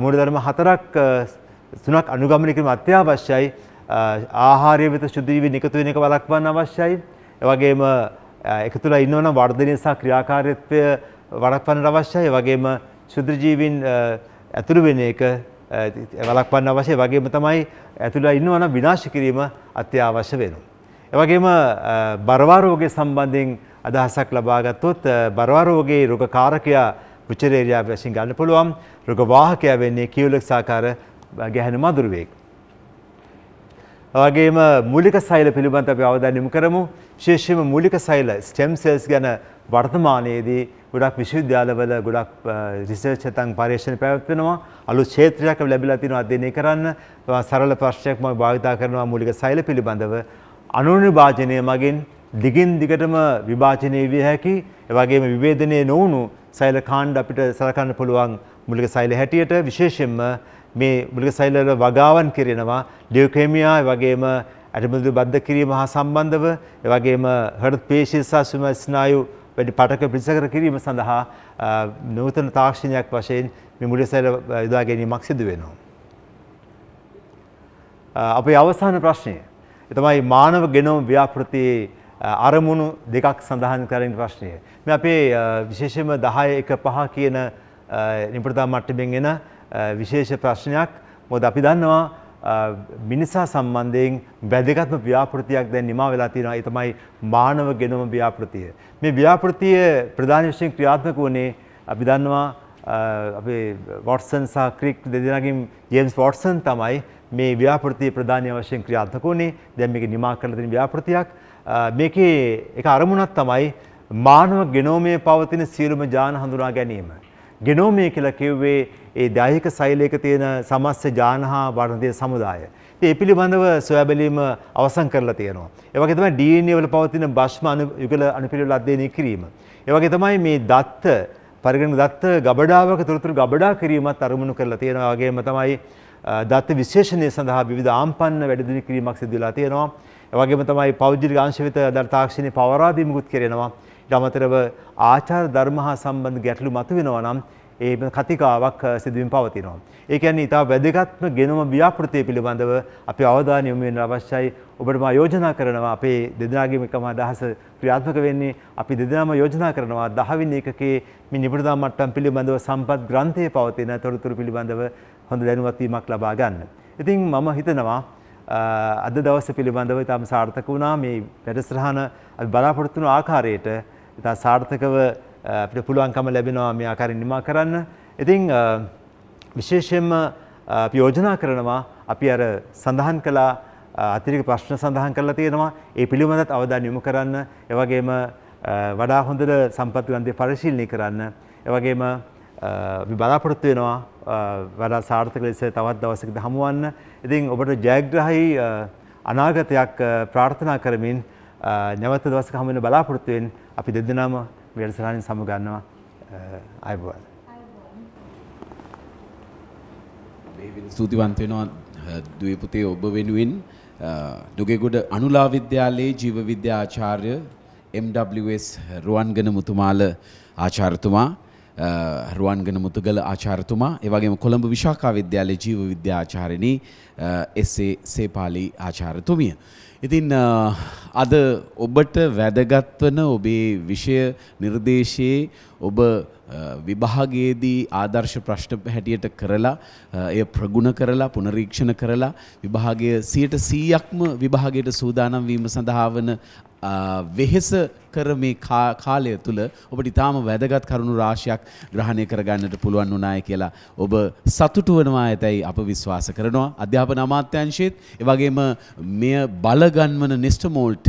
මූලධර්ම හතරක් තුනක් අනුගමනය කිරීම අත්‍යවශ්‍යයි. ආහාරය වෙත සුද්ධීවීන් එකතු වෙන එක වළක්වන්න අවශ්‍යයි. ඒ වගේම එකතුලා ඉන්නවා නම් වර්ධනය සහ ක්‍රියාකාරීත්වය වළක්වන්න අවශ්‍යයි. ඒ වගේම සුද්ධජීවීන් ඇතුළු වෙන එක වළක්වන්න අවශ්‍යයි. වගේම තමයි ඇතුළා ඉන්නවා නම් විනාශ කිරීම අත්‍යවශ්‍ය වෙනවා. ඒ වගේම බරවා රෝගය සම්බන්ධයෙන් අදහසක් ලබාගත්තොත් බරවරෝගේ රොග කාරකයා පුචරේරයා වශයෙන් ගන්න පුළුවන් රොග වාහකයා වෙන්නේ කියවලක් සාකාර ගැහැන මදුරුවෙක්. වගේම මුලික සෛල පිළිබඳ අපි අවධානයමු කරමු ශේෂම මුලික සෛල ස්ටෙම් සෙල්ස් ගැන වර්තමානයේදී ගොඩක් විශ්වවිද්‍යාලවල ගොඩක් රිසර්ච් නැත්නම් පරීක්ෂණ පැවැත්වෙනවා අලුත් ක්ෂේත්‍රයක් ලැබිලා තියෙනවා අධ්‍යයනය කරන්න සරල ප්‍රශ්නයක් මම භාවිතා කරනවා මූලික සෛල පිළිබඳව අනුනිර්වාචනය මගින් දිගින් දිගටම විභාජනය විය හැකි එවගේම විවේදනය නොවුණු සෛල කාණ්ඩ අපිට සලකන්න පුළුවන් මුලික සෛල හැටියට විශේෂයෙන්ම මේ මුලික සෛලවල වගාවන් කිරෙනවා ලියුකේමියා එවගේම ඇටමිදුළු බද්ධ කිරීම හා සම්බන්ධව එවගේම හෘද පේශී සහ සුම ස්නායු වැඩි පටක පිළිසකර කිරීම සඳහා නූතන තාක්ෂණයක් වශයෙන් මේ මුලික සෛල යොදා ගැනීමක් සිදු වෙනවා. අපේ අවසාන ප්‍රශ්නය. එතමයි මානව ගෙනෝම් ව්‍යාපෘතියේ අරමුණු දෙකක් සඳහන් කරන්න ප්‍රශ්නය. මේ අපේ විශේෂම දහය එක පහ කියන නිප්‍රතා මට්ටමෙන් එන විශේෂ ප්‍රශ්නයක් මොද අපි දන්නවා මිනිසා සම්බන්ධයෙන් වැදගත්ම ව්‍යාපෘතියක් දැන් නිමා වෙලා තියෙනවා ඒ තමයි මානව ගෙනම ව්‍යාපෘතිය. මේ ව්‍යාපෘතිය ප්‍රධාන වශයෙන් ක්‍රියාත්මක වුණේ අපි දන්නවා අපේ වොට්සන් සහ ක්‍රික් දෙදෙනාගෙන් ජේම්ස් වොට්සන් තමයි මේ ව්‍යාපෘතිය ප්‍රධානය වශයෙන් ක්‍රියාත්මක වුණේ. දැන් මේක නිමා කරලා තියෙන ව්‍යාපෘතියක්. මේකේ එක අරමුණක් තමයි මානව ගෙනෝමය පවතින සියලුම ජාන හඳුනා ගැනීම. ගෙනෝමය කියලා කිව්වේ ඒ දෛහික සෛලයක තියෙන සමස්ත ජාන හා වර්ණදේ සමුදාය. ඒ පිළිබඳව සොයාබැලීම අවසන් කරලා තියෙනවා. ඒ වගේ තමයි DNA වල පවතින භෂ්ම අණු යුගල අණුපිළිවෙල අධ්‍යයනය කිරීම. ඒ වගේ තමයි මේ දත්ත පරිගණ දත්ත ගබඩාවක තොරතුරු ගබඩා කිරීමත් අරමුණු කරලා තියෙනවා. වගේම තමයි දත්ත විශ්ලේෂණය සඳහා විවිධ ආම්පන්න වැඩිදිරි කිරීමක් සිදු වෙලා තියෙනවා. වගේම තමයි පෞද්ගලික අංශ වෙත අදාළ තාක්ෂණයේ පවරාදීමකුත් කරනවා. ඊට අමතරව ආචාර ධර්ම හා සම්බන්ධ ගැටලු මතුවෙනවා නම් ඒ කතිකාවක් සිදුවීම පවතිනවා. ඒ කියන්නේ ඉතා වැදගත්ම ගෙනුම ව්‍යාපෘතිය පිළිබඳව අපි අවධානය යොමු වෙන්න අවශ්‍යයි. ඔබට මා යෝජනා කරනවා අපේ දෙදෙනාගේම එකම අදහස ක්‍රියාත්මක වෙන්නේ අපි දෙදෙනාම යෝජනා කරනවා 10 වෙනි එකකේ මේ නිපුණතා මට්ටම් පිළිබඳව සම්පත් ග්‍රන්ථයේ පවතින තොරතුරු පිළිබඳව හොඳ දැනුවත් වීමක් ලබා ගන්න. ඉතින් මම හිතනවා අද දවස පිළිබඳව ඉතාම සාර්ථක වුණා මේ වැඩසටහන අපි බලාපොරොත්තු වුණු ආකාරයට ඉතා සාර්ථකව අපිට පුළුවන්කම ලැබෙනවා මේ ආකාරයෙන් නිමා කරන්න. ඉතින් විශේෂයෙන්ම අපි යෝජනා කරනවා අපි අර සඳහන් කළා අතිරික ප්‍රශ්න සඳහන් කරලා තියෙනවා. ඒ පිළිබඳත් අවධානය යොමු කරන්න. ඒ වගේම වඩා හොඳට සම්පත් ග්‍රන්ථය පරිශීලනය කරන්න. ඒ වගේම බලාපොරොත්තු වෙනවා වඩා සාර්ථක ලෙස තවත් දවසකද හමුවන්න. ඉතින් ඔබට ජයග්‍රහයි අනාගතයක් ප්‍රාර්ථනා කරමින් නැවත දවසක හමුවෙන බලාපොරොත්තුවෙන් අපි දෙදෙනාම වැඩසටහනින් සමුගන්නවා අයබුවන්. ස්තුතිවන්ත වෙනවා දුවේ පුතේ ඔබ වෙනුවෙන් දුගෙගොඩ අනුලා විද්‍යාලයේ ජීව විද්‍යා ආචාර්ය MWS රුවන්ගන මුතුමාල ආචාර්යතුමා රුවන්ගෙන මුතුගල ආචාර්තුමා ඒවගේම කොළඹ විශාකා විද්‍යාලයේ ජීව විද්‍යා ආචාර්යනී එස්සේ සේපාලි ආචාර්යතුමිය. ඉතින් අද ඔබට වැදගත් වන ඔබේ විෂය නිර්දේශයේ ඔබ විභාගයේදී ආදර්ශ ප්‍රශ්න හැටියට කරලා එය ප්‍රගුණ කරලා පුනරීක්ෂණ කරලා විභාගය 100%ක්ම විභාගයට සූදානම් වීම සඳහා වන වෙහෙස කර මේ කාලය තුළ ඔබට ඉතාම වැදගත් කරුණු රාශියක් ග්‍රහණය කරගන්නට පුළුවන් වුණාය කියලා ඔබ සතුටු වෙනවා ඇතැයි අප විශ්වාස කරනවා අධ්‍යාපන අමාත්‍යංශයේත් ඒ වගේම මෙය බලගන්වන නෙස්ටමෝල්ට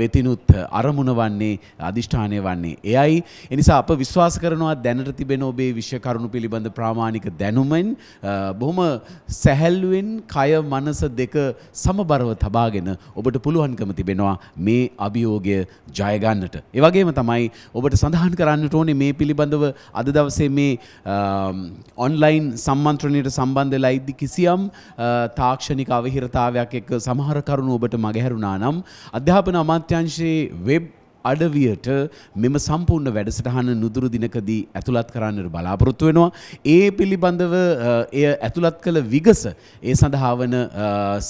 වෙතිනුත් අරමුණ වන්නේ අදිෂ්ඨානය වන්නේ එයයි එනිසා අප විශ්වාස කරනවා දැනට තිබෙන ඔබේ විෂය කරුණු පිළිබඳ ප්‍රාමාණික දැනුමෙන් බොහොම සැහැල්ලුවෙන් කය මනස දෙක සමබරව තබාගෙන ඔබට පුළුවන්කම තිබෙනවා මේ අභියෝගය ජය ණයගන්නට. ඒවගේම තමයි ඔබට සඳහන් කරන්නට ඕනේ මේ පිළිබඳව අද දවසේ මේ ඔන්ලයින් සම්මන්ත්‍රණයට සම්බන්ධ වෙලා ඉද්දි කිසියම් තාක්ෂණික අවහිරතාවයක් එක්ක සමහර කරුණු ඔබට මගහැරුණා නම් අධ්‍යාපන අමාත්‍යංශයේ වෙබ් අඩවියට මෙම සම්පූර්ණ වැඩසටහන නුදුරු දිනකදී ඇතුළත් කරන්නට බලාපොරොත්තු වෙනවා. ඒ පිළිබඳව එය ඇතුළත් කළ විගස ඒ සඳහා වන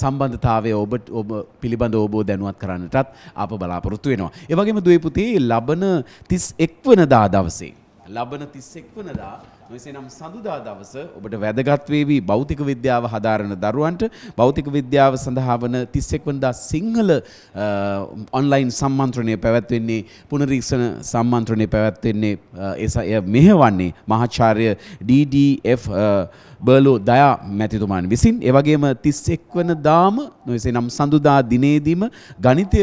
සම්බන්ධතාවය ඔබට ඔබ පිළිබඳ ඔබෝ දැනුවත් කරන්නටත් අප බලාපොරොත්තු වෙනවා. ඒ වගේම දුවේ පුතේ ලබන 31 වෙනිදා දවසේ ලබන 31 වෙනිදා මෙසේනම් සඳුදා දවස ඔබට වැදගත් වේවි භෞතික විද්‍යාව හදාරන දරුවන්ට භෞතික විද්‍යාව සඳහා වන 31 වෙනිදා සිංහල ඔන්ලයින් සම්මන්ත්‍රණය පැවැත්වෙන්නේ පුනරීක්ෂණ සම්මන්ත්‍රණය පැවැත්වෙන්නේ මෙහෙවන්නේ මහාචාර්ය DDF බර්ලෝ දයා මැතිතුමාන් විසින් ඒවගේම තිස් එක්වන දාම නොසේ නම් සඳුදා දිනේදීම ගනිතය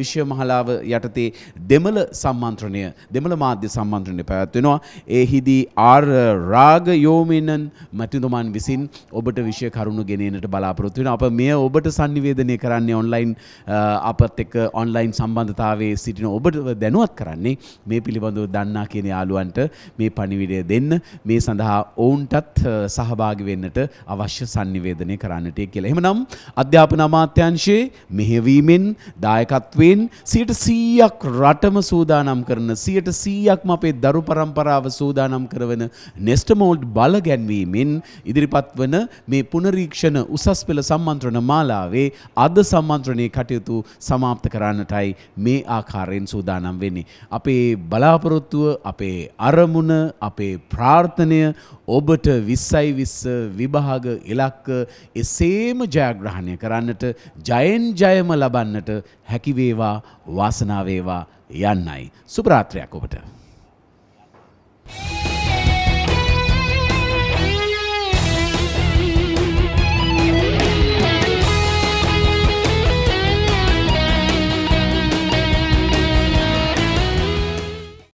විශ්ව මහලාව යටතේ දෙමළ සම්මන්ත්‍රණය දෙමළ මාධ්‍ය සම්මන්ත්‍රණය පැවැත්වෙනවා එහිදී ආර් රාග යෝමනන් මැතිතුමාන් විසින් ඔබට විශ්ය කරුණු ගෙනනට බලාපොරොත්තුවෙන අප මේ ඔබට සංනිවේදනය කරන්නේ ඔන්ලයින් අපත් එක් ඔන්ලයින් සම්බන්ධතාවේ සිටින ඔබට දැනුවත් කරන්නේ මේ පිළිබඳව දන්නා කියෙන යාලුවන්ට මේ පණිවිඩය දෙන්න මේ සඳහා ඔවුන්ටත් සහ සහභාගි වෙන්නට අවශ්‍ය sannivedanaya කරන්නට කියලා. එහෙමනම් අධ්‍යාපන අමාත්‍යාංශයේ මෙහෙවීමෙන් දායකත්වයෙන් 100%ක් රටම සූදානම් කරන 100%ක්ම අපේ දරු පරම්පරාව සූදානම් කරවන නෙස්ටමෝල්ඩ් බල ගැන්වීමෙන් ඉදිරිපත් වන මේ පුනරීක්ෂණ උසස් පෙළ සම්මන්ත්‍රණ මාලාවේ අද සම්මන්ත්‍රණයේ කටයුතු සමාප්ත කරන්නටයි මේ ආකාරයෙන් සූදානම් වෙන්නේ. අපේ බලාපොරොත්තුව අපේ අරමුණ අපේ ප්‍රාර්ථනය ඔබට විස්සයි විස්ස විභාග ඉලක්ක එසේම ජයග්‍රහණය කරන්නට ජයෙන් ජයම ලබන්නට හැකිවේවා වාසනාවේවා යන්නයි. සුපරාත්‍රයක් ඔබට.